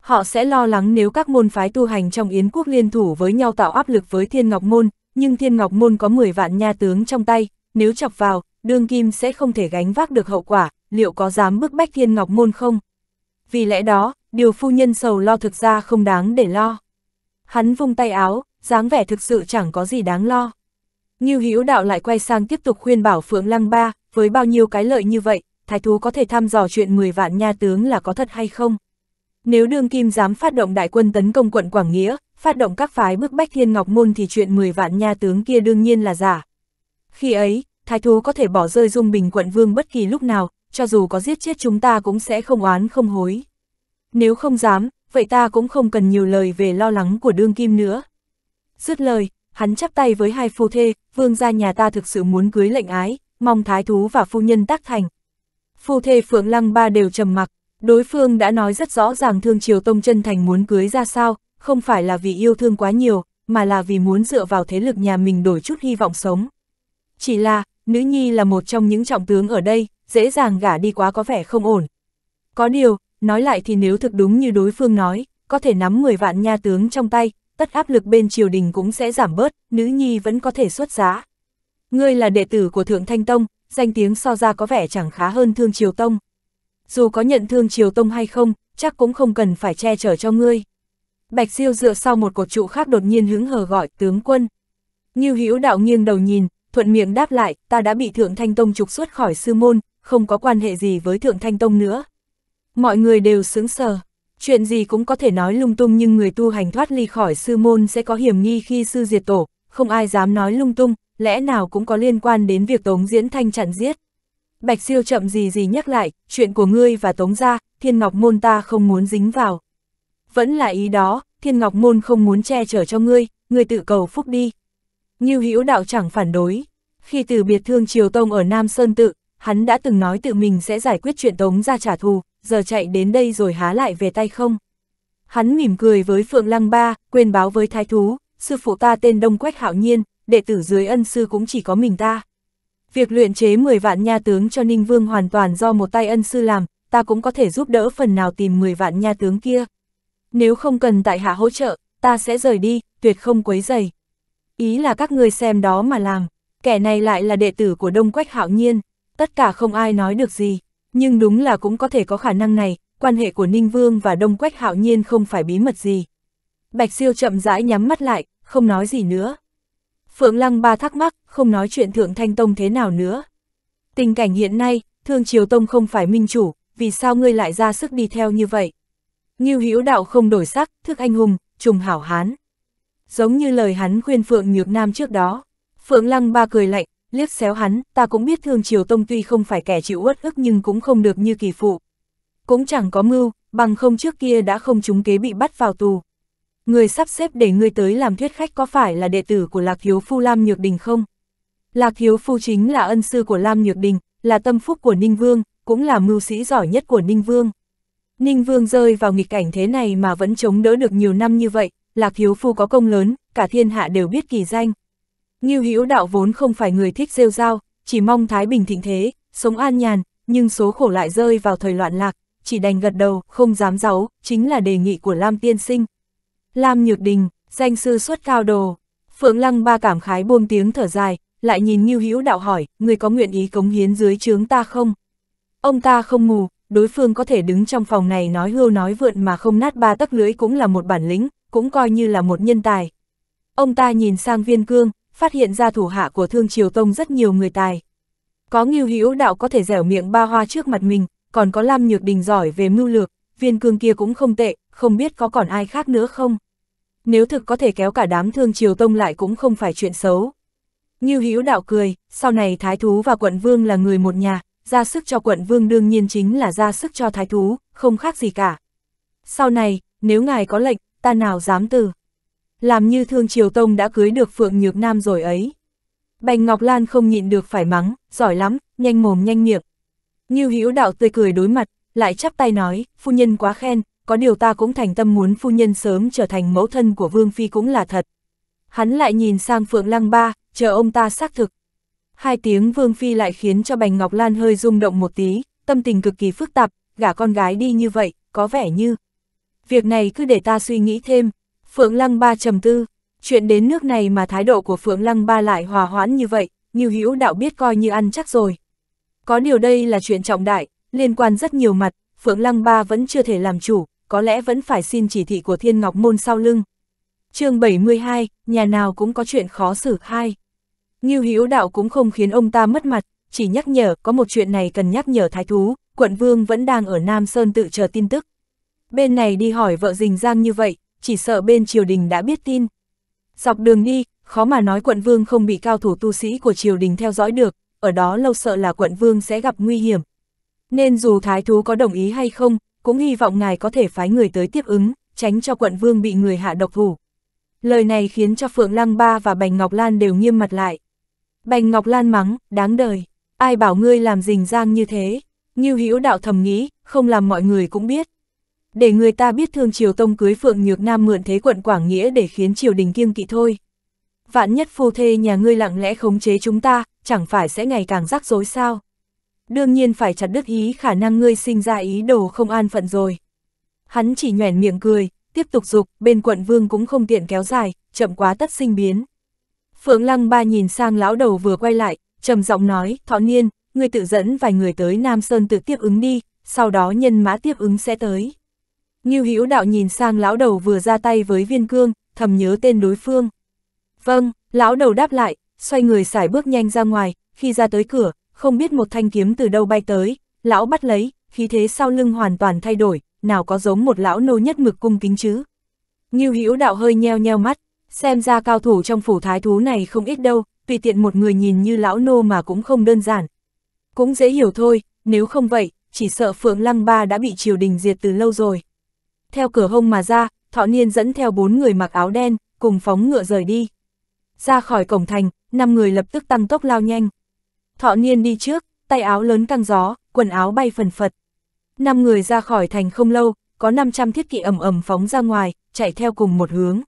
Họ sẽ lo lắng nếu các môn phái tu hành trong Yến quốc liên thủ với nhau tạo áp lực với thiên ngọc môn, nhưng thiên ngọc môn có 10 vạn nha tướng trong tay, nếu chọc vào, đương kim sẽ không thể gánh vác được hậu quả, liệu có dám bức bách thiên ngọc môn không? Vì lẽ đó, điều phu nhân sầu lo thực ra không đáng để lo. Hắn vung tay áo, dáng vẻ thực sự chẳng có gì đáng lo. Ngưu Hữu Đạo lại quay sang tiếp tục khuyên bảo Phượng Lăng Ba, với bao nhiêu cái lợi như vậy, thái thú có thể thăm dò chuyện 10 vạn nha tướng là có thật hay không. Nếu đương kim dám phát động đại quân tấn công quận Quảng Nghĩa, phát động các phái bức bách thiên ngọc môn thì chuyện 10 vạn nha tướng kia đương nhiên là giả. Khi ấy, thái thú có thể bỏ rơi dung bình quận vương bất kỳ lúc nào, cho dù có giết chết chúng ta cũng sẽ không oán không hối. Nếu không dám, vậy ta cũng không cần nhiều lời về lo lắng của đương kim nữa. Dứt lời, hắn chắp tay với hai phu thê, vương gia nhà ta thực sự muốn cưới lệnh ái, mong thái thú và phu nhân tác thành. Phu thê Phượng Lăng Ba đều trầm mặc, đối phương đã nói rất rõ ràng Thương Triều Tông chân thành muốn cưới ra sao, không phải là vì yêu thương quá nhiều, mà là vì muốn dựa vào thế lực nhà mình đổi chút hy vọng sống. Chỉ là, nữ nhi là một trong những trọng tướng ở đây, dễ dàng gả đi quá có vẻ không ổn. Có điều, nói lại thì nếu thực đúng như đối phương nói, có thể nắm 10 vạn nha tướng trong tay, tất áp lực bên triều đình cũng sẽ giảm bớt, nữ nhi vẫn có thể xuất giá. Ngươi là đệ tử của Thượng Thanh Tông, danh tiếng so ra có vẻ chẳng khá hơn Thương Triều Tông. Dù có nhận Thương Triều Tông hay không, chắc cũng không cần phải che chở cho ngươi. Bạch Siêu dựa sau một cột trụ khác đột nhiên hứng hờ gọi tướng quân. như Hữu đạo nghiêng đầu nhìn, thuận miệng đáp lại, ta đã bị Thượng Thanh Tông trục xuất khỏi sư môn, không có quan hệ gì với Thượng Thanh Tông nữa. Mọi người đều sướng sờ. Chuyện gì cũng có thể nói lung tung nhưng người tu hành thoát ly khỏi sư môn sẽ có hiểm nghi khi sư diệt tổ, không ai dám nói lung tung, lẽ nào cũng có liên quan đến việc Tống Diễn Thanh chặn giết. Bạch siêu chậm gì gì nhắc lại, chuyện của ngươi và Tống gia, Thiên Ngọc Môn ta không muốn dính vào. Vẫn là ý đó, Thiên Ngọc Môn không muốn che chở cho ngươi, ngươi tự cầu phúc đi. Như hữu đạo chẳng phản đối. Khi từ biệt thương Triều Tông ở Nam Sơn Tự, hắn đã từng nói tự mình sẽ giải quyết chuyện Tống gia trả thù, giờ chạy đến đây rồi há lại về tay không. Hắn mỉm cười với Phượng Lăng Ba, quên báo với thái thú, sư phụ ta tên Đông Quách Hạo Nhiên, đệ tử dưới ân sư cũng chỉ có mình ta. Việc luyện chế 10 vạn nha tướng cho Ninh Vương hoàn toàn do một tay ân sư làm, ta cũng có thể giúp đỡ phần nào tìm 10 vạn nha tướng kia. Nếu không cần tại hạ hỗ trợ, ta sẽ rời đi, tuyệt không quấy dày. Ý là các người xem đó mà làm, kẻ này lại là đệ tử của Đông Quách Hạo Nhiên, tất cả không ai nói được gì. Nhưng đúng là cũng có thể có khả năng này, quan hệ của Ninh Vương và Đông Quách hạo nhiên không phải bí mật gì. Bạch Siêu chậm rãi nhắm mắt lại, không nói gì nữa. Phượng Lăng Ba thắc mắc, không nói chuyện Thượng Thanh Tông thế nào nữa. Tình cảnh hiện nay, Thương Triều Tông không phải minh chủ, vì sao ngươi lại ra sức đi theo như vậy? Ngưu Hữu đạo không đổi sắc, thức anh hùng, trùng hảo hán. Giống như lời hắn khuyên Phượng Nhược Nam trước đó, Phượng Lăng Ba cười lạnh, liếc xéo hắn, ta cũng biết Thương Triều Tông tuy không phải kẻ chịu uất ức nhưng cũng không được như kỳ phụ. Cũng chẳng có mưu, bằng không trước kia đã không trúng kế bị bắt vào tù. Người sắp xếp để ngươi tới làm thuyết khách có phải là đệ tử của Lạc Thiếu Phu Lam Nhược Đình không? Lạc Thiếu Phu chính là ân sư của Lam Nhược Đình, là tâm phúc của Ninh Vương, cũng là mưu sĩ giỏi nhất của Ninh Vương. Ninh Vương rơi vào nghịch cảnh thế này mà vẫn chống đỡ được nhiều năm như vậy, Lạc Thiếu Phu có công lớn, cả thiên hạ đều biết kỳ danh, Ngưu Hữu Đạo vốn không phải người thích rêu rao, chỉ mong thái bình thịnh thế, sống an nhàn, nhưng số khổ lại rơi vào thời loạn lạc, chỉ đành gật đầu, không dám giấu, chính là đề nghị của Lam Tiên Sinh. Lam Nhược Đình, danh sư xuất cao đồ. Phượng Lăng ba cảm khái buông tiếng thở dài, lại nhìn Ngưu Hữu Đạo hỏi, người có nguyện ý cống hiến dưới trướng ta không? Ông ta không mù, đối phương có thể đứng trong phòng này nói hưu nói vượn mà không nát ba tấc lưới cũng là một bản lĩnh, cũng coi như là một nhân tài. Ông ta nhìn sang viên cương, phát hiện ra thủ hạ của Thương Triều Tông rất nhiều người tài. Có nghiêu hữu đạo có thể dẻo miệng ba hoa trước mặt mình, còn có Lam Nhược Đình giỏi về mưu lược, viên cương kia cũng không tệ, không biết có còn ai khác nữa không. Nếu thực có thể kéo cả đám Thương Triều Tông lại cũng không phải chuyện xấu. Nghiêu hữu đạo cười, sau này Thái Thú và Quận Vương là người một nhà, ra sức cho Quận Vương đương nhiên chính là ra sức cho Thái Thú, không khác gì cả. Sau này, nếu ngài có lệnh, ta nào dám từ làm như Thương Triều Tông đã cưới được Phượng Nhược Nam rồi ấy. Bành Ngọc Lan không nhịn được phải mắng, giỏi lắm, nhanh mồm nhanh miệng. Như Hữu Đạo tươi cười đối mặt, lại chắp tay nói, phu nhân quá khen, có điều ta cũng thành tâm muốn phu nhân sớm trở thành mẫu thân của Vương Phi cũng là thật. Hắn lại nhìn sang Phượng Lăng Ba, chờ ông ta xác thực. Hai tiếng Vương Phi lại khiến cho Bành Ngọc Lan hơi rung động một tí, tâm tình cực kỳ phức tạp, gả con gái đi như vậy, có vẻ như. Việc này cứ để ta suy nghĩ thêm, Phượng Lăng Ba trầm tư, chuyện đến nước này mà thái độ của Phượng Lăng Ba lại hòa hoãn như vậy, Ngưu Hữu Đạo biết coi như ăn chắc rồi. Có điều đây là chuyện trọng đại, liên quan rất nhiều mặt, Phượng Lăng Ba vẫn chưa thể làm chủ, có lẽ vẫn phải xin chỉ thị của Thiên Ngọc Môn sau lưng. chương 72, nhà nào cũng có chuyện khó xử hai. Ngưu Hữu Đạo cũng không khiến ông ta mất mặt, chỉ nhắc nhở có một chuyện này cần nhắc nhở thái thú, quận vương vẫn đang ở Nam Sơn tự chờ tin tức. Bên này đi hỏi vợ Dình Giang như vậy, chỉ sợ bên triều đình đã biết tin. Dọc đường đi, khó mà nói quận vương không bị cao thủ tu sĩ của triều đình theo dõi được, ở đó lâu sợ là quận vương sẽ gặp nguy hiểm. Nên dù thái thú có đồng ý hay không, cũng hy vọng ngài có thể phái người tới tiếp ứng, tránh cho quận vương bị người hạ độc thủ. Lời này khiến cho Phượng Lăng Ba và Bành Ngọc Lan đều nghiêm mặt lại. Bành Ngọc Lan mắng, đáng đời, ai bảo ngươi làm rình rang như thế, Ngưu Hữu đạo thầm nghĩ, không làm mọi người cũng biết để người ta biết thương triều tông cưới Phượng Nhược Nam mượn thế quận Quảng Nghĩa để khiến triều đình kiêng kỵ thôi. Vạn nhất phu thê nhà ngươi lặng lẽ khống chế chúng ta, chẳng phải sẽ ngày càng rắc rối sao? Đương nhiên phải chặt đứt ý khả năng ngươi sinh ra ý đồ không an phận rồi. Hắn chỉ nhoẻn miệng cười, tiếp tục dục, bên quận vương cũng không tiện kéo dài, chậm quá tất sinh biến. Phượng Lăng ba nhìn sang lão đầu vừa quay lại, trầm giọng nói, thọ niên, ngươi tự dẫn vài người tới Nam Sơn tự tiếp ứng đi, sau đó nhân mã tiếp ứng sẽ tới. Ngưu Hữu Đạo nhìn sang lão đầu vừa ra tay với viên cương, thầm nhớ tên đối phương. Vâng, lão đầu đáp lại, xoay người xải bước nhanh ra ngoài, khi ra tới cửa, không biết một thanh kiếm từ đâu bay tới, lão bắt lấy, khí thế sau lưng hoàn toàn thay đổi, nào có giống một lão nô nhất mực cung kính chứ. Ngưu Hữu Đạo hơi nheo nheo mắt, xem ra cao thủ trong phủ thái thú này không ít đâu, tùy tiện một người nhìn như lão nô mà cũng không đơn giản. Cũng dễ hiểu thôi, nếu không vậy, chỉ sợ Phượng Lăng Ba đã bị triều đình diệt từ lâu rồi theo cửa hông mà ra, thọ niên dẫn theo bốn người mặc áo đen, cùng phóng ngựa rời đi. Ra khỏi cổng thành, năm người lập tức tăng tốc lao nhanh. Thọ niên đi trước, tay áo lớn căng gió, quần áo bay phần phật. Năm người ra khỏi thành không lâu, có 500 thiết kỵ ầm ầm phóng ra ngoài, chạy theo cùng một hướng.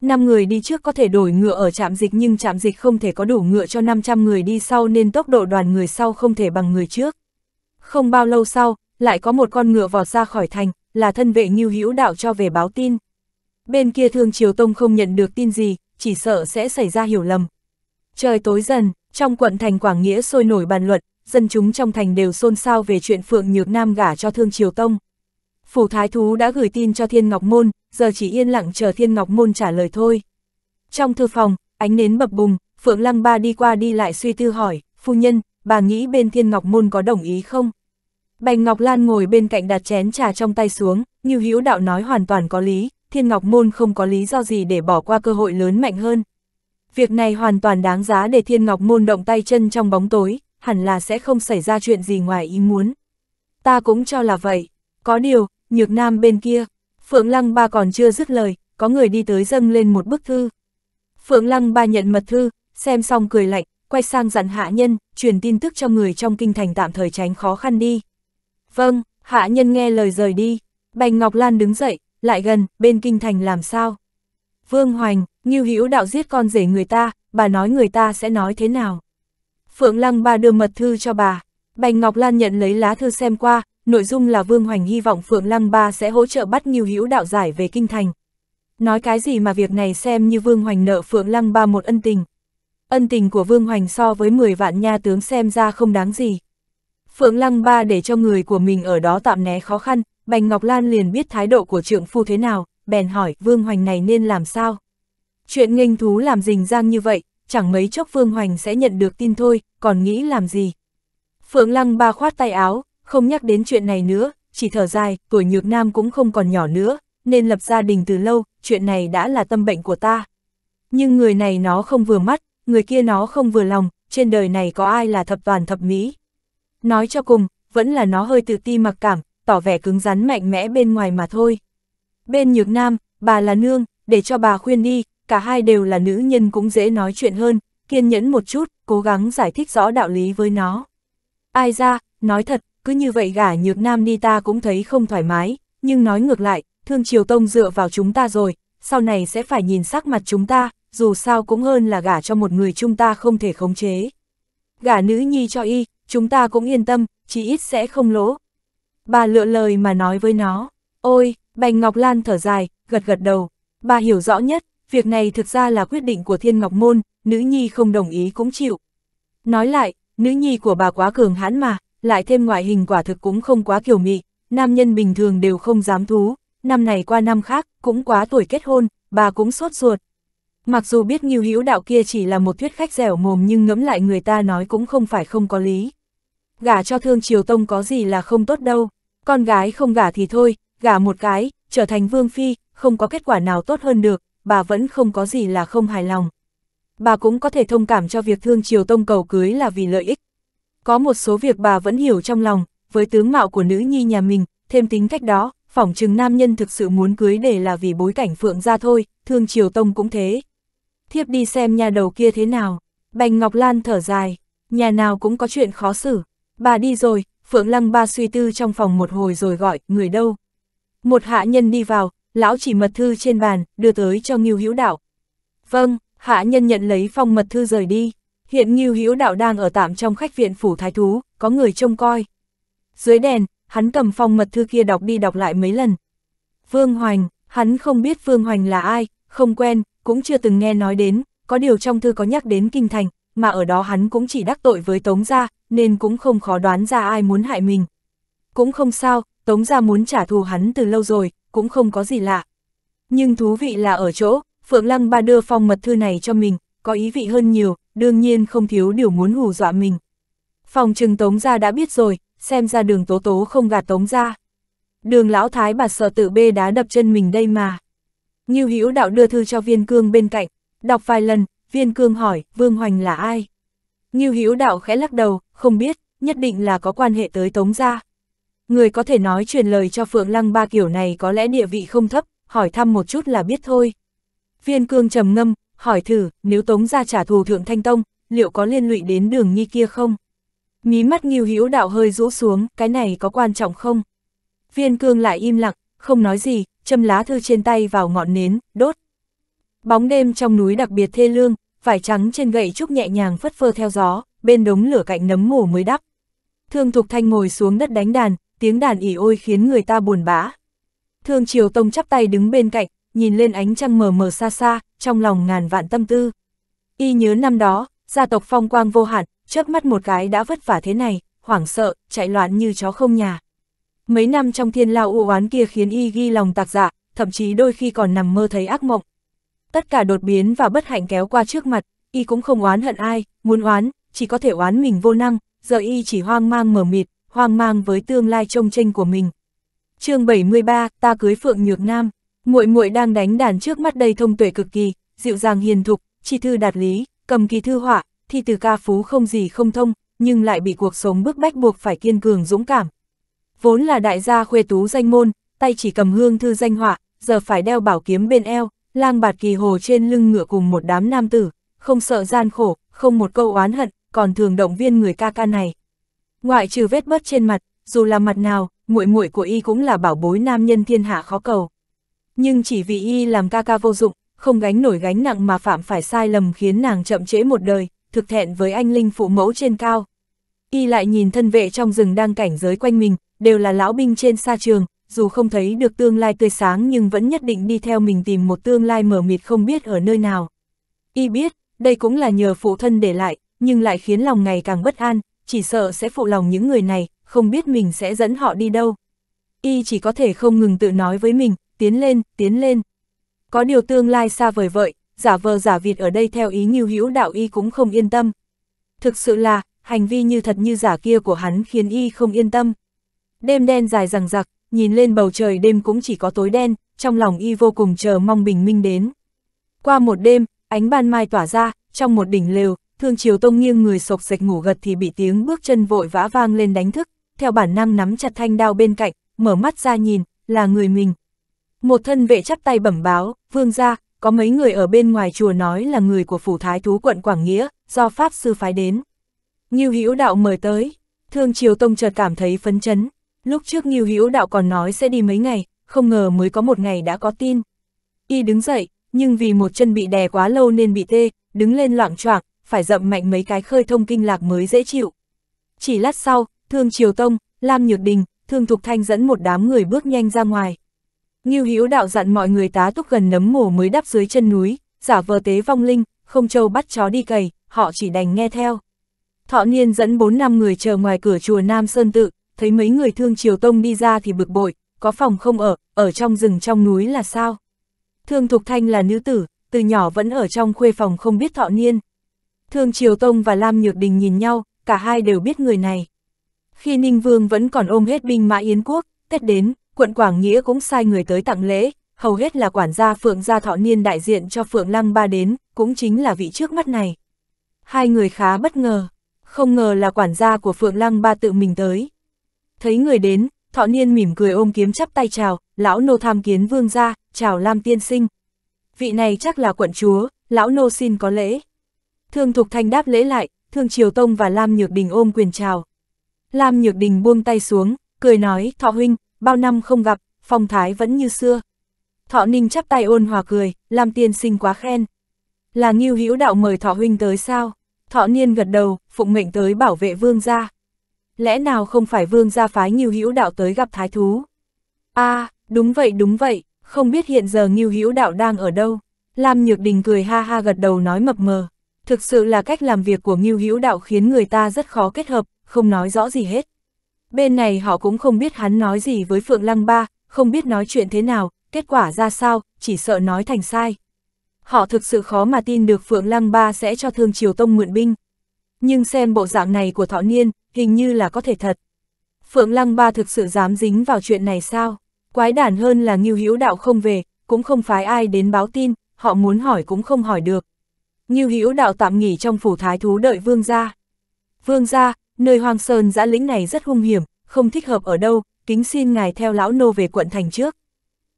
Năm người đi trước có thể đổi ngựa ở trạm dịch nhưng trạm dịch không thể có đủ ngựa cho 500 người đi sau nên tốc độ đoàn người sau không thể bằng người trước. Không bao lâu sau, lại có một con ngựa vọt ra khỏi thành, là thân vệ Ngưu Hữu Đạo cho về báo tin. Bên kia Thương Triều Tông không nhận được tin gì, chỉ sợ sẽ xảy ra hiểu lầm. Trời tối dần, trong quận thành Quảng Nghĩa sôi nổi bàn luận, dân chúng trong thành đều xôn xao về chuyện Phượng Nhược Nam gả cho Thương Triều Tông. Phủ Thái Thú đã gửi tin cho Thiên Ngọc Môn, giờ chỉ yên lặng chờ Thiên Ngọc Môn trả lời thôi. Trong thư phòng, ánh nến bập bùng, Phượng Lăng Ba đi qua đi lại suy tư hỏi, phu nhân, bà nghĩ bên Thiên Ngọc Môn có đồng ý không? Bành Ngọc Lan ngồi bên cạnh đặt chén trà trong tay xuống, như hữu đạo nói hoàn toàn có lý, Thiên Ngọc Môn không có lý do gì để bỏ qua cơ hội lớn mạnh hơn. Việc này hoàn toàn đáng giá để Thiên Ngọc Môn động tay chân trong bóng tối, hẳn là sẽ không xảy ra chuyện gì ngoài ý muốn. Ta cũng cho là vậy. Có điều, nhược nam bên kia, Phượng Lăng Ba còn chưa dứt lời, có người đi tới dâng lên một bức thư. Phượng Lăng Ba nhận mật thư, xem xong cười lạnh, quay sang dặn hạ nhân, truyền tin tức cho người trong kinh thành tạm thời tránh khó khăn đi. Vâng, hạ nhân nghe lời rời đi. Bành Ngọc Lan đứng dậy, lại gần, bên kinh thành làm sao? Vương Hoành, Ngưu Hữu đạo giết con rể người ta, bà nói người ta sẽ nói thế nào? Phượng Lăng bà đưa mật thư cho bà. Bành Ngọc Lan nhận lấy lá thư xem qua, nội dung là Vương Hoành hy vọng Phượng Lăng bà sẽ hỗ trợ bắt Ngưu Hữu đạo giải về kinh thành. Nói cái gì mà việc này xem như Vương Hoành nợ Phượng Lăng Ba một ân tình. Ân tình của Vương Hoành so với 10 vạn nha tướng xem ra không đáng gì. Phượng Lăng Ba để cho người của mình ở đó tạm né khó khăn, Bành Ngọc Lan liền biết thái độ của trượng phu thế nào, bèn hỏi Vương Hoành này nên làm sao. Chuyện nghênh thú làm rình rang như vậy, chẳng mấy chốc Vương Hoành sẽ nhận được tin thôi, còn nghĩ làm gì. Phượng Lăng Ba khoát tay áo, không nhắc đến chuyện này nữa, chỉ thở dài, tuổi nhược nam cũng không còn nhỏ nữa, nên lập gia đình từ lâu, chuyện này đã là tâm bệnh của ta. Nhưng người này nó không vừa mắt, người kia nó không vừa lòng, trên đời này có ai là thập toàn thập mỹ. Nói cho cùng, vẫn là nó hơi tự ti mặc cảm, tỏ vẻ cứng rắn mạnh mẽ bên ngoài mà thôi. Bên Nhược Nam, bà là nương, để cho bà khuyên đi, cả hai đều là nữ nhân cũng dễ nói chuyện hơn, kiên nhẫn một chút, cố gắng giải thích rõ đạo lý với nó. Ai ra, nói thật, cứ như vậy gả Nhược Nam đi ta cũng thấy không thoải mái, nhưng nói ngược lại, Thương Triều Tông dựa vào chúng ta rồi, sau này sẽ phải nhìn sắc mặt chúng ta, dù sao cũng hơn là gả cho một người chúng ta không thể khống chế. Gả nữ nhi cho y, chúng ta cũng yên tâm, chỉ ít sẽ không lỗ. Bà lựa lời mà nói với nó, ôi, Bành Ngọc Lan thở dài, gật gật đầu, bà hiểu rõ nhất, việc này thực ra là quyết định của Thiên Ngọc Môn, nữ nhi không đồng ý cũng chịu. Nói lại, nữ nhi của bà quá cường hãn mà, lại thêm ngoại hình quả thực cũng không quá kiểu mị, nam nhân bình thường đều không dám thú, năm này qua năm khác, cũng quá tuổi kết hôn, bà cũng sốt ruột, Mặc dù biết nghiêu hữu đạo kia chỉ là một thuyết khách dẻo mồm nhưng ngẫm lại người ta nói cũng không phải không có lý. Gả cho thương triều tông có gì là không tốt đâu, con gái không gả thì thôi, gả một cái, trở thành vương phi, không có kết quả nào tốt hơn được, bà vẫn không có gì là không hài lòng. Bà cũng có thể thông cảm cho việc thương triều tông cầu cưới là vì lợi ích. Có một số việc bà vẫn hiểu trong lòng, với tướng mạo của nữ nhi nhà mình, thêm tính cách đó, phỏng chừng nam nhân thực sự muốn cưới để là vì bối cảnh phượng ra thôi, thương triều tông cũng thế, thiếp đi xem nhà đầu kia thế nào. Bành Ngọc Lan thở dài, nhà nào cũng có chuyện khó xử. Bà đi rồi, Phượng Lăng Ba suy tư trong phòng một hồi rồi gọi, người đâu. Một hạ nhân đi vào, lão chỉ mật thư trên bàn, đưa tới cho Ngưu Hữu Đạo. Vâng, hạ nhân nhận lấy phong mật thư rời đi. Hiện Ngưu Hữu Đạo đang ở tạm trong khách viện phủ thái thú, có người trông coi. Dưới đèn, hắn cầm phong mật thư kia đọc đi đọc lại mấy lần. Vương Hoành, hắn không biết Vương Hoành là ai, không quen, cũng chưa từng nghe nói đến, có điều trong thư có nhắc đến kinh thành, mà ở đó hắn cũng chỉ đắc tội với Tống Gia, nên cũng không khó đoán ra ai muốn hại mình. Cũng không sao, Tống Gia muốn trả thù hắn từ lâu rồi, cũng không có gì lạ. Nhưng thú vị là ở chỗ, Phượng Lăng Ba đưa phong mật thư này cho mình, có ý vị hơn nhiều, đương nhiên không thiếu điều muốn hù dọa mình. Phòng trừng Tống Gia đã biết rồi, xem ra đường Tố Tố không gạt Tống Gia. Đường Lão Thái bà sợ tự bê đá đập chân mình đây mà. Ngưu Hữu Đạo đưa thư cho Viên Cương bên cạnh, đọc vài lần, Viên Cương hỏi, Vương Hoành là ai? Ngưu Hữu Đạo khẽ lắc đầu, không biết, nhất định là có quan hệ tới Tống gia. Người có thể nói truyền lời cho Phượng Lăng ba kiểu này có lẽ địa vị không thấp, hỏi thăm một chút là biết thôi. Viên Cương trầm ngâm, hỏi thử, nếu Tống gia trả thù Thượng Thanh Tông, liệu có liên lụy đến đường Nhi kia không? Mí mắt Ngưu Hữu Đạo hơi rũ xuống, cái này có quan trọng không? Viên Cương lại im lặng, không nói gì, châm lá thư trên tay vào ngọn nến, đốt. Bóng đêm trong núi đặc biệt thê lương, vải trắng trên gậy trúc nhẹ nhàng phất phơ theo gió, bên đống lửa cạnh nấm mồ mới đắp. Thương Thục Thanh ngồi xuống đất đánh đàn, tiếng đàn ỉ ôi khiến người ta buồn bã. Thương Triều Tông chắp tay đứng bên cạnh, nhìn lên ánh trăng mờ mờ xa xa, trong lòng ngàn vạn tâm tư. Y nhớ năm đó, gia tộc phong quang vô hạn, chớp mắt một cái đã vất vả thế này, hoảng sợ, chạy loạn như chó không nhà. Mấy năm trong thiên lao u oán kia khiến y ghi lòng tạc dạ, thậm chí đôi khi còn nằm mơ thấy ác mộng. Tất cả đột biến và bất hạnh kéo qua trước mặt, y cũng không oán hận ai, muốn oán, chỉ có thể oán mình vô năng, giờ y chỉ hoang mang mờ mịt, hoang mang với tương lai trông tranh của mình. chương 73, ta cưới Phượng Nhược Nam, muội muội đang đánh đàn trước mắt đầy thông tuệ cực kỳ, dịu dàng hiền thục, chi thư đạt lý, cầm kỳ thư họa, thi từ ca phú không gì không thông, nhưng lại bị cuộc sống bức bách buộc phải kiên cường dũng cảm, vốn là đại gia khuê tú danh môn, tay chỉ cầm hương thư danh họa, giờ phải đeo bảo kiếm bên eo, lang bạt kỳ hồ trên lưng ngựa cùng một đám nam tử, không sợ gian khổ, không một câu oán hận, còn thường động viên người ca ca này. Ngoại trừ vết bớt trên mặt, dù là mặt nào, muội muội của y cũng là bảo bối nam nhân thiên hạ khó cầu. Nhưng chỉ vì y làm ca ca vô dụng, không gánh nổi gánh nặng mà phạm phải sai lầm khiến nàng chậm trễ một đời, thực thẹn với anh linh phụ mẫu trên cao. Y lại nhìn thân vệ trong rừng đang cảnh giới quanh mình, đều là lão binh trên xa trường, dù không thấy được tương lai tươi sáng nhưng vẫn nhất định đi theo mình tìm một tương lai mở mịt không biết ở nơi nào. Y biết, đây cũng là nhờ phụ thân để lại, nhưng lại khiến lòng ngày càng bất an, chỉ sợ sẽ phụ lòng những người này, không biết mình sẽ dẫn họ đi đâu. Y chỉ có thể không ngừng tự nói với mình, tiến lên, tiến lên. Có điều tương lai xa vời vợi, giả vờ giả vịt ở đây theo ý nghiêu hữu đạo Y cũng không yên tâm. Thực sự là, hành vi như thật như giả kia của hắn khiến Y không yên tâm. Đêm đen dài rằng giặc, nhìn lên bầu trời đêm cũng chỉ có tối đen, trong lòng y vô cùng chờ mong bình minh đến. Qua một đêm, ánh ban mai tỏa ra, trong một đỉnh lều, thương chiều tông nghiêng người sộc sạch ngủ gật thì bị tiếng bước chân vội vã vang lên đánh thức, theo bản năng nắm chặt thanh đao bên cạnh, mở mắt ra nhìn, là người mình. Một thân vệ chắp tay bẩm báo, vương gia, có mấy người ở bên ngoài chùa nói là người của phủ thái thú quận Quảng Nghĩa, do Pháp sư phái đến. như hữu đạo mời tới, thương chiều tông chợt cảm thấy phấn chấn, Lúc trước Nghiêu Hữu Đạo còn nói sẽ đi mấy ngày, không ngờ mới có một ngày đã có tin. Y đứng dậy, nhưng vì một chân bị đè quá lâu nên bị tê, đứng lên loạn choạng, phải dậm mạnh mấy cái khơi thông kinh lạc mới dễ chịu. Chỉ lát sau, Thương Triều Tông, Lam Nhược Đình, Thương Thục Thanh dẫn một đám người bước nhanh ra ngoài. Nghiêu Hữu Đạo dặn mọi người tá túc gần nấm mồ mới đắp dưới chân núi, giả vờ tế vong linh, không châu bắt chó đi cày, họ chỉ đành nghe theo. Thọ Niên dẫn bốn năm người chờ ngoài cửa chùa Nam Sơn Tự, thấy mấy người thương Triều Tông đi ra thì bực bội, có phòng không ở, ở trong rừng trong núi là sao? Thương Thục Thanh là nữ tử, từ nhỏ vẫn ở trong khuê phòng không biết thọ niên. Thương Triều Tông và Lam Nhược Đình nhìn nhau, cả hai đều biết người này. Khi Ninh Vương vẫn còn ôm hết binh mã Yến Quốc, Tết đến, quận Quảng Nghĩa cũng sai người tới tặng lễ, hầu hết là quản gia Phượng Gia Thọ Niên đại diện cho Phượng Lăng Ba đến, cũng chính là vị trước mắt này. Hai người khá bất ngờ, không ngờ là quản gia của Phượng Lăng Ba tự mình tới. Thấy người đến, thọ niên mỉm cười ôm kiếm chắp tay chào, lão nô tham kiến vương gia, chào Lam tiên sinh. Vị này chắc là quận chúa, lão nô xin có lễ. Thương Thục Thanh đáp lễ lại, Thương Triều Tông và Lam Nhược Đình ôm quyền chào. Lam Nhược Đình buông tay xuống, cười nói, thọ huynh, bao năm không gặp, phong thái vẫn như xưa. Thọ Ninh chắp tay ôn hòa cười, Lam tiên sinh quá khen. Là Nghiêu Hữu Đạo mời thọ huynh tới sao? Thọ Niên gật đầu, phụng mệnh tới bảo vệ vương gia lẽ nào không phải vương gia phái Nghiêu Hữu Đạo tới gặp thái thú? a à, đúng vậy đúng vậy, không biết hiện giờ Nghiêu Hữu Đạo đang ở đâu? Lam Nhược Đình cười ha ha gật đầu nói mập mờ, thực sự là cách làm việc của Nghiêu Hữu Đạo khiến người ta rất khó kết hợp, không nói rõ gì hết. Bên này họ cũng không biết hắn nói gì với Phượng Lăng Ba, không biết nói chuyện thế nào, kết quả ra sao, chỉ sợ nói thành sai. Họ thực sự khó mà tin được Phượng Lăng Ba sẽ cho Thương Triều Tông mượn binh. Nhưng xem bộ dạng này của Thọ Niên, hình như là có thể thật. Phượng Lăng Ba thực sự dám dính vào chuyện này sao? Quái đản hơn là Ngưu Hữu Đạo không về, cũng không phái ai đến báo tin, họ muốn hỏi cũng không hỏi được. Ngưu Hữu Đạo tạm nghỉ trong phủ thái thú đợi vương gia. Vương gia, nơi hoang sơn dã lĩnh này rất hung hiểm, không thích hợp ở đâu, kính xin ngài theo lão nô về quận thành trước.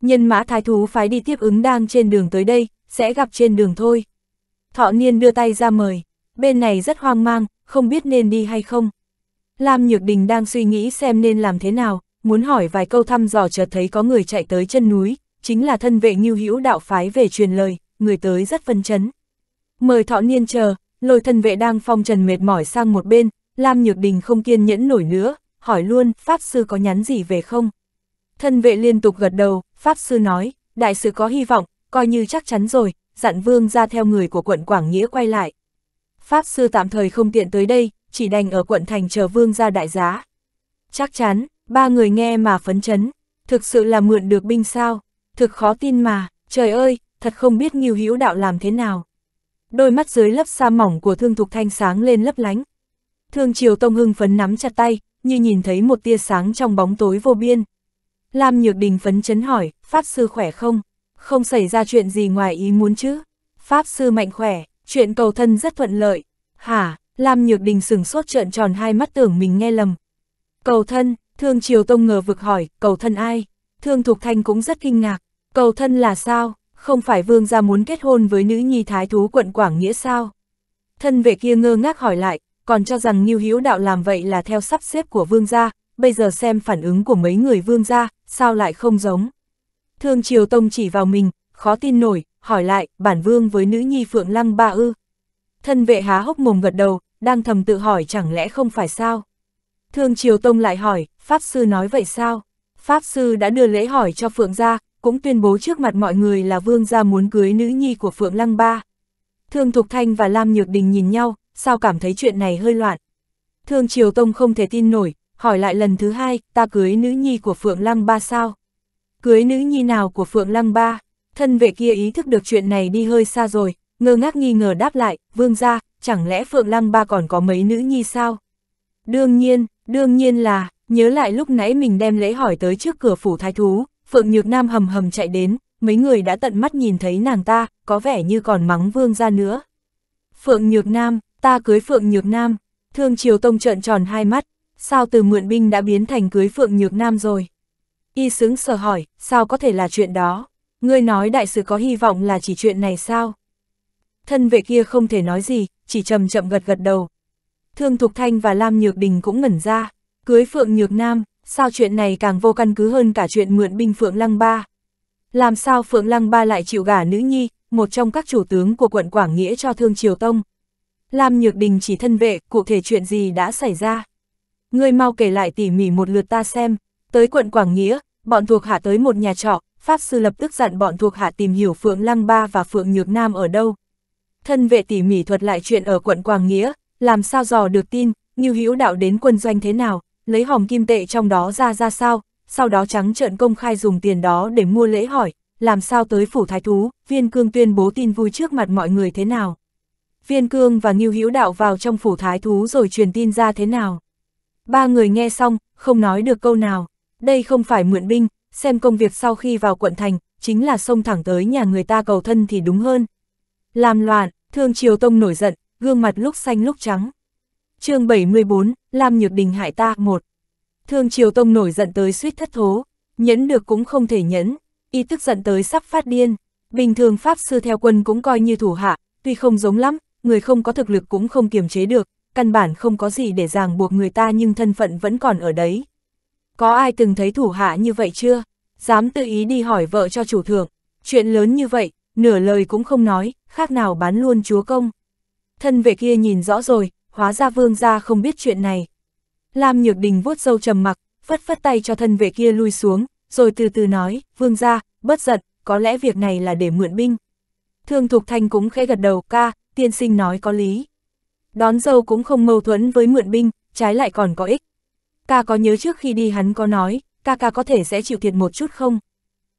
Nhân mã thái thú phái đi tiếp ứng đang trên đường tới đây, sẽ gặp trên đường thôi. Thọ niên đưa tay ra mời, bên này rất hoang mang, không biết nên đi hay không. Lam Nhược Đình đang suy nghĩ xem nên làm thế nào, muốn hỏi vài câu thăm dò chợt thấy có người chạy tới chân núi, chính là thân vệ Ngưu Hữu đạo phái về truyền lời, người tới rất phân chấn. Mời Thọ Niên chờ, lôi thân vệ đang phong trần mệt mỏi sang một bên, Lam Nhược Đình không kiên nhẫn nổi nữa, hỏi luôn, Pháp Sư có nhắn gì về không? Thân vệ liên tục gật đầu, Pháp Sư nói, đại sư có hy vọng, coi như chắc chắn rồi, dặn vương ra theo người của quận Quảng Nghĩa quay lại. Pháp Sư tạm thời không tiện tới đây, chỉ đành ở quận thành chờ vương ra đại giá. Chắc chắn, ba người nghe mà phấn chấn, thực sự là mượn được binh sao, thực khó tin mà, trời ơi, thật không biết nghiêu hữu đạo làm thế nào. Đôi mắt dưới lớp sa mỏng của thương thục thanh sáng lên lấp lánh. Thương triều tông hưng phấn nắm chặt tay, như nhìn thấy một tia sáng trong bóng tối vô biên. Lam Nhược Đình phấn chấn hỏi, Pháp Sư khỏe không? Không xảy ra chuyện gì ngoài ý muốn chứ? Pháp Sư mạnh khỏe, chuyện cầu thân rất thuận lợi. Hả, Lam Nhược Đình sửng sốt trợn tròn hai mắt tưởng mình nghe lầm. Cầu thân, Thương Triều Tông ngờ vực hỏi, cầu thân ai? Thương Thục Thanh cũng rất kinh ngạc, cầu thân là sao? Không phải vương gia muốn kết hôn với nữ nhi thái thú quận Quảng Nghĩa sao? Thân vệ kia ngơ ngác hỏi lại, còn cho rằng Nhiêu Hiếu Đạo làm vậy là theo sắp xếp của vương gia, bây giờ xem phản ứng của mấy người vương gia, sao lại không giống? Thương Triều Tông chỉ vào mình, khó tin nổi, hỏi lại, bản vương với nữ nhi Phượng Lăng Ba ư? Thân vệ há hốc mồm gật đầu, đang thầm tự hỏi chẳng lẽ không phải sao? Thương Triều Tông lại hỏi, Pháp Sư nói vậy sao? Pháp Sư đã đưa lễ hỏi cho Phượng Gia, cũng tuyên bố trước mặt mọi người là Vương Gia muốn cưới nữ nhi của Phượng Lăng Ba. Thương Thục Thanh và Lam Nhược Đình nhìn nhau, sao cảm thấy chuyện này hơi loạn? Thương Triều Tông không thể tin nổi, hỏi lại lần thứ hai, ta cưới nữ nhi của Phượng Lăng Ba sao? Cưới nữ nhi nào của Phượng Lăng Ba? Thân vệ kia ý thức được chuyện này đi hơi xa rồi, ngơ ngác nghi ngờ đáp lại, vương gia, chẳng lẽ Phượng Lăng Ba còn có mấy nữ nhi sao? Đương nhiên, đương nhiên là, nhớ lại lúc nãy mình đem lễ hỏi tới trước cửa phủ thái thú, Phượng Nhược Nam hầm hầm chạy đến, mấy người đã tận mắt nhìn thấy nàng ta, có vẻ như còn mắng vương ra nữa. Phượng Nhược Nam, ta cưới Phượng Nhược Nam, thương triều tông trợn tròn hai mắt, sao từ mượn binh đã biến thành cưới Phượng Nhược Nam rồi? Y xứng sở hỏi, sao có thể là chuyện đó? Ngươi nói đại sứ có hy vọng là chỉ chuyện này sao? thân vệ kia không thể nói gì, chỉ chậm chậm gật gật đầu. Thương Thục Thanh và Lam Nhược Đình cũng ngẩn ra, cưới Phượng Nhược Nam, sao chuyện này càng vô căn cứ hơn cả chuyện mượn binh Phượng Lăng Ba. Làm sao Phượng Lăng Ba lại chịu gả nữ nhi, một trong các chủ tướng của quận Quảng Nghĩa cho Thương Triều Tông. Lam Nhược Đình chỉ thân vệ, cụ thể chuyện gì đã xảy ra. Ngươi mau kể lại tỉ mỉ một lượt ta xem, tới quận Quảng Nghĩa, bọn thuộc hạ tới một nhà trọ, Pháp Sư lập tức dặn bọn thuộc hạ tìm hiểu Phượng Lăng Ba và Phượng Nhược Nam ở đâu, thân vệ tỉ mỉ thuật lại chuyện ở quận Quảng Nghĩa, làm sao dò được tin, như hữu đạo đến quân doanh thế nào, lấy hòm kim tệ trong đó ra ra sao, sau đó trắng trợn công khai dùng tiền đó để mua lễ hỏi, làm sao tới phủ thái thú, viên cương tuyên bố tin vui trước mặt mọi người thế nào. Viên cương và Ngưu hữu đạo vào trong phủ thái thú rồi truyền tin ra thế nào. Ba người nghe xong, không nói được câu nào, đây không phải mượn binh, xem công việc sau khi vào quận thành, chính là xông thẳng tới nhà người ta cầu thân thì đúng hơn. Làm loạn, Thương Triều Tông nổi giận, gương mặt lúc xanh lúc trắng. chương 74, Lam Nhược Đình hại ta, một Thương Triều Tông nổi giận tới suýt thất thố, nhẫn được cũng không thể nhẫn, y tức giận tới sắp phát điên. Bình thường Pháp Sư theo quân cũng coi như thủ hạ, tuy không giống lắm, người không có thực lực cũng không kiềm chế được, căn bản không có gì để ràng buộc người ta nhưng thân phận vẫn còn ở đấy. Có ai từng thấy thủ hạ như vậy chưa? Dám tự ý đi hỏi vợ cho chủ thượng, chuyện lớn như vậy, nửa lời cũng không nói, khác nào bán luôn chúa công. Thân vệ kia nhìn rõ rồi, hóa ra vương gia không biết chuyện này. Lam Nhược Đình vuốt râu trầm mặc, phất phất tay cho thân vệ kia lui xuống, rồi từ từ nói, vương gia, bất giận, có lẽ việc này là để mượn binh. Thương Thục Thanh cũng khẽ gật đầu, ca, tiên sinh nói có lý. Đón dâu cũng không mâu thuẫn với mượn binh, trái lại còn có ích. Ca có nhớ trước khi đi hắn có nói, ca ca có thể sẽ chịu thiệt một chút không?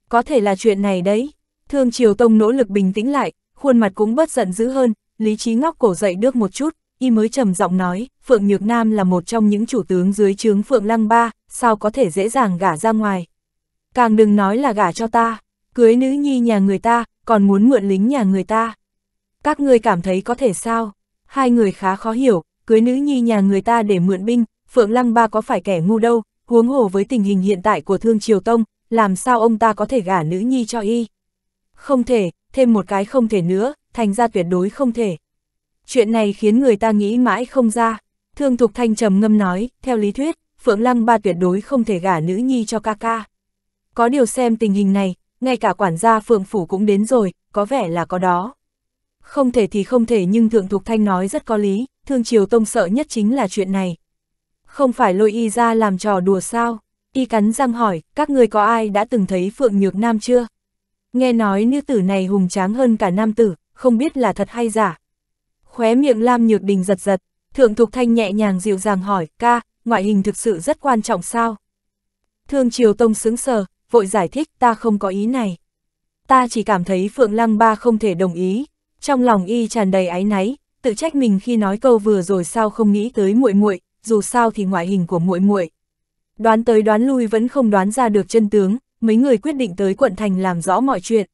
Có thể là chuyện này đấy. Thương Triều Tông nỗ lực bình tĩnh lại, khuôn mặt cũng bất giận dữ hơn, lý trí ngóc cổ dậy được một chút, y mới trầm giọng nói, Phượng Nhược Nam là một trong những chủ tướng dưới trướng Phượng Lăng Ba, sao có thể dễ dàng gả ra ngoài. Càng đừng nói là gả cho ta, cưới nữ nhi nhà người ta, còn muốn mượn lính nhà người ta. Các người cảm thấy có thể sao? Hai người khá khó hiểu, cưới nữ nhi nhà người ta để mượn binh, Phượng Lăng Ba có phải kẻ ngu đâu, huống hồ với tình hình hiện tại của Thương Triều Tông, làm sao ông ta có thể gả nữ nhi cho y. Không thể, thêm một cái không thể nữa, thành ra tuyệt đối không thể. Chuyện này khiến người ta nghĩ mãi không ra. Thương Thục Thanh trầm ngâm nói, theo lý thuyết, Phượng Lăng ba tuyệt đối không thể gả nữ nhi cho ca ca. Có điều xem tình hình này, ngay cả quản gia Phượng Phủ cũng đến rồi, có vẻ là có đó. Không thể thì không thể nhưng Thượng Thục Thanh nói rất có lý, Thương Triều Tông sợ nhất chính là chuyện này. Không phải lôi y ra làm trò đùa sao? Y cắn răng hỏi, các người có ai đã từng thấy Phượng Nhược Nam chưa? nghe nói nữ tử này hùng tráng hơn cả nam tử, không biết là thật hay giả. Khóe miệng Lam Nhược Đình giật giật, Thượng Thục Thanh nhẹ nhàng dịu dàng hỏi, ca, ngoại hình thực sự rất quan trọng sao? Thương Triều Tông sướng sờ, vội giải thích ta không có ý này. Ta chỉ cảm thấy Phượng Lăng Ba không thể đồng ý, trong lòng y tràn đầy áy náy, tự trách mình khi nói câu vừa rồi sao không nghĩ tới muội muội, dù sao thì ngoại hình của muội muội. Đoán tới đoán lui vẫn không đoán ra được chân tướng, mấy người quyết định tới quận thành làm rõ mọi chuyện.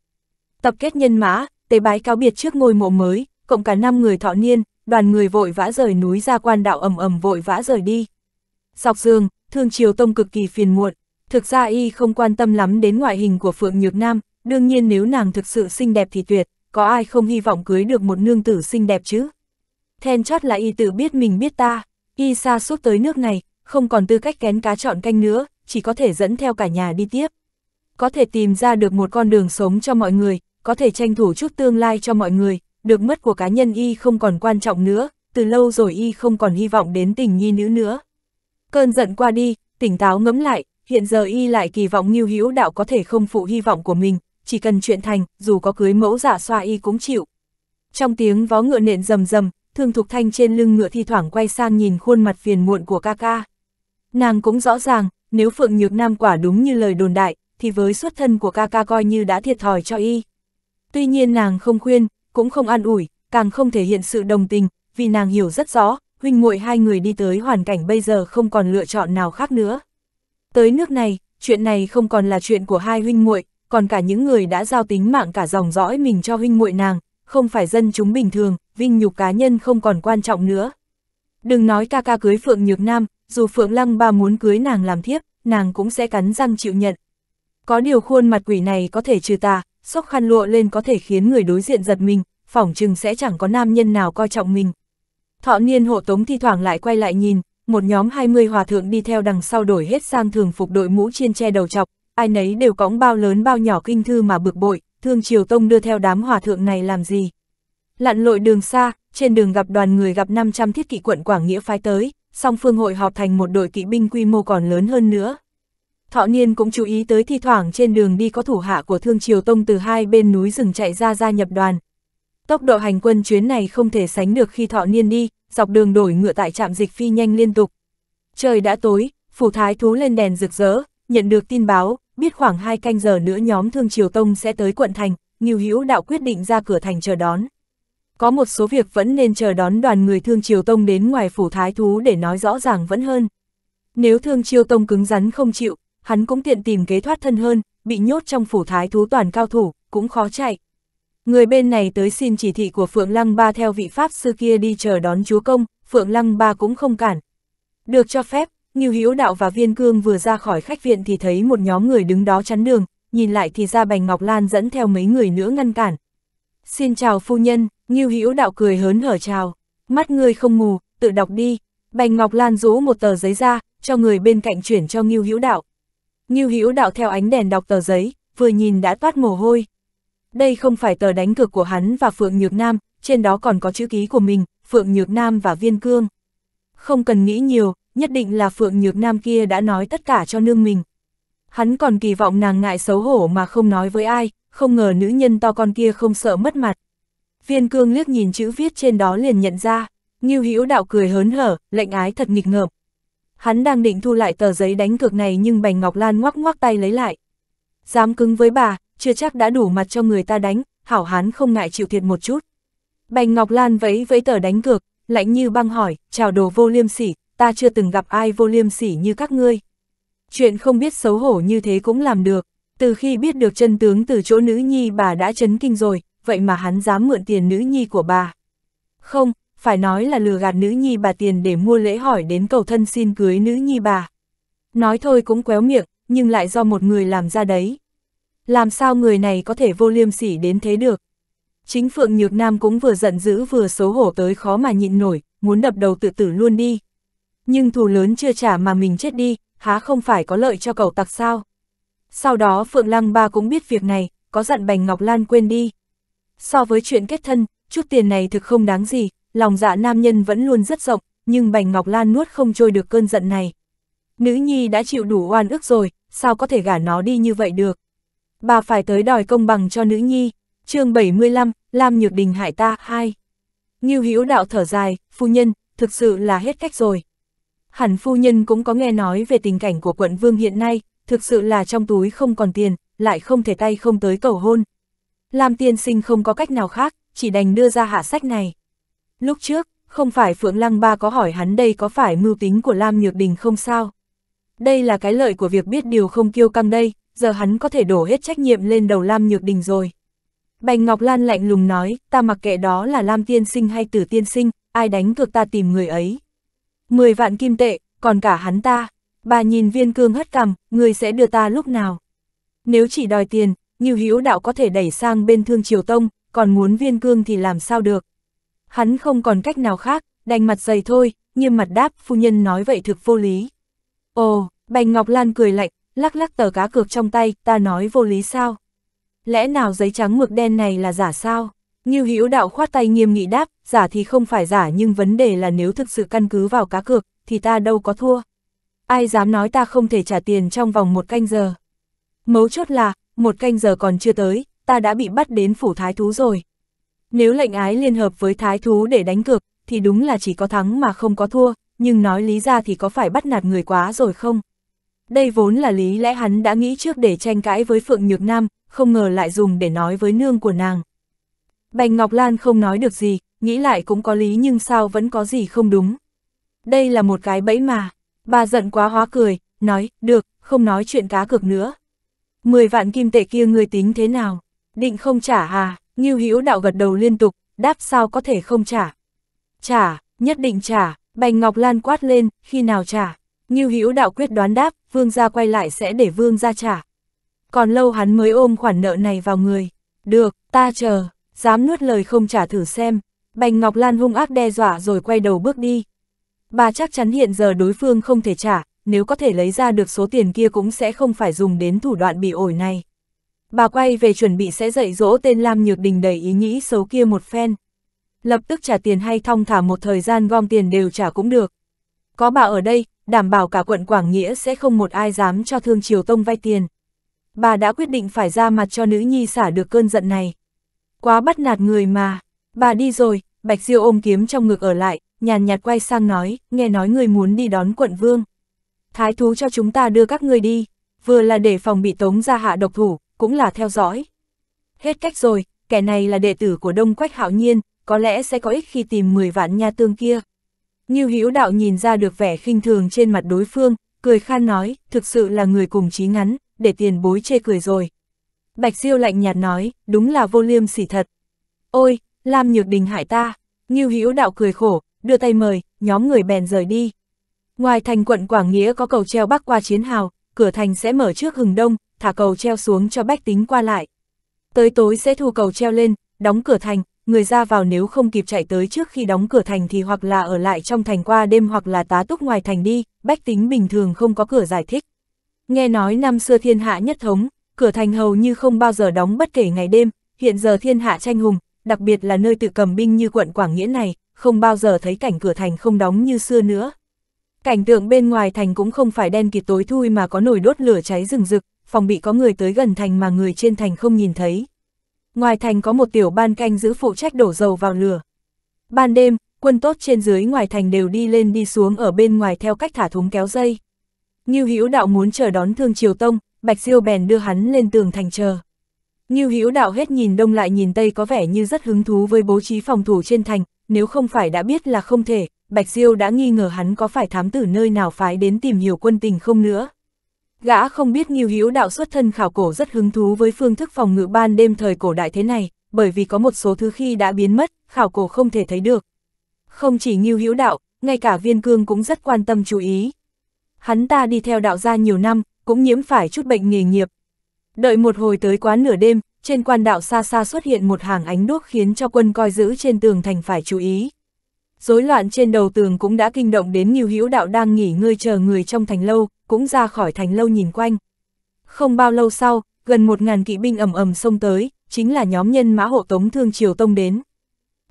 Tập kết nhân mã, tế bái cáo biệt trước ngôi mộ mới, cộng cả 5 người thọ niên, đoàn người vội vã rời núi ra quan đạo ầm ầm vội vã rời đi. Sọc dương, thương triều tông cực kỳ phiền muộn, thực ra y không quan tâm lắm đến ngoại hình của Phượng Nhược Nam, đương nhiên nếu nàng thực sự xinh đẹp thì tuyệt, có ai không hy vọng cưới được một nương tử xinh đẹp chứ. Then chót là y tự biết mình biết ta, y xa suốt tới nước này, không còn tư cách kén cá chọn canh nữa, chỉ có thể dẫn theo cả nhà đi tiếp có thể tìm ra được một con đường sống cho mọi người, có thể tranh thủ chút tương lai cho mọi người, được mất của cá nhân y không còn quan trọng nữa, từ lâu rồi y không còn hy vọng đến tình nhi nữ nữa. Cơn giận qua đi, tỉnh táo ngẫm lại, hiện giờ y lại kỳ vọng Ngưu Hữu Đạo có thể không phụ hy vọng của mình, chỉ cần chuyện thành, dù có cưới mẫu giả xoa y cũng chịu. Trong tiếng vó ngựa nện rầm rầm, Thương Thục Thanh trên lưng ngựa thi thoảng quay sang nhìn khuôn mặt phiền muộn của ca ca. Nàng cũng rõ ràng, nếu Phượng Nhược Nam quả đúng như lời đồn đại, thì với xuất thân của ca ca coi như đã thiệt thòi cho y. Tuy nhiên nàng không khuyên, cũng không an ủi, càng không thể hiện sự đồng tình, vì nàng hiểu rất rõ, huynh muội hai người đi tới hoàn cảnh bây giờ không còn lựa chọn nào khác nữa. Tới nước này, chuyện này không còn là chuyện của hai huynh muội, còn cả những người đã giao tính mạng cả dòng dõi mình cho huynh muội nàng, không phải dân chúng bình thường, vinh nhục cá nhân không còn quan trọng nữa. Đừng nói ca ca cưới Phượng Nhược Nam, dù Phượng Lăng ba muốn cưới nàng làm thiếp, nàng cũng sẽ cắn răng chịu nhận. Có điều khuôn mặt quỷ này có thể trừ ta sốc khăn lụa lên có thể khiến người đối diện giật mình, phỏng chừng sẽ chẳng có nam nhân nào coi trọng mình. Thọ niên hộ tống thi thoảng lại quay lại nhìn, một nhóm 20 hòa thượng đi theo đằng sau đổi hết sang thường phục đội mũ chiên che đầu chọc, ai nấy đều cõng bao lớn bao nhỏ kinh thư mà bực bội, thương triều tông đưa theo đám hòa thượng này làm gì. Lặn lội đường xa, trên đường gặp đoàn người gặp 500 thiết kỵ quận Quảng Nghĩa phái tới, song phương hội họp thành một đội kỵ binh quy mô còn lớn hơn nữa. Thọ Niên cũng chú ý tới thi thoảng trên đường đi có thủ hạ của Thương Triều Tông từ hai bên núi rừng chạy ra gia nhập đoàn. Tốc độ hành quân chuyến này không thể sánh được khi Thọ Niên đi, dọc đường đổi ngựa tại trạm dịch phi nhanh liên tục. Trời đã tối, phủ thái thú lên đèn rực rỡ, nhận được tin báo, biết khoảng 2 canh giờ nữa nhóm Thương Triều Tông sẽ tới quận thành, Ngưu Hữu Đạo quyết định ra cửa thành chờ đón. Có một số việc vẫn nên chờ đón đoàn người Thương Triều Tông đến ngoài phủ thái thú để nói rõ ràng vẫn hơn. Nếu Thương Triều Tông cứng rắn không chịu, hắn cũng tiện tìm kế thoát thân hơn, bị nhốt trong phủ thái thú toàn cao thủ, cũng khó chạy. Người bên này tới xin chỉ thị của Phượng Lăng Ba theo vị Pháp sư kia đi chờ đón chúa công, Phượng Lăng Ba cũng không cản. Được cho phép, Nghiêu Hữu Đạo và Viên Cương vừa ra khỏi khách viện thì thấy một nhóm người đứng đó chắn đường, nhìn lại thì ra Bành Ngọc Lan dẫn theo mấy người nữa ngăn cản. Xin chào phu nhân, Nghiêu Hữu Đạo cười hớn hở chào. Mắt người không mù, tự đọc đi. Bành Ngọc Lan rũ một tờ giấy ra, cho người bên cạnh chuyển cho Nghiêu Hữu Đạo. Ngưu Hữu Đạo theo ánh đèn đọc tờ giấy, vừa nhìn đã toát mồ hôi. Đây không phải tờ đánh cược của hắn và Phượng Nhược Nam, trên đó còn có chữ ký của mình, Phượng Nhược Nam và Viên Cương. Không cần nghĩ nhiều, nhất định là Phượng Nhược Nam kia đã nói tất cả cho nương mình. Hắn còn kỳ vọng nàng ngại xấu hổ mà không nói với ai, không ngờ nữ nhân to con kia không sợ mất mặt. Viên Cương liếc nhìn chữ viết trên đó liền nhận ra, Ngưu Hữu Đạo cười hớn hở, lệnh ái thật nghịch ngợm, Hắn đang định thu lại tờ giấy đánh cược này nhưng Bành Ngọc Lan ngoắc ngoắc tay lấy lại. Dám cứng với bà, chưa chắc đã đủ mặt cho người ta đánh, hảo hán không ngại chịu thiệt một chút. Bành Ngọc Lan vẫy vẫy tờ đánh cược, lạnh như băng hỏi, chào đồ vô liêm sỉ, ta chưa từng gặp ai vô liêm sỉ như các ngươi. Chuyện không biết xấu hổ như thế cũng làm được, từ khi biết được chân tướng từ chỗ nữ nhi bà đã chấn kinh rồi, vậy mà hắn dám mượn tiền nữ nhi của bà. Không, phải nói là lừa gạt nữ nhi bà tiền để mua lễ hỏi đến cầu thân xin cưới nữ nhi bà. Nói thôi cũng quéo miệng, nhưng lại do một người làm ra đấy. Làm sao người này có thể vô liêm sỉ đến thế được? Chính Phượng Nhược Nam cũng vừa giận dữ vừa xấu hổ tới khó mà nhịn nổi, muốn đập đầu tự tử luôn đi. Nhưng thù lớn chưa trả mà mình chết đi, há không phải có lợi cho cậu tặc sao? Sau đó Phượng Lăng Ba cũng biết việc này, có dặn Bành Ngọc Lan quên đi. So với chuyện kết thân, chút tiền này thực không đáng gì, lòng dạ nam nhân vẫn luôn rất rộng, nhưng Bành Ngọc Lan nuốt không trôi được cơn giận này. Nữ nhi đã chịu đủ oan ức rồi, sao có thể gả nó đi như vậy được? Bà phải tới đòi công bằng cho nữ nhi. chương 75, Lam Nhược Đình hại ta, 2. như Hữu đạo thở dài, phu nhân, thực sự là hết cách rồi. Hẳn phu nhân cũng có nghe nói về tình cảnh của quận vương hiện nay, thực sự là trong túi không còn tiền, lại không thể tay không tới cầu hôn. Lam tiên sinh không có cách nào khác, chỉ đành đưa ra hạ sách này. Lúc trước, không phải Phượng Lăng Ba có hỏi hắn đây có phải mưu tính của Lam Nhược Đình không sao? Đây là cái lợi của việc biết điều không kiêu căng đây, giờ hắn có thể đổ hết trách nhiệm lên đầu Lam Nhược Đình rồi. Bành Ngọc Lan lạnh lùng nói, ta mặc kệ đó là Lam Tiên Sinh hay Tử Tiên Sinh, ai đánh cược ta tìm người ấy. mười vạn kim tệ, còn cả hắn ta. Bà nhìn viên cương hất cằm, người sẽ đưa ta lúc nào. Nếu chỉ đòi tiền, như hữu đạo có thể đẩy sang bên thương triều tông, còn muốn viên cương thì làm sao được hắn không còn cách nào khác, đành mặt dày thôi, nghiêm mặt đáp, phu nhân nói vậy thực vô lý. Ồ, Bành Ngọc Lan cười lạnh, lắc lắc tờ cá cược trong tay, ta nói vô lý sao? Lẽ nào giấy trắng mực đen này là giả sao? Như Hữu đạo khoát tay nghiêm nghị đáp, giả thì không phải giả nhưng vấn đề là nếu thực sự căn cứ vào cá cược, thì ta đâu có thua. Ai dám nói ta không thể trả tiền trong vòng một canh giờ. Mấu chốt là, một canh giờ còn chưa tới, ta đã bị bắt đến phủ thái thú rồi. Nếu lệnh ái liên hợp với thái thú để đánh cược, thì đúng là chỉ có thắng mà không có thua, nhưng nói lý ra thì có phải bắt nạt người quá rồi không? Đây vốn là lý lẽ hắn đã nghĩ trước để tranh cãi với Phượng Nhược Nam, không ngờ lại dùng để nói với nương của nàng. Bành Ngọc Lan không nói được gì, nghĩ lại cũng có lý nhưng sao vẫn có gì không đúng. Đây là một cái bẫy mà. Bà giận quá hóa cười, nói, được, không nói chuyện cá cược nữa. Mười vạn kim tệ kia người tính thế nào? Định không trả à? Ngưu Hữu đạo gật đầu liên tục, đáp sao có thể không trả. Trả, nhất định trả, Bành Ngọc Lan quát lên, khi nào trả. Ngưu Hữu đạo quyết đoán đáp, vương gia quay lại sẽ để vương gia trả. Còn lâu hắn mới ôm khoản nợ này vào người. Được, ta chờ, dám nuốt lời không trả thử xem. Bành Ngọc Lan hung ác đe dọa rồi quay đầu bước đi. Bà chắc chắn hiện giờ đối phương không thể trả, nếu có thể lấy ra được số tiền kia cũng sẽ không phải dùng đến thủ đoạn bị ổi này bà quay về chuẩn bị sẽ dạy dỗ tên Lam Nhược Đình đầy ý nghĩ xấu kia một phen. Lập tức trả tiền hay thong thả một thời gian gom tiền đều trả cũng được. Có bà ở đây, đảm bảo cả quận Quảng Nghĩa sẽ không một ai dám cho Thương Triều Tông vay tiền. Bà đã quyết định phải ra mặt cho nữ nhi xả được cơn giận này. Quá bắt nạt người mà. Bà đi rồi, Bạch Diêu ôm kiếm trong ngực ở lại, nhàn nhạt quay sang nói, nghe nói người muốn đi đón quận vương. Thái thú cho chúng ta đưa các người đi, vừa là để phòng bị tống ra hạ độc thủ, cũng là theo dõi. Hết cách rồi, kẻ này là đệ tử của Đông Quách Hạo Nhiên, có lẽ sẽ có ích khi tìm 10 vạn nha tương kia. Như Hữu đạo nhìn ra được vẻ khinh thường trên mặt đối phương, cười khan nói, thực sự là người cùng chí ngắn, để tiền bối chê cười rồi. Bạch Diêu lạnh nhạt nói, đúng là vô liêm sỉ thật. Ôi, Lam Nhược Đình hại ta, Như Hữu đạo cười khổ, đưa tay mời, nhóm người bèn rời đi. Ngoài thành quận Quảng Nghĩa có cầu treo bắc qua chiến hào, cửa thành sẽ mở trước hừng đông, thả cầu treo xuống cho bách tính qua lại. Tới tối sẽ thu cầu treo lên, đóng cửa thành, người ra vào nếu không kịp chạy tới trước khi đóng cửa thành thì hoặc là ở lại trong thành qua đêm hoặc là tá túc ngoài thành đi, bách tính bình thường không có cửa giải thích. Nghe nói năm xưa thiên hạ nhất thống, cửa thành hầu như không bao giờ đóng bất kể ngày đêm, hiện giờ thiên hạ tranh hùng, đặc biệt là nơi tự cầm binh như quận Quảng Nghĩa này, không bao giờ thấy cảnh cửa thành không đóng như xưa nữa. Cảnh tượng bên ngoài thành cũng không phải đen kịt tối thui mà có nổi đốt lửa cháy rừng rực, phòng bị có người tới gần thành mà người trên thành không nhìn thấy. Ngoài thành có một tiểu ban canh giữ phụ trách đổ dầu vào lửa. Ban đêm, quân tốt trên dưới ngoài thành đều đi lên đi xuống ở bên ngoài theo cách thả thúng kéo dây. Ngưu Hữu Đạo muốn chờ đón Thương Triều Tông, Bạch Diêu bèn đưa hắn lên tường thành chờ. Ngưu Hữu Đạo hết nhìn đông lại nhìn tây có vẻ như rất hứng thú với bố trí phòng thủ trên thành, nếu không phải đã biết là không thể, Bạch Diêu đã nghi ngờ hắn có phải thám tử nơi nào phái đến tìm hiểu quân tình không nữa. Gã không biết nghiêu hữu đạo xuất thân khảo cổ rất hứng thú với phương thức phòng ngự ban đêm thời cổ đại thế này, bởi vì có một số thứ khi đã biến mất, khảo cổ không thể thấy được. Không chỉ nghiêu hữu đạo, ngay cả viên cương cũng rất quan tâm chú ý. Hắn ta đi theo đạo gia nhiều năm, cũng nhiễm phải chút bệnh nghề nghiệp. Đợi một hồi tới quán nửa đêm, trên quan đạo xa xa xuất hiện một hàng ánh đuốc khiến cho quân coi giữ trên tường thành phải chú ý. Rối loạn trên đầu tường cũng đã kinh động đến nhiều hữu đạo đang nghỉ ngơi chờ người trong thành lâu, cũng ra khỏi thành lâu nhìn quanh. Không bao lâu sau, gần một ngàn kỵ binh ầm ầm xông tới, chính là nhóm nhân mã hộ tống Thương Triều Tông đến.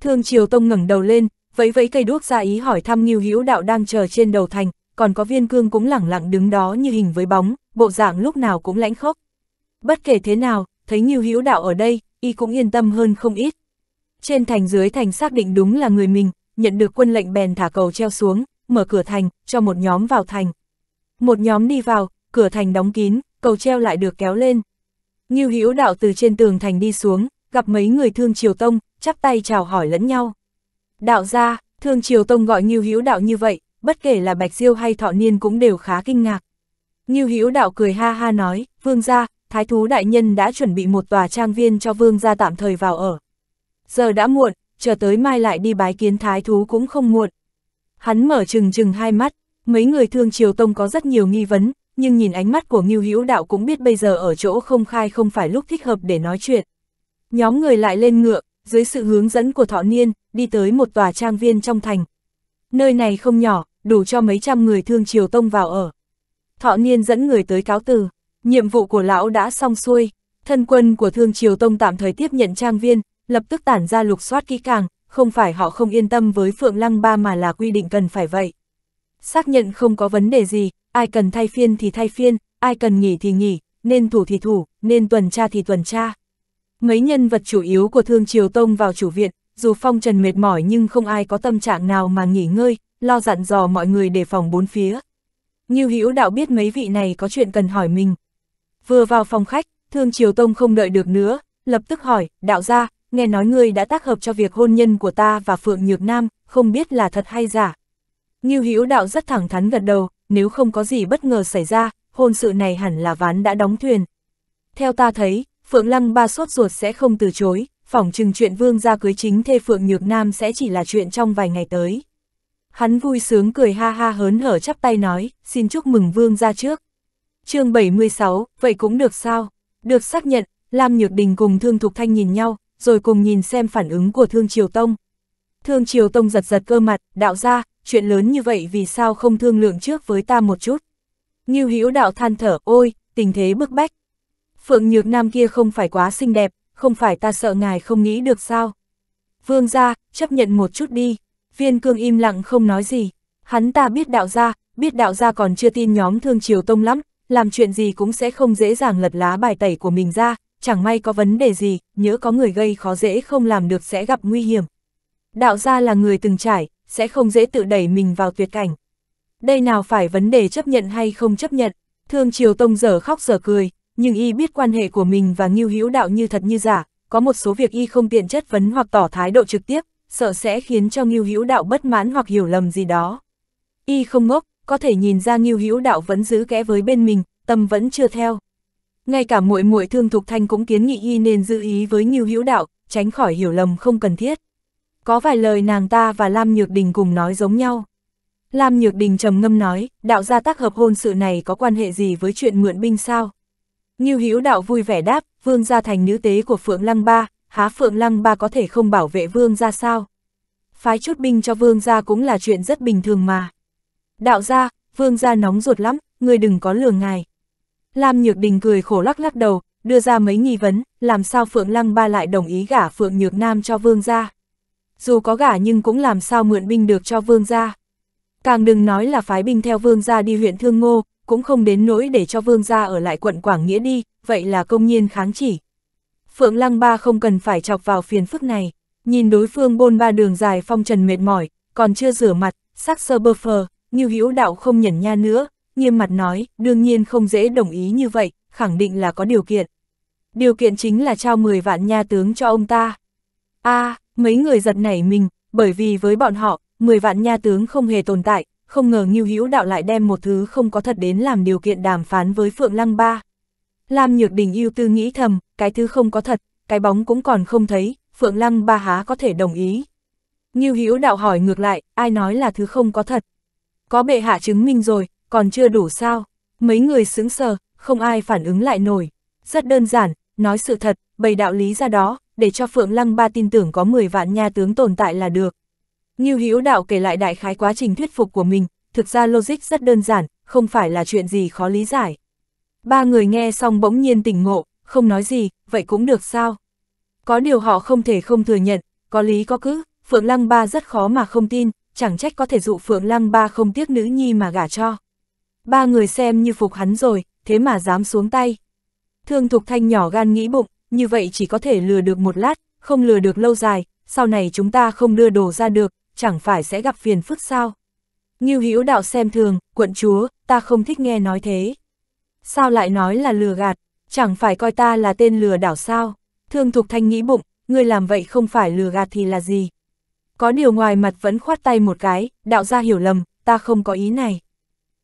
Thương Triều Tông ngẩng đầu lên, vẫy vẫy cây đuốc ra ý hỏi thăm Ngưu Hữu Đạo đang chờ trên đầu thành, còn có Viên Cương cũng lẳng lặng đứng đó như hình với bóng, bộ dạng lúc nào cũng lãnh khốc. Bất kể thế nào, thấy Ngưu Hữu Đạo ở đây, y cũng yên tâm hơn không ít. Trên thành dưới thành xác định đúng là người mình, nhận được quân lệnh bèn thả cầu treo xuống, mở cửa thành, cho một nhóm vào thành. Một nhóm đi vào, cửa thành đóng kín, cầu treo lại được kéo lên. Ngưu Hữu Đạo từ trên tường thành đi xuống, gặp mấy người Thương Triều Tông, chắp tay chào hỏi lẫn nhau. Đạo gia, Thương Triều Tông gọi Ngưu Hữu Đạo như vậy, bất kể là Bạch Diêu hay Thọ Niên cũng đều khá kinh ngạc. Ngưu Hữu Đạo cười ha ha nói, "Vương gia, Thái thú đại nhân đã chuẩn bị một tòa trang viên cho vương gia tạm thời vào ở. Giờ đã muộn, chờ tới mai lại đi bái kiến thái thú cũng không muộn. Hắn mở trừng trừng hai mắt, Mấy người thương Triều Tông có rất nhiều nghi vấn, nhưng nhìn ánh mắt của Ngưu Hữu Đạo cũng biết bây giờ ở chỗ không khai không phải lúc thích hợp để nói chuyện. Nhóm người lại lên ngựa, dưới sự hướng dẫn của Thọ Niên, đi tới một tòa trang viên trong thành. Nơi này không nhỏ, đủ cho mấy trăm người thương Triều Tông vào ở. Thọ Niên dẫn người tới cáo từ, nhiệm vụ của lão đã xong xuôi, thân quân của thương Triều Tông tạm thời tiếp nhận trang viên, lập tức tản ra lục soát kỹ càng, không phải họ không yên tâm với Phượng Lăng Ba mà là quy định cần phải vậy xác nhận không có vấn đề gì, ai cần thay phiên thì thay phiên, ai cần nghỉ thì nghỉ, nên thủ thì thủ, nên tuần tra thì tuần tra. Mấy nhân vật chủ yếu của Thương Triều Tông vào chủ viện, dù phong trần mệt mỏi nhưng không ai có tâm trạng nào mà nghỉ ngơi, lo dặn dò mọi người đề phòng bốn phía. Như Hữu đạo biết mấy vị này có chuyện cần hỏi mình. Vừa vào phòng khách, Thương Triều Tông không đợi được nữa, lập tức hỏi, đạo gia, nghe nói ngươi đã tác hợp cho việc hôn nhân của ta và Phượng Nhược Nam, không biết là thật hay giả, Ngưu Hữu Đạo rất thẳng thắn gật đầu, nếu không có gì bất ngờ xảy ra, hôn sự này hẳn là ván đã đóng thuyền. Theo ta thấy, Phượng Lăng ba sốt ruột sẽ không từ chối, phỏng chừng chuyện vương gia cưới chính thê Phượng Nhược Nam sẽ chỉ là chuyện trong vài ngày tới. Hắn vui sướng cười ha ha hớn hở chắp tay nói, xin chúc mừng vương gia trước. chương 76, vậy cũng được sao? Được xác nhận, Lam Nhược Đình cùng Thương Thục Thanh nhìn nhau, rồi cùng nhìn xem phản ứng của Thương Triều Tông. Thương Triều Tông giật giật cơ mặt, đạo ra, chuyện lớn như vậy vì sao không thương lượng trước với ta một chút. Như hữu đạo than thở, ôi, tình thế bức bách. Phượng Nhược Nam kia không phải quá xinh đẹp, không phải ta sợ ngài không nghĩ được sao. Vương ra, chấp nhận một chút đi. Viên cương im lặng không nói gì. Hắn ta biết đạo ra, biết đạo ra còn chưa tin nhóm thương triều tông lắm, làm chuyện gì cũng sẽ không dễ dàng lật lá bài tẩy của mình ra, chẳng may có vấn đề gì, nhớ có người gây khó dễ không làm được sẽ gặp nguy hiểm. Đạo gia là người từng trải, sẽ không dễ tự đẩy mình vào tuyệt cảnh. Đây nào phải vấn đề chấp nhận hay không chấp nhận, Thương Triều Tông dở khóc dở cười, nhưng y biết quan hệ của mình và Ngưu Hữu Đạo như thật như giả, có một số việc y không tiện chất vấn hoặc tỏ thái độ trực tiếp, sợ sẽ khiến cho Ngưu Hữu Đạo bất mãn hoặc hiểu lầm gì đó. Y không ngốc, có thể nhìn ra Ngưu Hữu Đạo vẫn giữ kẽ với bên mình, tâm vẫn chưa theo. Ngay cả muội muội Thương Thục Thanh cũng kiến nghị y nên giữ ý với Ngưu Hữu Đạo, tránh khỏi hiểu lầm không cần thiết. Có vài lời nàng ta và Lam Nhược Đình cùng nói giống nhau. Lam Nhược Đình trầm ngâm nói, đạo gia tác hợp hôn sự này có quan hệ gì với chuyện mượn binh sao? Nghiêu Hữu đạo vui vẻ đáp, vương gia thành nữ tế của Phượng Lăng Ba, há Phượng Lăng Ba có thể không bảo vệ vương gia sao? Phái chút binh cho vương gia cũng là chuyện rất bình thường mà. Đạo gia, vương gia nóng ruột lắm, người đừng có lừa ngài. Lam Nhược Đình cười khổ lắc lắc đầu, đưa ra mấy nghi vấn, làm sao Phượng Lăng Ba lại đồng ý gả Phượng Nhược Nam cho vương gia? dù có gả nhưng cũng làm sao mượn binh được cho vương gia. Càng đừng nói là phái binh theo vương gia đi huyện Thương Ngô, cũng không đến nỗi để cho vương gia ở lại quận Quảng Nghĩa đi, vậy là công nhiên kháng chỉ. Phượng Lăng Ba không cần phải chọc vào phiền phức này, nhìn đối phương bôn ba đường dài phong trần mệt mỏi, còn chưa rửa mặt, sắc sơ bơ phờ, như hữu đạo không nhẫn nha nữa, nghiêm mặt nói, đương nhiên không dễ đồng ý như vậy, khẳng định là có điều kiện. Điều kiện chính là trao 10 vạn nha tướng cho ông ta. a à, Mấy người giật nảy mình, bởi vì với bọn họ, 10 vạn nha tướng không hề tồn tại, không ngờ Ngưu Hữu Đạo lại đem một thứ không có thật đến làm điều kiện đàm phán với Phượng Lăng Ba. Lam Nhược Đình yêu tư nghĩ thầm, cái thứ không có thật, cái bóng cũng còn không thấy, Phượng Lăng Ba há có thể đồng ý. Ngưu Hữu Đạo hỏi ngược lại, ai nói là thứ không có thật? Có bệ hạ chứng minh rồi, còn chưa đủ sao? Mấy người sững sờ, không ai phản ứng lại nổi. Rất đơn giản, nói sự thật, bày đạo lý ra đó, để cho Phượng Lăng Ba tin tưởng có 10 vạn nha tướng tồn tại là được. Ngưu Hữu Đạo kể lại đại khái quá trình thuyết phục của mình, thực ra logic rất đơn giản, không phải là chuyện gì khó lý giải. Ba người nghe xong bỗng nhiên tỉnh ngộ, không nói gì, vậy cũng được sao? Có điều họ không thể không thừa nhận, có lý có cứ, Phượng Lăng Ba rất khó mà không tin, chẳng trách có thể dụ Phượng Lăng Ba không tiếc nữ nhi mà gả cho. Ba người xem như phục hắn rồi, thế mà dám xuống tay. Thương Thục Thanh nhỏ gan nghĩ bụng, như vậy chỉ có thể lừa được một lát, không lừa được lâu dài, sau này chúng ta không đưa đồ ra được, chẳng phải sẽ gặp phiền phức sao. Ngưu Hữu đạo xem thường, quận chúa, ta không thích nghe nói thế. Sao lại nói là lừa gạt, chẳng phải coi ta là tên lừa đảo sao? Thương Thục Thanh nghĩ bụng, ngươi làm vậy không phải lừa gạt thì là gì? Có điều ngoài mặt vẫn khoát tay một cái, đạo ra hiểu lầm, ta không có ý này.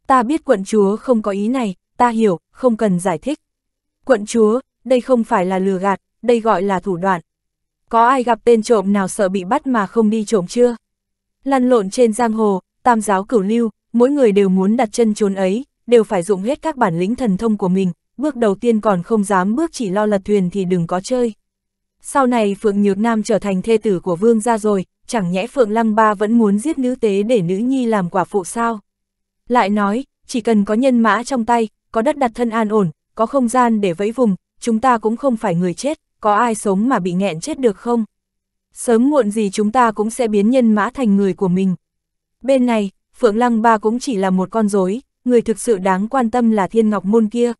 Ta biết quận chúa không có ý này, ta hiểu, không cần giải thích. Quận chúa, đây không phải là lừa gạt, đây gọi là thủ đoạn. Có ai gặp tên trộm nào sợ bị bắt mà không đi trộm chưa? Lăn lộn trên giang hồ, tam giáo cửu lưu, mỗi người đều muốn đặt chân trốn ấy, đều phải dụng hết các bản lĩnh thần thông của mình, bước đầu tiên còn không dám bước chỉ lo lật thuyền thì đừng có chơi. Sau này Phượng Nhược Nam trở thành thê tử của vương gia rồi, chẳng nhẽ Phượng Lăng Ba vẫn muốn giết nữ tế để nữ nhi làm quả phụ sao? Lại nói, chỉ cần có nhân mã trong tay, có đất đặt thân an ổn, có không gian để vẫy vùng, chúng ta cũng không phải người chết, có ai sống mà bị nghẹn chết được không? Sớm muộn gì chúng ta cũng sẽ biến nhân mã thành người của mình. Bên này, Phượng Lăng Ba cũng chỉ là một con rối, người thực sự đáng quan tâm là Thiên Ngọc Môn kia.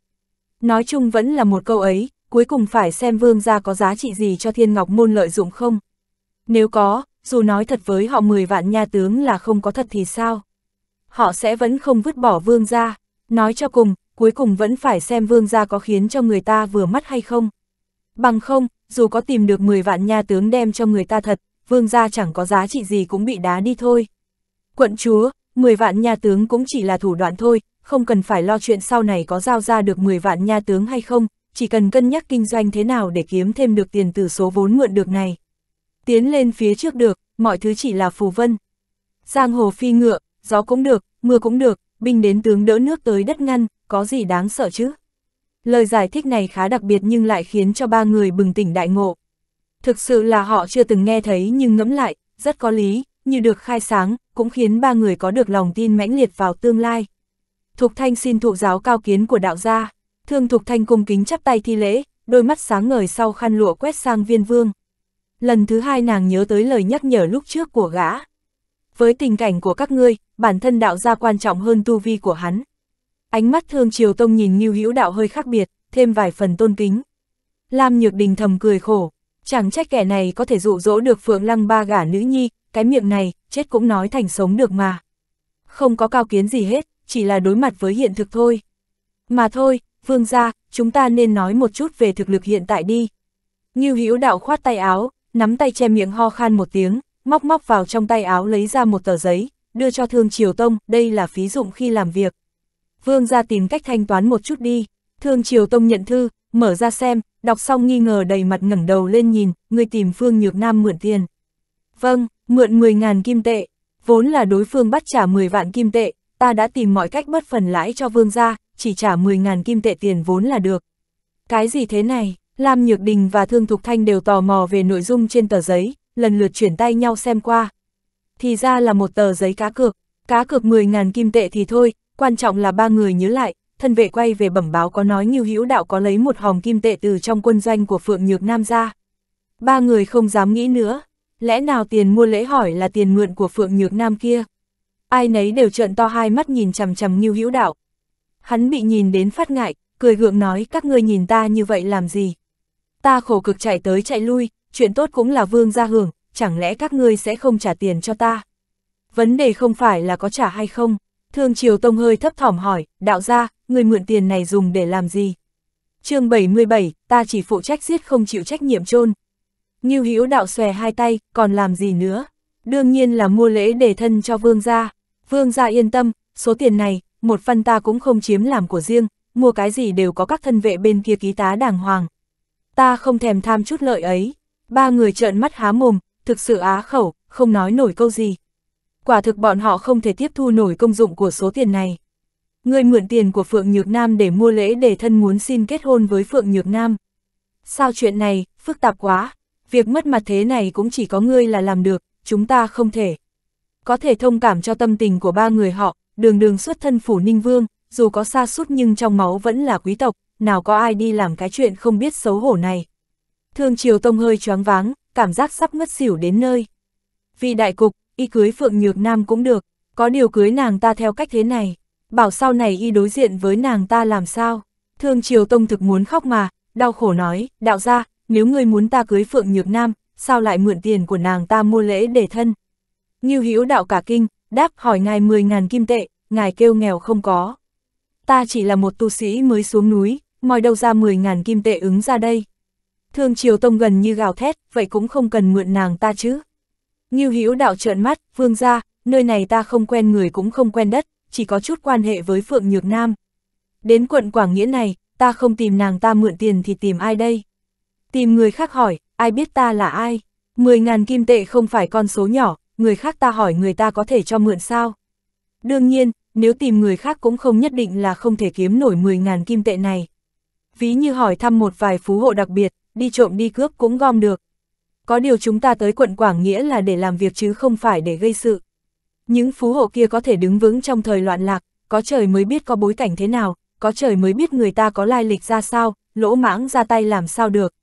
Nói chung vẫn là một câu ấy, cuối cùng phải xem vương gia có giá trị gì cho Thiên Ngọc Môn lợi dụng không. Nếu có, dù nói thật với họ 10 vạn nha tướng là không có thật thì sao? Họ sẽ vẫn không vứt bỏ vương gia. Nói cho cùng, cuối cùng vẫn phải xem vương gia có khiến cho người ta vừa mắt hay không. Bằng không, dù có tìm được 10 vạn nha tướng đem cho người ta thật, vương gia chẳng có giá trị gì cũng bị đá đi thôi. Quận chúa, 10 vạn nha tướng cũng chỉ là thủ đoạn thôi, không cần phải lo chuyện sau này có giao ra được 10 vạn nha tướng hay không, chỉ cần cân nhắc kinh doanh thế nào để kiếm thêm được tiền từ số vốn mượn được này. Tiến lên phía trước được, mọi thứ chỉ là phù vân. Giang hồ phi ngựa, gió cũng được, mưa cũng được, binh đến tướng đỡ nước tới đất ngăn, có gì đáng sợ chứ? Lời giải thích này khá đặc biệt nhưng lại khiến cho ba người bừng tỉnh đại ngộ. Thực sự là họ chưa từng nghe thấy nhưng ngẫm lại, rất có lý, như được khai sáng, cũng khiến ba người có được lòng tin mãnh liệt vào tương lai. Thục Thanh xin thuộc giáo cao kiến của đạo gia, thương Thục Thanh cung kính chắp tay thi lễ, đôi mắt sáng ngời sau khăn lụa quét sang viên vương. Lần thứ hai nàng nhớ tới lời nhắc nhở lúc trước của gã. Với tình cảnh của các ngươi, bản thân đạo gia quan trọng hơn tu vi của hắn, Ánh mắt Thương Triều Tông nhìn như Hữu Đạo hơi khác biệt, thêm vài phần tôn kính. Lam Nhược Đình thầm cười khổ, chẳng trách kẻ này có thể dụ dỗ được Phượng Lăng ba gả nữ nhi, cái miệng này, chết cũng nói thành sống được mà. Không có cao kiến gì hết, chỉ là đối mặt với hiện thực thôi. Mà thôi, Vương gia, chúng ta nên nói một chút về thực lực hiện tại đi. như Hữu Đạo khoát tay áo, nắm tay che miệng ho khan một tiếng, móc móc vào trong tay áo lấy ra một tờ giấy, đưa cho Thương Triều Tông, đây là phí dụng khi làm việc, vương ra tìm cách thanh toán một chút đi. Thương Triều Tông nhận thư, mở ra xem, đọc xong nghi ngờ đầy mặt ngẩng đầu lên nhìn, người tìm Phương Nhược Nam mượn tiền. Vâng, mượn 10.000 kim tệ, vốn là đối phương bắt trả 10 vạn kim tệ, ta đã tìm mọi cách mất phần lãi cho vương gia, chỉ trả 10.000 kim tệ tiền vốn là được. Cái gì thế này, Lam Nhược Đình và Thương Thục Thanh đều tò mò về nội dung trên tờ giấy, lần lượt chuyển tay nhau xem qua. Thì ra là một tờ giấy cá cược, cá cược 10.000 kim tệ thì thôi, quan trọng là ba người nhớ lại, thân vệ quay về bẩm báo có nói Ngưu Hữu Đạo có lấy một hòm kim tệ từ trong quân doanh của Phượng Nhược Nam ra. Ba người không dám nghĩ nữa, lẽ nào tiền mua lễ hỏi là tiền mượn của Phượng Nhược Nam kia? Ai nấy đều trợn to hai mắt nhìn chằm chằm Ngưu Hữu Đạo. Hắn bị nhìn đến phát ngại, cười gượng nói các ngươi nhìn ta như vậy làm gì? Ta khổ cực chạy tới chạy lui, chuyện tốt cũng là vương gia hưởng, chẳng lẽ các ngươi sẽ không trả tiền cho ta? Vấn đề không phải là có trả hay không, Thương Triều Tông hơi thấp thỏm hỏi, đạo gia, người mượn tiền này dùng để làm gì? chương 77, ta chỉ phụ trách giết không chịu trách nhiệm chôn Ngưu Hữu đạo xòe hai tay, còn làm gì nữa? Đương nhiên là mua lễ để thân cho vương gia. Vương gia yên tâm, số tiền này, một phần ta cũng không chiếm làm của riêng, mua cái gì đều có các thân vệ bên kia ký tá đàng hoàng. Ta không thèm tham chút lợi ấy. Ba người trợn mắt há mồm, thực sự á khẩu, không nói nổi câu gì quả thực bọn họ không thể tiếp thu nổi công dụng của số tiền này. Người mượn tiền của Phượng Nhược Nam để mua lễ để thân muốn xin kết hôn với Phượng Nhược Nam. Sao chuyện này, phức tạp quá, việc mất mặt thế này cũng chỉ có ngươi là làm được, chúng ta không thể. Có thể thông cảm cho tâm tình của ba người họ, đường đường xuất thân phủ Ninh Vương, dù có xa sút nhưng trong máu vẫn là quý tộc, nào có ai đi làm cái chuyện không biết xấu hổ này. Thương Triều Tông hơi choáng váng, cảm giác sắp ngất xỉu đến nơi. Vì đại cục, y cưới Phượng Nhược Nam cũng được, có điều cưới nàng ta theo cách thế này, bảo sau này y đối diện với nàng ta làm sao. Thương Triều Tông thực muốn khóc mà, đau khổ nói, đạo ra, nếu ngươi muốn ta cưới Phượng Nhược Nam, sao lại mượn tiền của nàng ta mua lễ để thân. Như Hữu đạo cả kinh, đáp hỏi ngài 10.000 kim tệ, ngài kêu nghèo không có. Ta chỉ là một tu sĩ mới xuống núi, moi đâu ra 10.000 kim tệ ứng ra đây. Thương Triều Tông gần như gào thét, vậy cũng không cần mượn nàng ta chứ. Ngưu Hữu đạo trợn mắt, vương gia, nơi này ta không quen người cũng không quen đất, chỉ có chút quan hệ với Phượng Nhược Nam. Đến quận Quảng Nghĩa này, ta không tìm nàng ta mượn tiền thì tìm ai đây? Tìm người khác hỏi, ai biết ta là ai? 10.000 kim tệ không phải con số nhỏ, người khác ta hỏi người ta có thể cho mượn sao? Đương nhiên, nếu tìm người khác cũng không nhất định là không thể kiếm nổi 10.000 kim tệ này. Ví như hỏi thăm một vài phú hộ đặc biệt, đi trộm đi cướp cũng gom được có điều chúng ta tới quận Quảng nghĩa là để làm việc chứ không phải để gây sự. Những phú hộ kia có thể đứng vững trong thời loạn lạc, có trời mới biết có bối cảnh thế nào, có trời mới biết người ta có lai lịch ra sao, lỗ mãng ra tay làm sao được.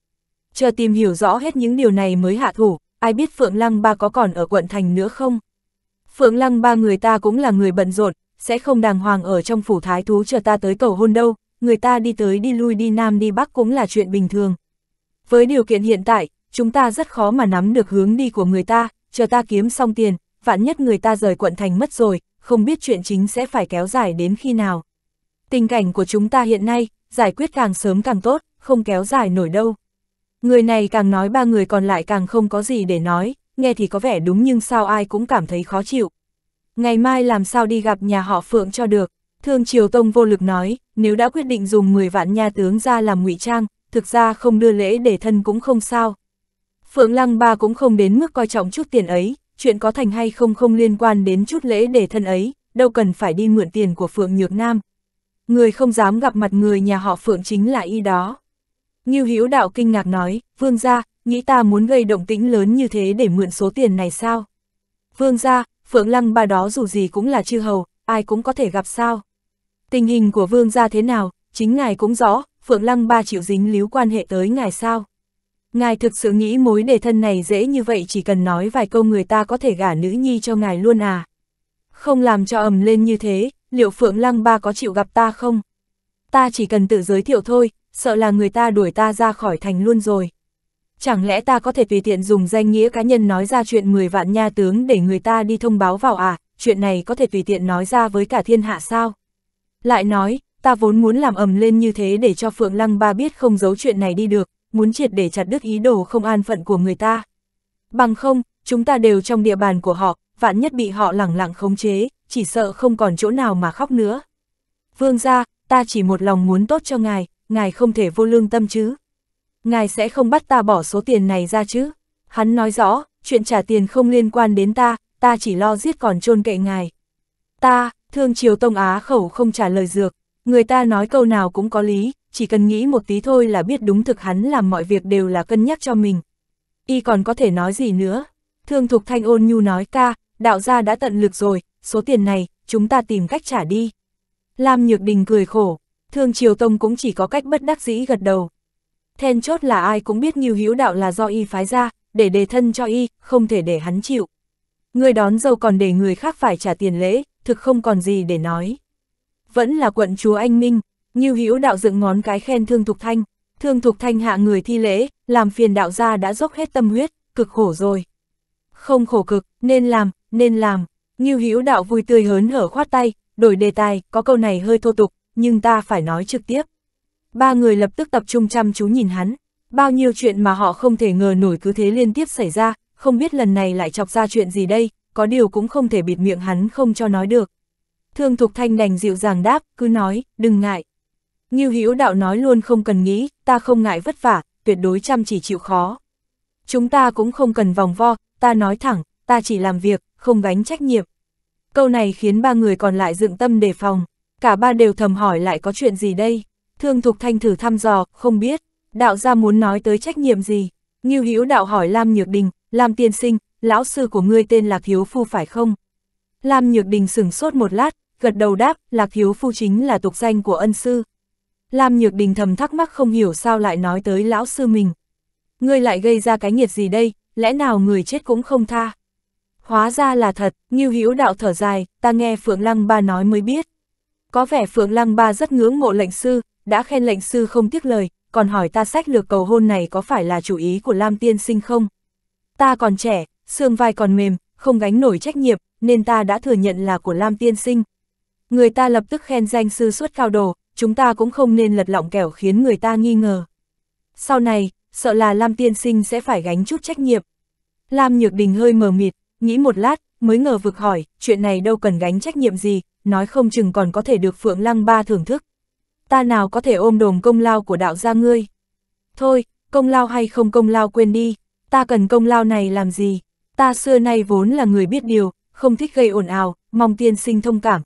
Chờ tìm hiểu rõ hết những điều này mới hạ thủ, ai biết Phượng Lăng Ba có còn ở quận thành nữa không? Phượng Lăng Ba người ta cũng là người bận rộn, sẽ không đàng hoàng ở trong phủ thái thú chờ ta tới cầu hôn đâu, người ta đi tới đi lui đi nam đi bắc cũng là chuyện bình thường. Với điều kiện hiện tại, chúng ta rất khó mà nắm được hướng đi của người ta, chờ ta kiếm xong tiền, vạn nhất người ta rời quận thành mất rồi, không biết chuyện chính sẽ phải kéo dài đến khi nào. Tình cảnh của chúng ta hiện nay, giải quyết càng sớm càng tốt, không kéo dài nổi đâu. Người này càng nói ba người còn lại càng không có gì để nói, nghe thì có vẻ đúng nhưng sao ai cũng cảm thấy khó chịu. Ngày mai làm sao đi gặp nhà họ Phượng cho được, Thương Triều Tông vô lực nói, nếu đã quyết định dùng 10 vạn nha tướng ra làm ngụy trang, thực ra không đưa lễ để thân cũng không sao, Phượng Lăng Ba cũng không đến mức coi trọng chút tiền ấy, chuyện có thành hay không không liên quan đến chút lễ để thân ấy, đâu cần phải đi mượn tiền của Phượng Nhược Nam. Người không dám gặp mặt người nhà họ Phượng chính là y đó. Như Hữu Đạo kinh ngạc nói, vương gia, nghĩ ta muốn gây động tĩnh lớn như thế để mượn số tiền này sao? Vương gia, Phượng Lăng Ba đó dù gì cũng là chư hầu, ai cũng có thể gặp sao? Tình hình của vương gia thế nào, chính ngài cũng rõ, Phượng Lăng Ba chịu dính líu quan hệ tới ngài sao? Ngài thực sự nghĩ mối đề thân này dễ như vậy chỉ cần nói vài câu người ta có thể gả nữ nhi cho ngài luôn à. Không làm cho ầm lên như thế, liệu Phượng Lăng Ba có chịu gặp ta không? Ta chỉ cần tự giới thiệu thôi, sợ là người ta đuổi ta ra khỏi thành luôn rồi. Chẳng lẽ ta có thể tùy tiện dùng danh nghĩa cá nhân nói ra chuyện 10 vạn nha tướng để người ta đi thông báo vào à, chuyện này có thể tùy tiện nói ra với cả thiên hạ sao? Lại nói, ta vốn muốn làm ầm lên như thế để cho Phượng Lăng Ba biết không giấu chuyện này đi được, muốn triệt để chặt đứt ý đồ không an phận của người ta. Bằng không, chúng ta đều trong địa bàn của họ, vạn nhất bị họ lẳng lặng khống chế, chỉ sợ không còn chỗ nào mà khóc nữa. Vương gia, ta chỉ một lòng muốn tốt cho ngài, ngài không thể vô lương tâm chứ. Ngài sẽ không bắt ta bỏ số tiền này ra chứ. Hắn nói rõ, chuyện trả tiền không liên quan đến ta, ta chỉ lo giết còn trôn kệ ngài. Ta, thương triều Tông Á khẩu không trả lời dược, người ta nói câu nào cũng có lý, chỉ cần nghĩ một tí thôi là biết đúng thực hắn làm mọi việc đều là cân nhắc cho mình. Y còn có thể nói gì nữa? Thương Thục Thanh ôn nhu nói ca, đạo gia đã tận lực rồi, số tiền này, chúng ta tìm cách trả đi. Lam Nhược Đình cười khổ, Thương Triều Tông cũng chỉ có cách bất đắc dĩ gật đầu. Then chốt là ai cũng biết Nghiêu Hữu Đạo là do y phái ra, để đề thân cho y, không thể để hắn chịu. Người đón dâu còn để người khác phải trả tiền lễ, thực không còn gì để nói. Vẫn là quận chúa anh Minh, như Hữu đạo dựng ngón cái khen Thương Thục Thanh, Thương Thục Thanh hạ người thi lễ, làm phiền đạo gia đã dốc hết tâm huyết, cực khổ rồi. Không khổ cực, nên làm, nên làm. Như Hữu đạo vui tươi hớn hở khoát tay, đổi đề tài, có câu này hơi thô tục, nhưng ta phải nói trực tiếp. Ba người lập tức tập trung chăm chú nhìn hắn, bao nhiêu chuyện mà họ không thể ngờ nổi cứ thế liên tiếp xảy ra, không biết lần này lại chọc ra chuyện gì đây, có điều cũng không thể bịt miệng hắn không cho nói được. Thương Thục Thanh đành dịu dàng đáp, cứ nói, đừng ngại, Ngưu Hữu Đạo nói luôn không cần nghĩ, ta không ngại vất vả, tuyệt đối chăm chỉ chịu khó. Chúng ta cũng không cần vòng vo, ta nói thẳng, ta chỉ làm việc, không gánh trách nhiệm. Câu này khiến ba người còn lại dựng tâm đề phòng, cả ba đều thầm hỏi lại có chuyện gì đây. Thương Thục Thanh thử thăm dò, không biết, đạo gia muốn nói tới trách nhiệm gì. Ngưu Hữu Đạo hỏi Lam Nhược Đình, Lam Tiên Sinh, lão sư của ngươi tên Lạc Hiếu Phu phải không? Lam Nhược Đình sửng sốt một lát, gật đầu đáp, Lạc Hiếu Phu chính là tục danh của ân sư. Lam Nhược Đình thầm thắc mắc không hiểu sao lại nói tới lão sư mình. Ngươi lại gây ra cái nghiệt gì đây, lẽ nào người chết cũng không tha. Hóa ra là thật, Ngưu Hữu đạo thở dài, ta nghe Phượng Lăng Ba nói mới biết. Có vẻ Phượng Lăng Ba rất ngưỡng mộ lệnh sư, đã khen lệnh sư không tiếc lời, còn hỏi ta sách lược cầu hôn này có phải là chủ ý của Lam Tiên Sinh không? Ta còn trẻ, xương vai còn mềm, không gánh nổi trách nhiệm, nên ta đã thừa nhận là của Lam Tiên Sinh. Người ta lập tức khen danh sư suốt cao đồ, chúng ta cũng không nên lật lọng kẻo khiến người ta nghi ngờ. Sau này, sợ là Lam tiên sinh sẽ phải gánh chút trách nhiệm. Lam Nhược Đình hơi mờ mịt, nghĩ một lát, mới ngờ vực hỏi, chuyện này đâu cần gánh trách nhiệm gì, nói không chừng còn có thể được Phượng Lăng Ba thưởng thức. Ta nào có thể ôm đồm công lao của đạo gia ngươi. Thôi, công lao hay không công lao quên đi, ta cần công lao này làm gì, ta xưa nay vốn là người biết điều, không thích gây ồn ào, mong tiên sinh thông cảm.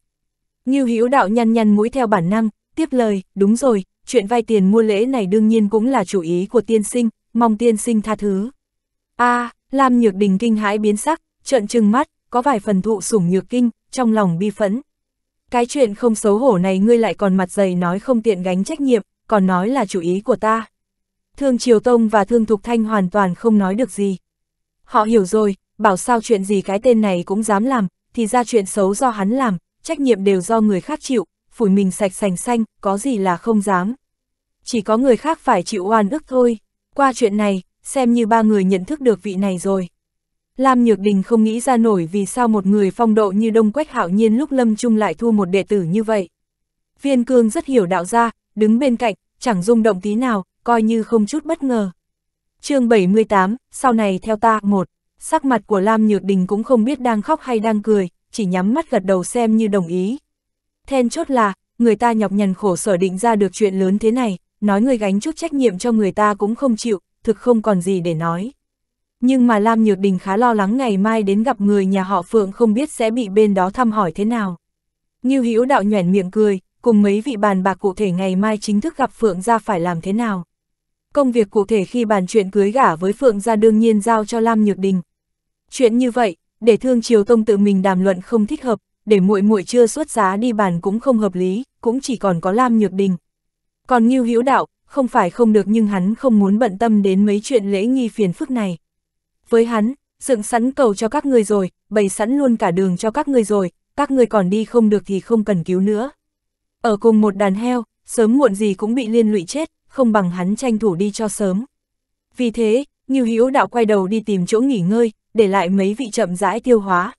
Nghiêu Hữu đạo nhăn nhăn mũi theo bản năng, Tiếp lời, đúng rồi, chuyện vay tiền mua lễ này đương nhiên cũng là chủ ý của tiên sinh, mong tiên sinh tha thứ. a à, Lam Nhược Đình kinh hãi biến sắc, trợn trừng mắt, có vài phần thụ sủng nhược kinh, trong lòng bi phẫn. Cái chuyện không xấu hổ này ngươi lại còn mặt dày nói không tiện gánh trách nhiệm, còn nói là chủ ý của ta. Thương Triều Tông và Thương Thục Thanh hoàn toàn không nói được gì. Họ hiểu rồi, bảo sao chuyện gì cái tên này cũng dám làm, thì ra chuyện xấu do hắn làm, trách nhiệm đều do người khác chịu, phủi mình sạch sành xanh, có gì là không dám. Chỉ có người khác phải chịu oan ức thôi, qua chuyện này, xem như ba người nhận thức được vị này rồi. Lam Nhược Đình không nghĩ ra nổi vì sao một người phong độ như Đông Quách Hạo Nhiên lúc lâm chung lại thua một đệ tử như vậy. Viên Cương rất hiểu đạo gia, đứng bên cạnh, chẳng rung động tí nào, coi như không chút bất ngờ. chương 78, sau này theo ta, một Sắc mặt của Lam Nhược Đình cũng không biết đang khóc hay đang cười, chỉ nhắm mắt gật đầu xem như đồng ý. Then chốt là, người ta nhọc nhằn khổ sở định ra được chuyện lớn thế này, nói người gánh chút trách nhiệm cho người ta cũng không chịu, thực không còn gì để nói. Nhưng mà Lam Nhược Đình khá lo lắng ngày mai đến gặp người nhà họ Phượng không biết sẽ bị bên đó thăm hỏi thế nào. Như Hữu đạo nhoẻn miệng cười, cùng mấy vị bàn bạc cụ thể ngày mai chính thức gặp Phượng ra phải làm thế nào. Công việc cụ thể khi bàn chuyện cưới gả với Phượng ra đương nhiên giao cho Lam Nhược Đình. Chuyện như vậy, để Thương Triều Tông tự mình đàm luận không thích hợp, để muội muội chưa xuất giá đi bàn cũng không hợp lý, cũng chỉ còn có Lam Nhược Đình. Còn Ngưu Hữu Đạo, không phải không được nhưng hắn không muốn bận tâm đến mấy chuyện lễ nghi phiền phức này. Với hắn, dựng sẵn cầu cho các người rồi, bày sẵn luôn cả đường cho các người rồi, các người còn đi không được thì không cần cứu nữa. Ở cùng một đàn heo, sớm muộn gì cũng bị liên lụy chết, không bằng hắn tranh thủ đi cho sớm. Vì thế, Ngưu Hữu Đạo quay đầu đi tìm chỗ nghỉ ngơi, để lại mấy vị chậm rãi tiêu hóa.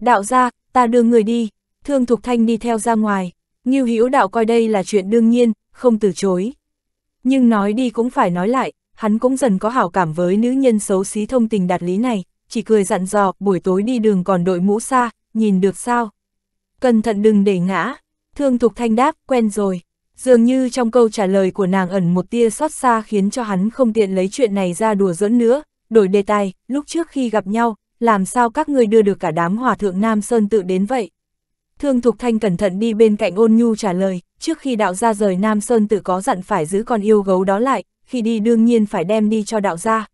Đạo gia, ta đưa người đi, thương Thục Thanh đi theo ra ngoài, Ngưu Hữu Đạo coi đây là chuyện đương nhiên, không từ chối. Nhưng nói đi cũng phải nói lại, hắn cũng dần có hảo cảm với nữ nhân xấu xí thông tình đạt lý này, chỉ cười dặn dò, buổi tối đi đường còn đội mũ xa, nhìn được sao? Cẩn thận đừng để ngã, thương Thục Thanh đáp, quen rồi. Dường như trong câu trả lời của nàng ẩn một tia xót xa khiến cho hắn không tiện lấy chuyện này ra đùa dẫn nữa, đổi đề tài, lúc trước khi gặp nhau, làm sao các người đưa được cả đám hòa thượng Nam Sơn tự đến vậy? Thương Thục Thanh cẩn thận đi bên cạnh ôn nhu trả lời, trước khi đạo gia rời Nam Sơn tự có dặn phải giữ con yêu gấu đó lại, khi đi đương nhiên phải đem đi cho đạo gia.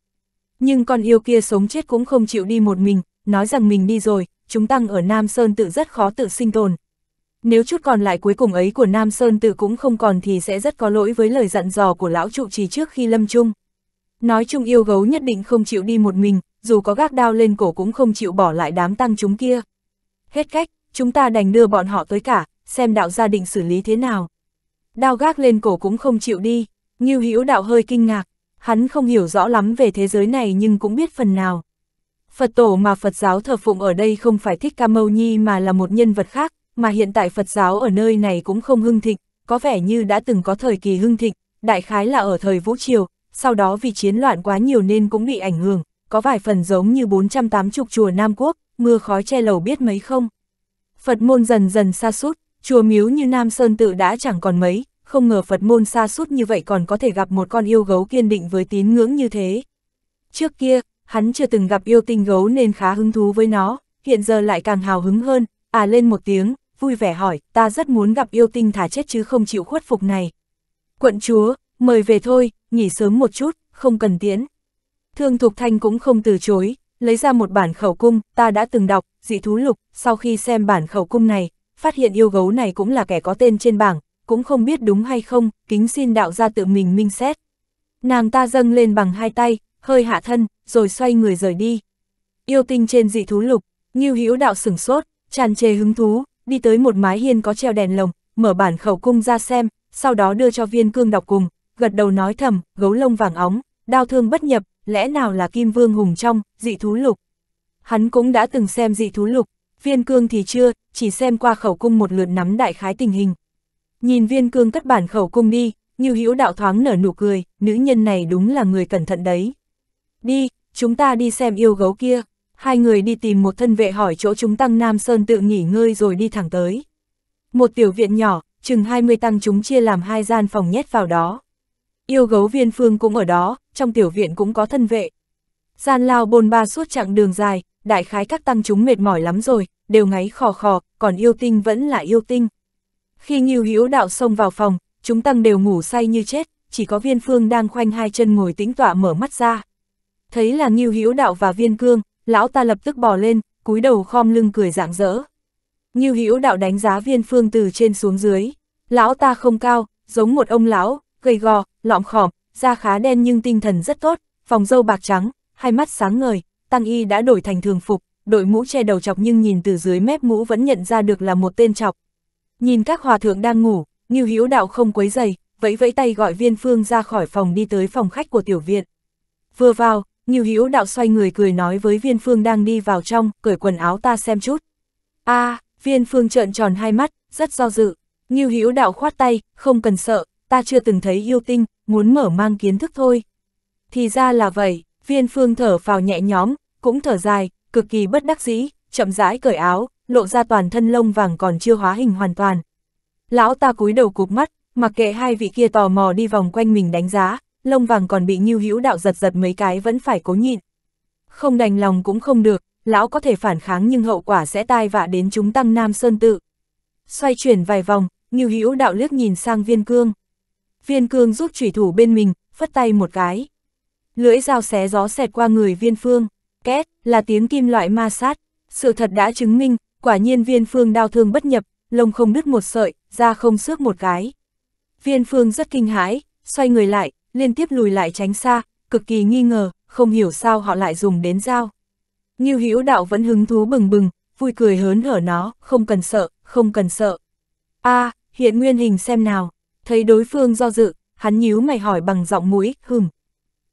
Nhưng con yêu kia sống chết cũng không chịu đi một mình, nói rằng mình đi rồi, chúng tăng ở Nam Sơn tự rất khó tự sinh tồn. Nếu chút còn lại cuối cùng ấy của Nam Sơn tự cũng không còn thì sẽ rất có lỗi với lời dặn dò của lão trụ trì trước khi lâm chung. Nói chung yêu gấu nhất định không chịu đi một mình, dù có gác đao lên cổ cũng không chịu bỏ lại đám tăng chúng kia. Hết cách, chúng ta đành đưa bọn họ tới cả, xem đạo gia định xử lý thế nào. Đao gác lên cổ cũng không chịu đi, Ngưu Hữu đạo hơi kinh ngạc, hắn không hiểu rõ lắm về thế giới này nhưng cũng biết phần nào. Phật tổ mà Phật giáo thờ phụng ở đây không phải Thích Ca Mâu Nhi mà là một nhân vật khác, mà hiện tại Phật giáo ở nơi này cũng không hưng thịnh, có vẻ như đã từng có thời kỳ hưng thịnh, đại khái là ở thời Vũ Triều, sau đó vì chiến loạn quá nhiều nên cũng bị ảnh hưởng, có vài phần giống như 480 chùa Nam Quốc, mưa khói che lầu biết mấy không. Phật môn dần dần xa sút chùa miếu như Nam Sơn tự đã chẳng còn mấy, không ngờ Phật môn xa sút như vậy còn có thể gặp một con yêu gấu kiên định với tín ngưỡng như thế. Trước kia, hắn chưa từng gặp yêu tinh gấu nên khá hứng thú với nó, hiện giờ lại càng hào hứng hơn, à lên một tiếng, vui vẻ hỏi, ta rất muốn gặp yêu tinh thả chết chứ không chịu khuất phục này. Quận chúa, mời về thôi, nghỉ sớm một chút, không cần tiễn. Thương Thục Thanh cũng không từ chối, lấy ra một bản khẩu cung, ta đã từng đọc, dị thú lục, sau khi xem bản khẩu cung này, phát hiện yêu gấu này cũng là kẻ có tên trên bảng, cũng không biết đúng hay không, kính xin đạo ra tự mình minh xét. Nàng ta dâng lên bằng hai tay, hơi hạ thân, rồi xoay người rời đi. Yêu tinh trên dị thú lục, Ngưu Hữu đạo sửng sốt, tràn trề hứng thú, đi tới một mái hiên có treo đèn lồng, mở bản khẩu cung ra xem, sau đó đưa cho viên cương đọc cùng, gật đầu nói thầm, gấu lông vàng óng, đau thương bất nhập, lẽ nào là Kim Vương Hùng trong, dị thú lục. Hắn cũng đã từng xem dị thú lục, viên cương thì chưa, chỉ xem qua khẩu cung một lượt nắm đại khái tình hình. Nhìn viên cương cất bản khẩu cung đi, như hữu đạo thoáng nở nụ cười, nữ nhân này đúng là người cẩn thận đấy. Đi, chúng ta đi xem yêu gấu kia. Hai người đi tìm một thân vệ hỏi chỗ chúng tăng Nam Sơn tự nghỉ ngơi rồi đi thẳng tới. Một tiểu viện nhỏ, chừng 20 tăng chúng chia làm hai gian phòng nhét vào đó. Yêu gấu viên phương cũng ở đó, trong tiểu viện cũng có thân vệ. Gian lao bồn ba suốt chặng đường dài, đại khái các tăng chúng mệt mỏi lắm rồi, đều ngáy khò khò, còn yêu tinh vẫn là yêu tinh. Khi Ngưu Hữu Đạo xông vào phòng, chúng tăng đều ngủ say như chết, chỉ có Viên Phương đang khoanh hai chân ngồi tĩnh tọa mở mắt ra. Thấy là Ngưu Hữu Đạo và Viên Cương, lão ta lập tức bò lên, cúi đầu khom lưng cười rạng rỡ. Ngưu Hữu Đạo đánh giá Viên Phương từ trên xuống dưới, lão ta không cao, giống một ông lão, gầy gò, lọm khòm, da khá đen nhưng tinh thần rất tốt, phòng dâu bạc trắng, hai mắt sáng ngời, tăng y đã đổi thành thường phục, đội mũ che đầu chọc nhưng nhìn từ dưới mép mũ vẫn nhận ra được là một tên chọc. Nhìn các hòa thượng đang ngủ, Ngưu hiếu Đạo không quấy giày, vẫy vẫy tay gọi Viên Phương ra khỏi phòng đi tới phòng khách của tiểu viện. Vừa vào, Ngưu hiếu Đạo xoay người cười nói với Viên Phương đang đi vào trong, cởi quần áo ta xem chút. A, à, Viên Phương trợn tròn hai mắt, rất do dự. Ngưu hiếu Đạo khoát tay, không cần sợ, ta chưa từng thấy yêu tinh, muốn mở mang kiến thức thôi. Thì ra là vậy, viên phương thở vào nhẹ nhóm, cũng thở dài, cực kỳ bất đắc dĩ, chậm rãi cởi áo, lộ ra toàn thân lông vàng còn chưa hóa hình hoàn toàn. Lão ta cúi đầu cục mắt, mặc kệ hai vị kia tò mò đi vòng quanh mình đánh giá, lông vàng còn bị Nhiêu Hữu Đạo giật giật mấy cái vẫn phải cố nhịn. Không đành lòng cũng không được, lão có thể phản kháng nhưng hậu quả sẽ tai vạ đến chúng tăng Nam Sơn tự. Xoay chuyển vài vòng, Nhiêu Hữu Đạo liếc nhìn sang Viên Cương. Viên cương rút chủy thủ bên mình, phất tay một cái. Lưỡi dao xé gió xẹt qua người viên phương, két, là tiếng kim loại ma sát. Sự thật đã chứng minh, quả nhiên viên phương đau thương bất nhập, lông không đứt một sợi, da không xước một cái. Viên phương rất kinh hãi, xoay người lại, liên tiếp lùi lại tránh xa, cực kỳ nghi ngờ, không hiểu sao họ lại dùng đến dao. Nghiêu hữu đạo vẫn hứng thú bừng bừng, vui cười hớn hở nó, không cần sợ, không cần sợ. a à, hiện nguyên hình xem nào. Thấy đối phương do dự, hắn nhíu mày hỏi bằng giọng mũi, hừm.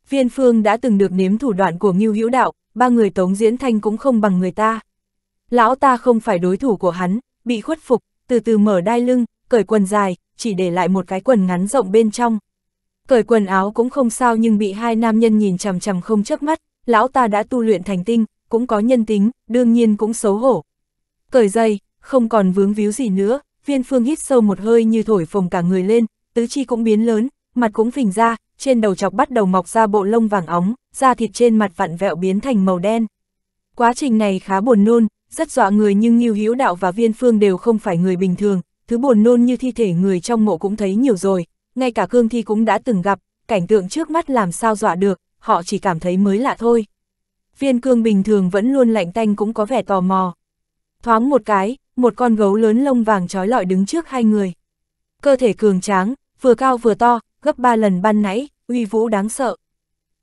Viên phương đã từng được nếm thủ đoạn của Ngưu Hữu Đạo, ba người Tống Diễn Thanh cũng không bằng người ta. Lão ta không phải đối thủ của hắn, bị khuất phục, từ từ mở đai lưng, cởi quần dài, chỉ để lại một cái quần ngắn rộng bên trong. Cởi quần áo cũng không sao nhưng bị hai nam nhân nhìn chằm chằm không chớp mắt, lão ta đã tu luyện thành tinh, cũng có nhân tính, đương nhiên cũng xấu hổ. Cởi dây, không còn vướng víu gì nữa, viên phương hít sâu một hơi như thổi phồng cả người lên, tứ chi cũng biến lớn, mặt cũng phình ra, trên đầu chọc bắt đầu mọc ra bộ lông vàng óng, da thịt trên mặt vặn vẹo biến thành màu đen. Quá trình này khá buồn nôn, rất dọa người nhưng Nhiêu Hữu Đạo và Viên Phương đều không phải người bình thường, thứ buồn nôn như thi thể người trong mộ cũng thấy nhiều rồi, ngay cả Cương Thi cũng đã từng gặp, cảnh tượng trước mắt làm sao dọa được, họ chỉ cảm thấy mới lạ thôi. Viên Cương bình thường vẫn luôn lạnh tanh cũng có vẻ tò mò. Thoáng một cái, một con gấu lớn lông vàng trói lọi đứng trước hai người. Cơ thể cường tráng, vừa cao vừa to, gấp ba lần ban nãy, uy vũ đáng sợ.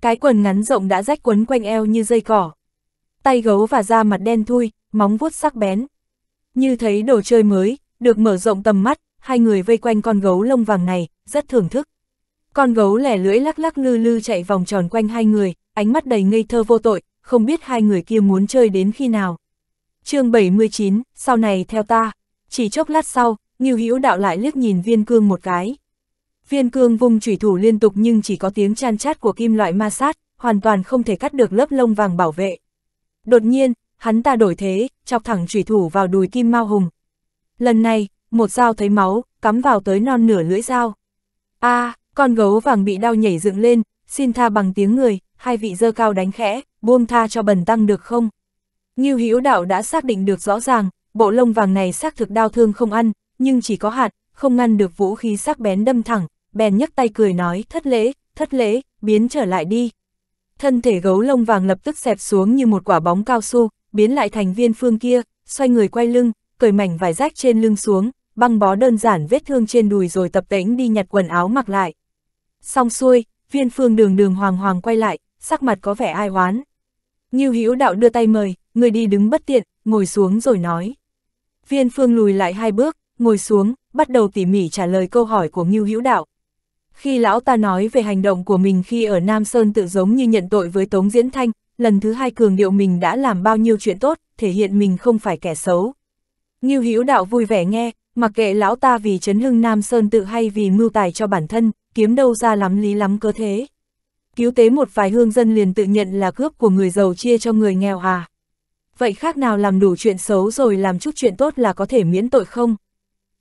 Cái quần ngắn rộng đã rách quấn quanh eo như dây cỏ. Tay gấu và da mặt đen thui, móng vuốt sắc bén. Như thấy đồ chơi mới, được mở rộng tầm mắt, hai người vây quanh con gấu lông vàng này, rất thưởng thức. Con gấu lẻ lưỡi lắc lắc lư lư chạy vòng tròn quanh hai người, ánh mắt đầy ngây thơ vô tội, không biết hai người kia muốn chơi đến khi nào chương 79, sau này theo ta. Chỉ chốc lát sau, Ngưu Hữu đạo lại liếc nhìn viên cương một cái. Viên cương vung chủy thủ liên tục nhưng chỉ có tiếng chan chát của kim loại ma sát, hoàn toàn không thể cắt được lớp lông vàng bảo vệ. Đột nhiên, hắn ta đổi thế, chọc thẳng chủy thủ vào đùi kim mao hùng. Lần này, một dao thấy máu, cắm vào tới non nửa lưỡi dao. a à, con gấu vàng bị đau nhảy dựng lên, xin tha bằng tiếng người, hai vị dơ cao đánh khẽ, buông tha cho bần tăng được không? Ngưu Hữu Đạo đã xác định được rõ ràng, bộ lông vàng này xác thực đau thương không ăn, nhưng chỉ có hạt, không ngăn được vũ khí sắc bén đâm thẳng, bèn nhấc tay cười nói thất lễ, thất lễ, biến trở lại đi. Thân thể gấu lông vàng lập tức xẹp xuống như một quả bóng cao su, biến lại thành viên phương kia, xoay người quay lưng, cởi mảnh vải rách trên lưng xuống, băng bó đơn giản vết thương trên đùi rồi tập tễnh đi nhặt quần áo mặc lại. Xong xuôi, viên phương đường đường hoàng hoàng quay lại, sắc mặt có vẻ ai hoán. Ngưu Hữu đạo đưa tay mời, người đi đứng bất tiện, ngồi xuống rồi nói. Viên phương lùi lại hai bước, ngồi xuống, bắt đầu tỉ mỉ trả lời câu hỏi của Ngưu Hữu Đạo. Khi lão ta nói về hành động của mình khi ở Nam Sơn tự giống như nhận tội với Tống Diễn Thanh, lần thứ hai cường điệu mình đã làm bao nhiêu chuyện tốt, thể hiện mình không phải kẻ xấu. Ngưu Hữu Đạo vui vẻ nghe, mặc kệ lão ta vì chấn hưng Nam Sơn tự hay vì mưu tài cho bản thân, kiếm đâu ra lắm lý lắm cơ thế. Cứu tế một vài hương dân liền tự nhận là cướp của người giàu chia cho người nghèo à vậy khác nào làm đủ chuyện xấu rồi làm chút chuyện tốt là có thể miễn tội không?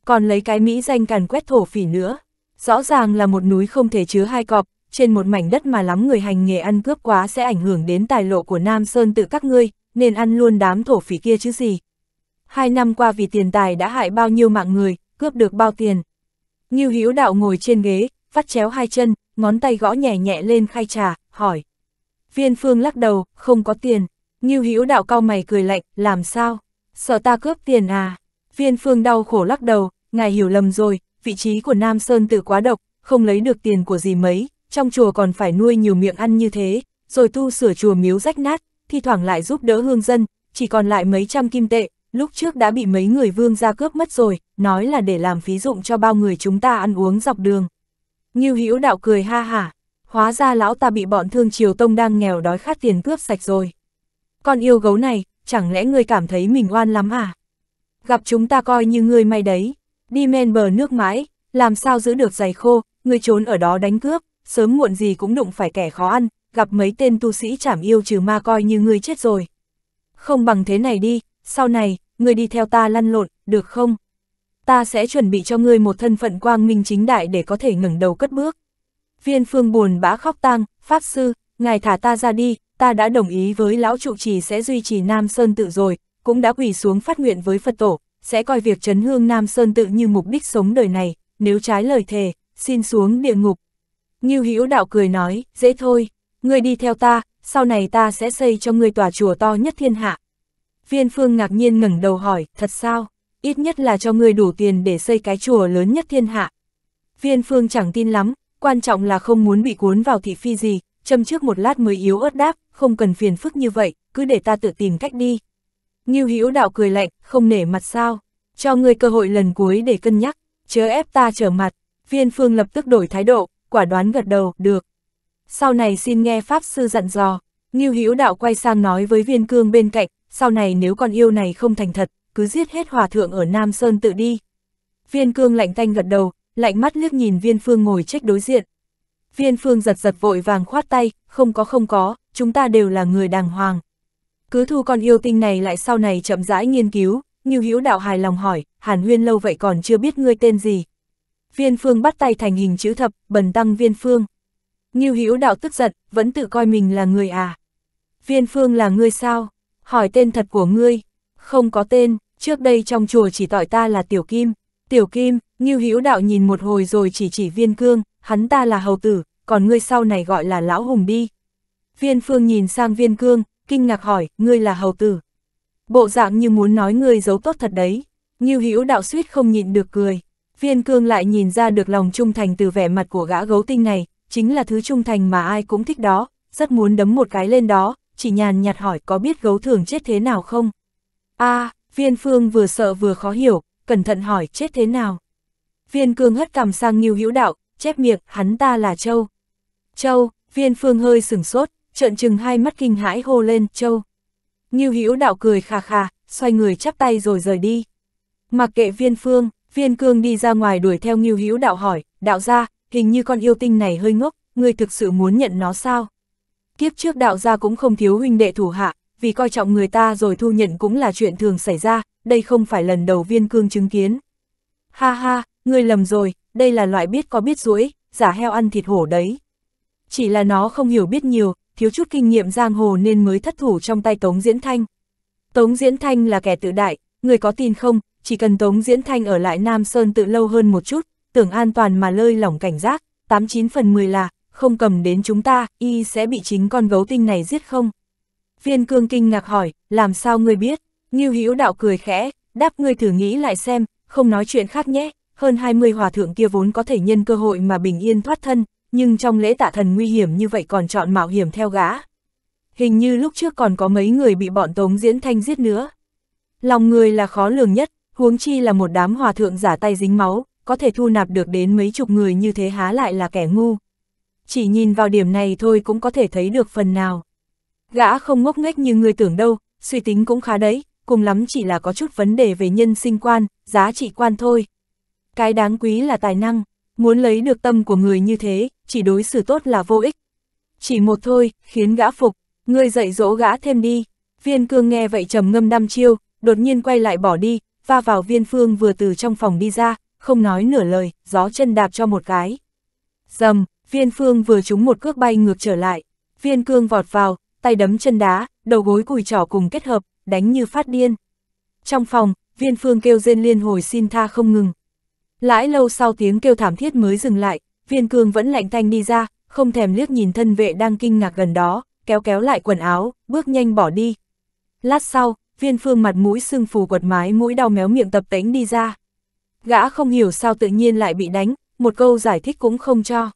Còn lấy cái Mỹ danh càn quét thổ phỉ nữa, rõ ràng là một núi không thể chứa hai cọp, trên một mảnh đất mà lắm người hành nghề ăn cướp quá sẽ ảnh hưởng đến tài lộ của Nam Sơn tự các ngươi, nên ăn luôn đám thổ phỉ kia chứ gì. Hai năm qua vì tiền tài đã hại bao nhiêu mạng người, cướp được bao tiền. Như Hữu đạo ngồi trên ghế, vắt chéo hai chân, ngón tay gõ nhẹ nhẹ lên khay trà, hỏi. Viên Phương lắc đầu, không có tiền. Ngưu Hữu đạo cao mày cười lạnh, làm sao? Sợ ta cướp tiền à? Viên Phương đau khổ lắc đầu, ngài hiểu lầm rồi, vị trí của Nam Sơn tự quá độc, không lấy được tiền của gì mấy, trong chùa còn phải nuôi nhiều miệng ăn như thế, rồi tu sửa chùa miếu rách nát, thi thoảng lại giúp đỡ hương dân, chỉ còn lại mấy trăm kim tệ, lúc trước đã bị mấy người vương gia cướp mất rồi, nói là để làm phí dụng cho bao người chúng ta ăn uống dọc đường. Ngưu Hữu đạo cười ha hả, hóa ra lão ta bị bọn thương triều tông đang nghèo đói khát tiền cướp sạch rồi con yêu gấu này, chẳng lẽ ngươi cảm thấy mình oan lắm à? Gặp chúng ta coi như ngươi may đấy, đi men bờ nước mãi, làm sao giữ được giày khô, ngươi trốn ở đó đánh cướp, sớm muộn gì cũng đụng phải kẻ khó ăn, gặp mấy tên tu sĩ chảm yêu trừ ma coi như ngươi chết rồi. Không bằng thế này đi, sau này, ngươi đi theo ta lăn lộn, được không? Ta sẽ chuẩn bị cho ngươi một thân phận quang minh chính đại để có thể ngẩng đầu cất bước. Viên phương buồn bã khóc tang, Pháp Sư, ngài thả ta ra đi, ta đã đồng ý với lão trụ trì sẽ duy trì Nam Sơn tự rồi, cũng đã quỳ xuống phát nguyện với Phật tổ, sẽ coi việc chấn hương Nam Sơn tự như mục đích sống đời này, nếu trái lời thề, xin xuống địa ngục. như Hữu đạo cười nói, dễ thôi, ngươi đi theo ta, sau này ta sẽ xây cho ngươi tòa chùa to nhất thiên hạ. Viên Phương ngạc nhiên ngẩng đầu hỏi, thật sao? Ít nhất là cho ngươi đủ tiền để xây cái chùa lớn nhất thiên hạ. Viên Phương chẳng tin lắm, quan trọng là không muốn bị cuốn vào thị phi gì, châm trước một lát mới yếu ớt đáp, không cần phiền phức như vậy, cứ để ta tự tìm cách đi. Ngưu Hữu Đạo cười lạnh, không nể mặt sao, cho ngươi cơ hội lần cuối để cân nhắc, chớ ép ta trở mặt. Viên Phương lập tức đổi thái độ, quả đoán gật đầu, được. Sau này xin nghe pháp sư dặn dò, Ngưu Hữu Đạo quay sang nói với Viên Cương bên cạnh, sau này nếu con yêu này không thành thật, cứ giết hết hòa thượng ở Nam Sơn tự đi. Viên Cương lạnh tanh gật đầu, lạnh mắt liếc nhìn Viên Phương ngồi trách đối diện, Viên phương giật giật vội vàng khoát tay, không có không có, chúng ta đều là người đàng hoàng. Cứ thu con yêu tinh này lại sau này chậm rãi nghiên cứu, như hữu đạo hài lòng hỏi, Hàn Huyên lâu vậy còn chưa biết ngươi tên gì. Viên phương bắt tay thành hình chữ thập, bần tăng viên phương. Nghiêu hữu đạo tức giận, vẫn tự coi mình là người à. Viên phương là ngươi sao? Hỏi tên thật của ngươi. Không có tên, trước đây trong chùa chỉ tỏi ta là Tiểu Kim. Tiểu Kim, Nghiêu hữu đạo nhìn một hồi rồi chỉ chỉ viên cương, hắn ta là hầu tử, còn ngươi sau này gọi là lão hùng đi. Viên phương nhìn sang viên cương, kinh ngạc hỏi, ngươi là hầu tử. Bộ dạng như muốn nói ngươi giấu tốt thật đấy, như hữu đạo suýt không nhịn được cười. Viên cương lại nhìn ra được lòng trung thành từ vẻ mặt của gã gấu tinh này, chính là thứ trung thành mà ai cũng thích đó, rất muốn đấm một cái lên đó, chỉ nhàn nhạt hỏi có biết gấu thường chết thế nào không? a viên phương vừa sợ vừa khó hiểu, cẩn thận hỏi chết thế nào? Viên cương hất cằm sang nghiêu hữu đạo, chép miệng, hắn ta là Châu. Châu, viên phương hơi sừng sốt, trợn trừng hai mắt kinh hãi hô lên, Châu. Nghiêu Hữu đạo cười khà khà, xoay người chắp tay rồi rời đi. Mặc kệ viên phương, viên cương đi ra ngoài đuổi theo Nghiêu Hữu đạo hỏi, đạo gia hình như con yêu tinh này hơi ngốc, người thực sự muốn nhận nó sao? Kiếp trước đạo gia cũng không thiếu huynh đệ thủ hạ, vì coi trọng người ta rồi thu nhận cũng là chuyện thường xảy ra, đây không phải lần đầu viên cương chứng kiến. Ha ha, ngươi lầm rồi, đây là loại biết có biết rũi, giả heo ăn thịt hổ đấy. Chỉ là nó không hiểu biết nhiều, thiếu chút kinh nghiệm giang hồ nên mới thất thủ trong tay Tống Diễn Thanh. Tống Diễn Thanh là kẻ tự đại, người có tin không, chỉ cần Tống Diễn Thanh ở lại Nam Sơn tự lâu hơn một chút, tưởng an toàn mà lơi lỏng cảnh giác, 89 phần 10 là, không cầm đến chúng ta, y sẽ bị chính con gấu tinh này giết không? Viên cương kinh ngạc hỏi, làm sao ngươi biết? Nghiêu Hữu đạo cười khẽ, đáp ngươi thử nghĩ lại xem, không nói chuyện khác nhé, hơn 20 hòa thượng kia vốn có thể nhân cơ hội mà bình yên thoát thân, nhưng trong lễ tạ thần nguy hiểm như vậy còn chọn mạo hiểm theo gã. Hình như lúc trước còn có mấy người bị bọn Tống Diễn Thanh giết nữa. Lòng người là khó lường nhất, huống chi là một đám hòa thượng giả tay dính máu, có thể thu nạp được đến mấy chục người như thế há lại là kẻ ngu. Chỉ nhìn vào điểm này thôi cũng có thể thấy được phần nào. Gã không ngốc nghếch như người tưởng đâu, suy tính cũng khá đấy, cùng lắm chỉ là có chút vấn đề về nhân sinh quan, giá trị quan thôi. Cái đáng quý là tài năng, muốn lấy được tâm của người như thế, chỉ đối xử tốt là vô ích. Chỉ một thôi, khiến gã phục, ngươi dạy dỗ gã thêm đi. Viên cương nghe vậy trầm ngâm năm chiêu, đột nhiên quay lại bỏ đi, va vào viên phương vừa từ trong phòng đi ra, không nói nửa lời, gió chân đạp cho một cái. Dầm, viên phương vừa trúng một cước bay ngược trở lại, viên cương vọt vào, tay đấm chân đá, đầu gối cùi trỏ cùng kết hợp, đánh như phát điên. Trong phòng, viên phương kêu rên liên hồi xin tha không ngừng, Lãi lâu sau tiếng kêu thảm thiết mới dừng lại, viên cương vẫn lạnh thanh đi ra, không thèm liếc nhìn thân vệ đang kinh ngạc gần đó, kéo kéo lại quần áo, bước nhanh bỏ đi. Lát sau, viên phương mặt mũi sưng phù quật mái mũi đau méo miệng tập tễnh đi ra. Gã không hiểu sao tự nhiên lại bị đánh, một câu giải thích cũng không cho.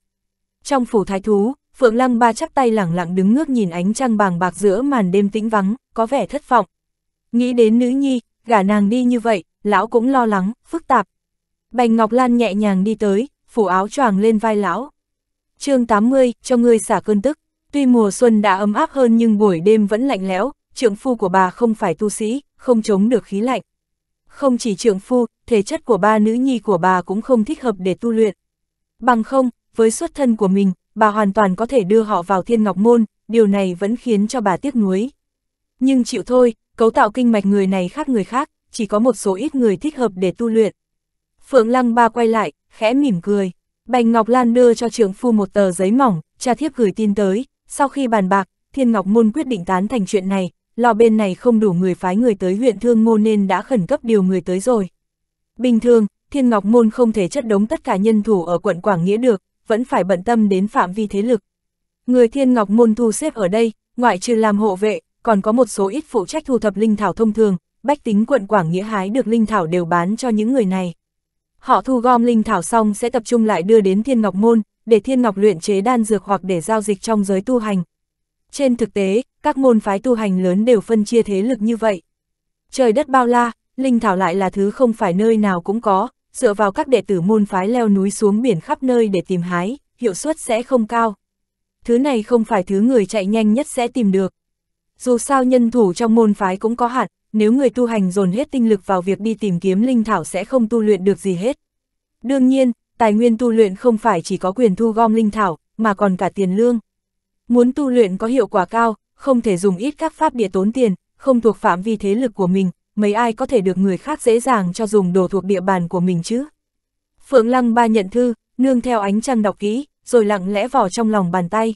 Trong phủ thái thú, Phượng Lăng ba chắc tay lẳng lặng đứng ngước nhìn ánh trăng bàng bạc giữa màn đêm tĩnh vắng, có vẻ thất vọng. Nghĩ đến nữ nhi, gả nàng đi như vậy, lão cũng lo lắng, phức tạp, Bành Ngọc Lan nhẹ nhàng đi tới, phủ áo choàng lên vai lão. chương 80, cho ngươi xả cơn tức. Tuy mùa xuân đã ấm áp hơn nhưng buổi đêm vẫn lạnh lẽo, trượng phu của bà không phải tu sĩ, không chống được khí lạnh. Không chỉ trượng phu, thể chất của ba nữ nhi của bà cũng không thích hợp để tu luyện. Bằng không, với xuất thân của mình, bà hoàn toàn có thể đưa họ vào thiên ngọc môn, điều này vẫn khiến cho bà tiếc nuối. Nhưng chịu thôi, cấu tạo kinh mạch người này khác người khác, chỉ có một số ít người thích hợp để tu luyện. Phượng Lăng Ba quay lại, khẽ mỉm cười. Bành Ngọc Lan đưa cho trưởng phu một tờ giấy mỏng, cha thiếp gửi tin tới. Sau khi bàn bạc, Thiên Ngọc Môn quyết định tán thành chuyện này, lò bên này không đủ người phái người tới huyện Thương Ngô nên đã khẩn cấp điều người tới rồi. Bình thường, Thiên Ngọc Môn không thể chất đống tất cả nhân thủ ở quận Quảng Nghĩa được, vẫn phải bận tâm đến phạm vi thế lực. Người Thiên Ngọc Môn thu xếp ở đây, ngoại trừ làm hộ vệ, còn có một số ít phụ trách thu thập linh thảo thông thường, bách tính quận Quảng Nghĩa hái được linh thảo đều bán cho những người này. Họ thu gom linh thảo xong sẽ tập trung lại đưa đến thiên ngọc môn, để thiên ngọc luyện chế đan dược hoặc để giao dịch trong giới tu hành. Trên thực tế, các môn phái tu hành lớn đều phân chia thế lực như vậy. Trời đất bao la, linh thảo lại là thứ không phải nơi nào cũng có, dựa vào các đệ tử môn phái leo núi xuống biển khắp nơi để tìm hái, hiệu suất sẽ không cao. Thứ này không phải thứ người chạy nhanh nhất sẽ tìm được. Dù sao nhân thủ trong môn phái cũng có hạn, nếu người tu hành dồn hết tinh lực vào việc đi tìm kiếm linh thảo sẽ không tu luyện được gì hết. Đương nhiên, tài nguyên tu luyện không phải chỉ có quyền thu gom linh thảo, mà còn cả tiền lương. Muốn tu luyện có hiệu quả cao, không thể dùng ít các pháp địa tốn tiền, không thuộc phạm vi thế lực của mình, mấy ai có thể được người khác dễ dàng cho dùng đồ thuộc địa bàn của mình chứ. Phượng Lăng ba nhận thư, nương theo ánh trăng đọc kỹ, rồi lặng lẽ vỏ trong lòng bàn tay.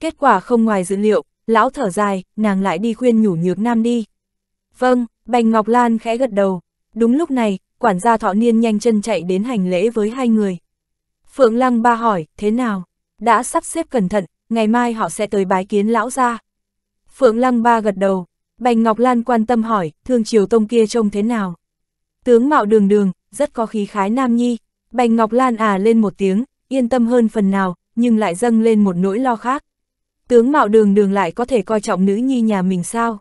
Kết quả không ngoài dữ liệu, lão thở dài, nàng lại đi khuyên nhủ nhược nam đi. Vâng, Bành Ngọc Lan khẽ gật đầu. Đúng lúc này, quản gia thọ niên nhanh chân chạy đến hành lễ với hai người. Phượng Lăng ba hỏi, thế nào? Đã sắp xếp cẩn thận, ngày mai họ sẽ tới bái kiến lão gia. Phượng Lăng ba gật đầu, Bành Ngọc Lan quan tâm hỏi, thương triều tông kia trông thế nào? Tướng mạo đường đường, rất có khí khái nam nhi. Bành Ngọc Lan à lên một tiếng, yên tâm hơn phần nào, nhưng lại dâng lên một nỗi lo khác. Tướng mạo đường đường lại có thể coi trọng nữ nhi nhà mình sao?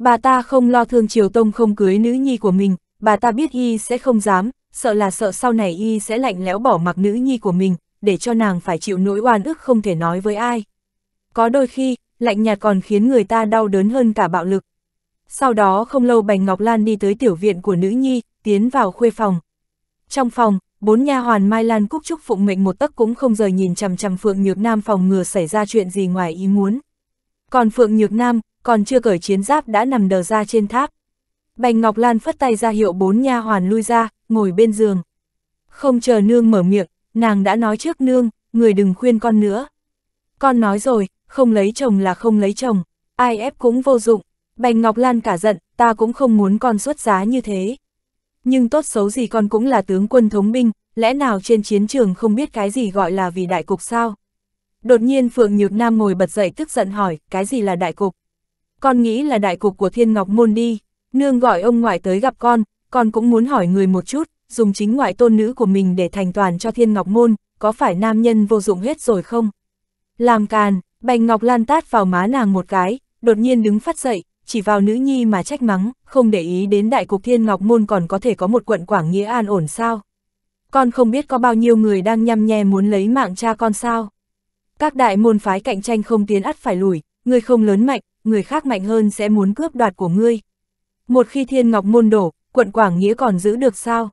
Bà ta không lo thương Triều Tông không cưới nữ nhi của mình, bà ta biết y sẽ không dám, sợ là sợ sau này y sẽ lạnh lẽo bỏ mặc nữ nhi của mình, để cho nàng phải chịu nỗi oan ức không thể nói với ai. Có đôi khi, lạnh nhạt còn khiến người ta đau đớn hơn cả bạo lực. Sau đó không lâu Bành Ngọc Lan đi tới tiểu viện của nữ nhi, tiến vào khuê phòng. Trong phòng, bốn nha hoàn Mai Lan Cúc Trúc phụng mệnh một tấc cũng không rời nhìn chằm chằm Phượng Nhược Nam phòng ngừa xảy ra chuyện gì ngoài ý muốn. Còn Phượng Nhược Nam, còn chưa cởi chiến giáp đã nằm đờ ra trên tháp. Bành Ngọc Lan phất tay ra hiệu bốn nha hoàn lui ra, ngồi bên giường. Không chờ nương mở miệng, nàng đã nói trước nương, người đừng khuyên con nữa. Con nói rồi, không lấy chồng là không lấy chồng, ai ép cũng vô dụng. Bành Ngọc Lan cả giận, ta cũng không muốn con xuất giá như thế. Nhưng tốt xấu gì con cũng là tướng quân thống binh, lẽ nào trên chiến trường không biết cái gì gọi là vì đại cục sao? Đột nhiên Phượng Nhược Nam ngồi bật dậy tức giận hỏi, cái gì là đại cục? con nghĩ là đại cục của thiên ngọc môn đi, nương gọi ông ngoại tới gặp con, con cũng muốn hỏi người một chút, dùng chính ngoại tôn nữ của mình để thành toàn cho thiên ngọc môn, có phải nam nhân vô dụng hết rồi không? Làm càn, bành ngọc lan tát vào má nàng một cái, đột nhiên đứng phát dậy, chỉ vào nữ nhi mà trách mắng, không để ý đến đại cục thiên ngọc môn còn có thể có một quận Quảng Nghĩa an ổn sao? Con không biết có bao nhiêu người đang nhăm nhe muốn lấy mạng cha con sao? Các đại môn phái cạnh tranh không tiến ắt phải lùi, người không lớn mạnh, người khác mạnh hơn sẽ muốn cướp đoạt của ngươi. Một khi thiên ngọc môn đổ, quận Quảng Nghĩa còn giữ được sao?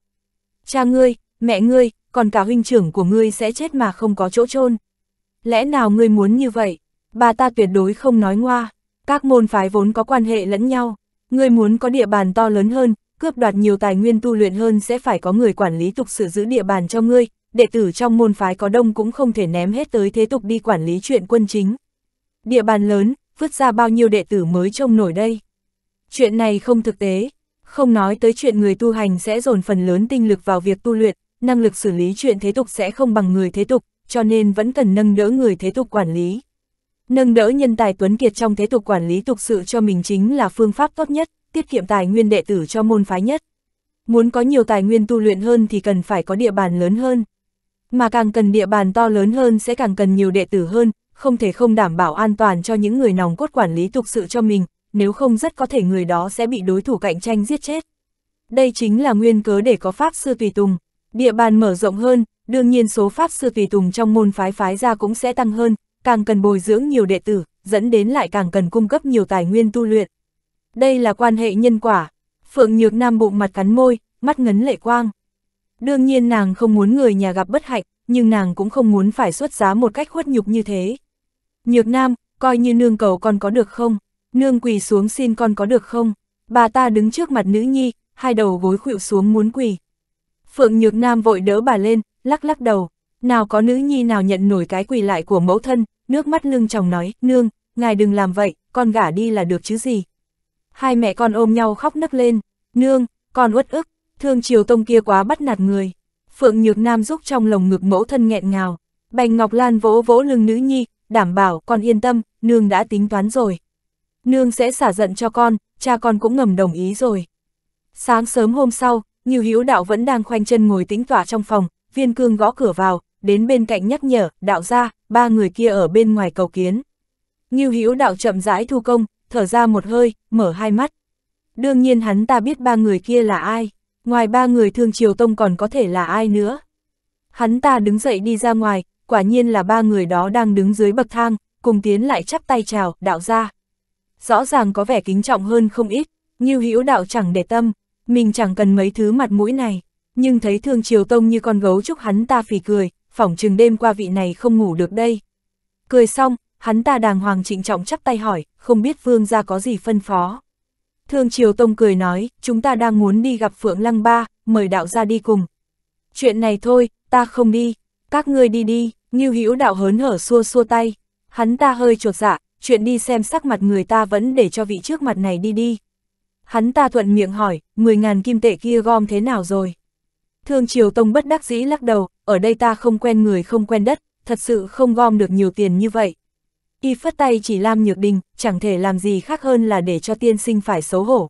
Cha ngươi, mẹ ngươi, còn cả huynh trưởng của ngươi sẽ chết mà không có chỗ chôn Lẽ nào ngươi muốn như vậy? Bà ta tuyệt đối không nói ngoa. Các môn phái vốn có quan hệ lẫn nhau. Ngươi muốn có địa bàn to lớn hơn, cướp đoạt nhiều tài nguyên tu luyện hơn sẽ phải có người quản lý tục sự giữ địa bàn cho ngươi. Đệ tử trong môn phái có đông cũng không thể ném hết tới thế tục đi quản lý chuyện quân chính. Địa bàn lớn, vứt ra bao nhiêu đệ tử mới trông nổi đây. Chuyện này không thực tế, không nói tới chuyện người tu hành sẽ dồn phần lớn tinh lực vào việc tu luyện, năng lực xử lý chuyện thế tục sẽ không bằng người thế tục, cho nên vẫn cần nâng đỡ người thế tục quản lý. Nâng đỡ nhân tài tuấn kiệt trong thế tục quản lý tục sự cho mình chính là phương pháp tốt nhất, tiết kiệm tài nguyên đệ tử cho môn phái nhất. Muốn có nhiều tài nguyên tu luyện hơn thì cần phải có địa bàn lớn hơn. Mà càng cần địa bàn to lớn hơn sẽ càng cần nhiều đệ tử hơn, không thể không đảm bảo an toàn cho những người nòng cốt quản lý tục sự cho mình, nếu không rất có thể người đó sẽ bị đối thủ cạnh tranh giết chết. Đây chính là nguyên cớ để có Pháp Sư Tùy Tùng. Địa bàn mở rộng hơn, đương nhiên số Pháp Sư Tùy Tùng trong môn phái phái ra cũng sẽ tăng hơn, càng cần bồi dưỡng nhiều đệ tử, dẫn đến lại càng cần cung cấp nhiều tài nguyên tu luyện. Đây là quan hệ nhân quả. Phượng Nhược Nam bụng mặt cắn môi, mắt ngấn lệ quang. Đương nhiên nàng không muốn người nhà gặp bất hạnh, nhưng nàng cũng không muốn phải xuất giá một cách khuất nhục như thế. Nhược nam, coi như nương cầu con có được không? Nương quỳ xuống xin con có được không? Bà ta đứng trước mặt nữ nhi, hai đầu gối khuỵu xuống muốn quỳ. Phượng Nhược Nam vội đỡ bà lên, lắc lắc đầu. Nào có nữ nhi nào nhận nổi cái quỳ lại của mẫu thân, nước mắt lưng chồng nói, nương, ngài đừng làm vậy, con gả đi là được chứ gì. Hai mẹ con ôm nhau khóc nấc lên, nương, con uất ức, thương triều tông kia quá bắt nạt người. Phượng Nhược Nam rúc trong lồng ngực mẫu thân nghẹn ngào, Bành Ngọc Lan vỗ vỗ lưng nữ nhi, đảm bảo con yên tâm, nương đã tính toán rồi. Nương sẽ xả giận cho con, cha con cũng ngầm đồng ý rồi. Sáng sớm hôm sau, Nhiêu Hữu Đạo vẫn đang khoanh chân ngồi tĩnh tỏa trong phòng, Viên Cương gõ cửa vào, đến bên cạnh nhắc nhở, "Đạo gia, ba người kia ở bên ngoài cầu kiến." Nhiêu Hữu Đạo chậm rãi thu công, thở ra một hơi, mở hai mắt. Đương nhiên hắn ta biết ba người kia là ai, ngoài ba người Thương Triều Tông còn có thể là ai nữa. Hắn ta đứng dậy đi ra ngoài, quả nhiên là ba người đó đang đứng dưới bậc thang, cùng tiến lại chắp tay chào, đạo ra. Rõ ràng có vẻ kính trọng hơn không ít, như hữu đạo chẳng để tâm, mình chẳng cần mấy thứ mặt mũi này, nhưng thấy thương triều tông như con gấu chúc hắn ta phì cười, phỏng chừng đêm qua vị này không ngủ được đây. Cười xong, hắn ta đàng hoàng trịnh trọng chắp tay hỏi, không biết vương gia có gì phân phó. Thương Triều Tông cười nói, chúng ta đang muốn đi gặp Phượng Lăng Ba, mời đạo ra đi cùng. Chuyện này thôi, ta không đi, các ngươi đi đi. Ngưu Hữu đạo hớn hở xua xua tay, hắn ta hơi chuột dạ, chuyện đi xem sắc mặt người ta vẫn để cho vị trước mặt này đi đi. Hắn ta thuận miệng hỏi, 10.000 kim tệ kia gom thế nào rồi? Thương Triều Tông bất đắc dĩ lắc đầu, ở đây ta không quen người không quen đất, thật sự không gom được nhiều tiền như vậy. Y phất tay chỉ Lam Nhược Đình, chẳng thể làm gì khác hơn là để cho tiên sinh phải xấu hổ.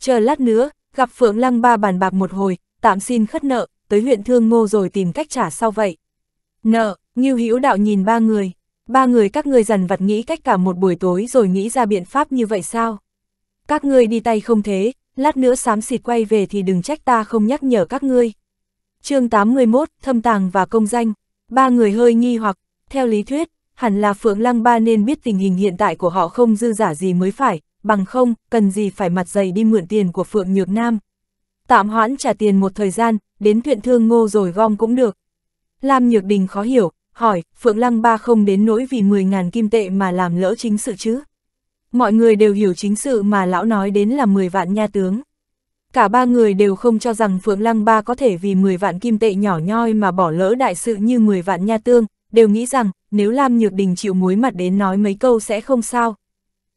Chờ lát nữa, gặp Phượng Lăng ba bàn bạc một hồi, tạm xin khất nợ, tới huyện Thương Ngô rồi tìm cách trả sau vậy. Nợ, Ngưu Hữu Đạo nhìn ba người, ba người các ngươi dần vặt nghĩ cách cả một buổi tối rồi nghĩ ra biện pháp như vậy sao? Các ngươi đi tay không thế, lát nữa xám xịt quay về thì đừng trách ta không nhắc nhở các ngươi. chương 81, Thâm Tàng và Công Danh, ba người hơi nghi hoặc, theo lý thuyết, hẳn là Phượng Lăng Ba nên biết tình hình hiện tại của họ không dư giả gì mới phải, bằng không, cần gì phải mặt dày đi mượn tiền của Phượng Nhược Nam. Tạm hoãn trả tiền một thời gian, đến thuyện thương ngô rồi gom cũng được. Lam Nhược Đình khó hiểu, hỏi, Phượng Lăng Ba không đến nỗi vì 10.000 kim tệ mà làm lỡ chính sự chứ? Mọi người đều hiểu chính sự mà lão nói đến là 10 vạn nha tướng. Cả ba người đều không cho rằng Phượng Lăng Ba có thể vì 10 vạn kim tệ nhỏ nhoi mà bỏ lỡ đại sự như 10 vạn nha tương, đều nghĩ rằng nếu Lam Nhược Đình chịu muối mặt đến nói mấy câu sẽ không sao.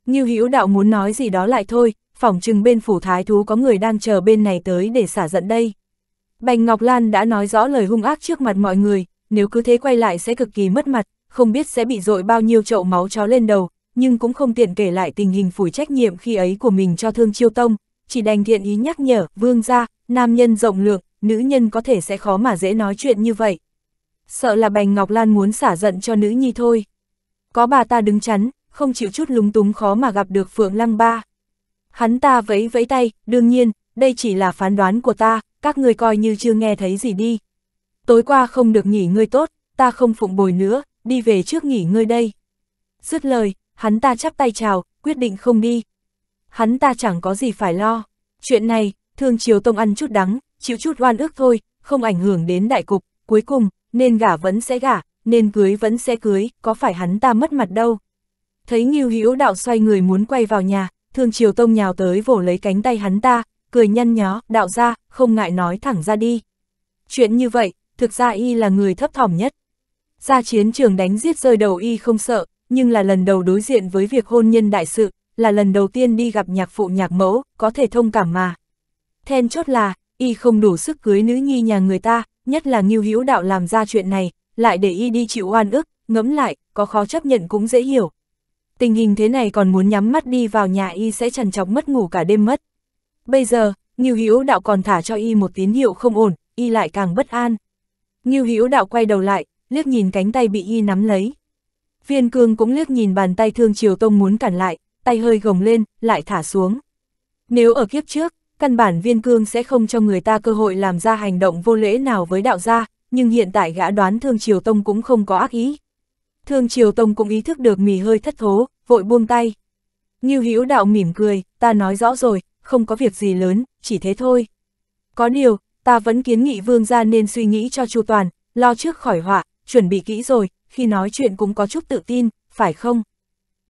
Như Hữu Đạo muốn nói gì đó lại thôi, phỏng chừng bên phủ thái thú có người đang chờ bên này tới để xả giận đây. Bành Ngọc Lan đã nói rõ lời hung ác trước mặt mọi người, nếu cứ thế quay lại sẽ cực kỳ mất mặt, không biết sẽ bị dội bao nhiêu chậu máu chó lên đầu, nhưng cũng không tiện kể lại tình hình phủi trách nhiệm khi ấy của mình cho Thương Chiêu Tông, chỉ đành thiện ý nhắc nhở, vương gia, nam nhân rộng lượng, nữ nhân có thể sẽ khó mà dễ nói chuyện như vậy. Sợ là Bành Ngọc Lan muốn xả giận cho nữ nhi thôi. Có bà ta đứng chắn, không chịu chút lúng túng khó mà gặp được Phượng Lăng Ba. Hắn ta vẫy vẫy tay, đương nhiên, đây chỉ là phán đoán của ta, các người coi như chưa nghe thấy gì đi tối qua không được nghỉ ngơi tốt, ta không phụng bồi nữa, đi về trước nghỉ ngơi đây. Dứt lời, hắn ta chắp tay chào, quyết định không đi. Hắn ta chẳng có gì phải lo. Chuyện này, thương chiều tông ăn chút đắng, chịu chút oan ức thôi, không ảnh hưởng đến đại cục, cuối cùng, nên gả vẫn sẽ gả, nên cưới vẫn sẽ cưới, có phải hắn ta mất mặt đâu. Thấy Ngưu Hữu Đạo xoay người muốn quay vào nhà, Thương Triều Tông nhào tới vồ lấy cánh tay hắn ta, cười nhăn nhó, "Đạo gia, không ngại nói thẳng ra đi. Chuyện như vậy, thực ra y là người thấp thỏm nhất. Ra chiến trường đánh giết rơi đầu y không sợ, nhưng là lần đầu đối diện với việc hôn nhân đại sự, là lần đầu tiên đi gặp nhạc phụ nhạc mẫu, có thể thông cảm mà. Then chốt là, y không đủ sức cưới nữ nhi nhà người ta, nhất là nghiêu hữu đạo làm ra chuyện này, lại để y đi chịu oan ức, ngẫm lại, có khó chấp nhận cũng dễ hiểu. Tình hình thế này còn muốn nhắm mắt đi vào nhà y sẽ trần chọc mất ngủ cả đêm mất. Bây giờ, nghiêu hữu đạo còn thả cho y một tín hiệu không ổn, y lại càng bất an, Ngưu Hữu Đạo quay đầu lại, liếc nhìn cánh tay bị y nắm lấy. Viên Cương cũng liếc nhìn bàn tay Thương Triều Tông muốn cản lại, tay hơi gồng lên, lại thả xuống. Nếu ở kiếp trước, căn bản Viên Cương sẽ không cho người ta cơ hội làm ra hành động vô lễ nào với đạo gia, nhưng hiện tại gã đoán Thương Triều Tông cũng không có ác ý. Thương Triều Tông cũng ý thức được mì hơi thất thố, vội buông tay. Ngưu Hữu Đạo mỉm cười, ta nói rõ rồi, không có việc gì lớn, chỉ thế thôi. Có điều, ta vẫn kiến nghị vương gia nên suy nghĩ cho chu toàn, lo trước khỏi họa, chuẩn bị kỹ rồi, khi nói chuyện cũng có chút tự tin, phải không?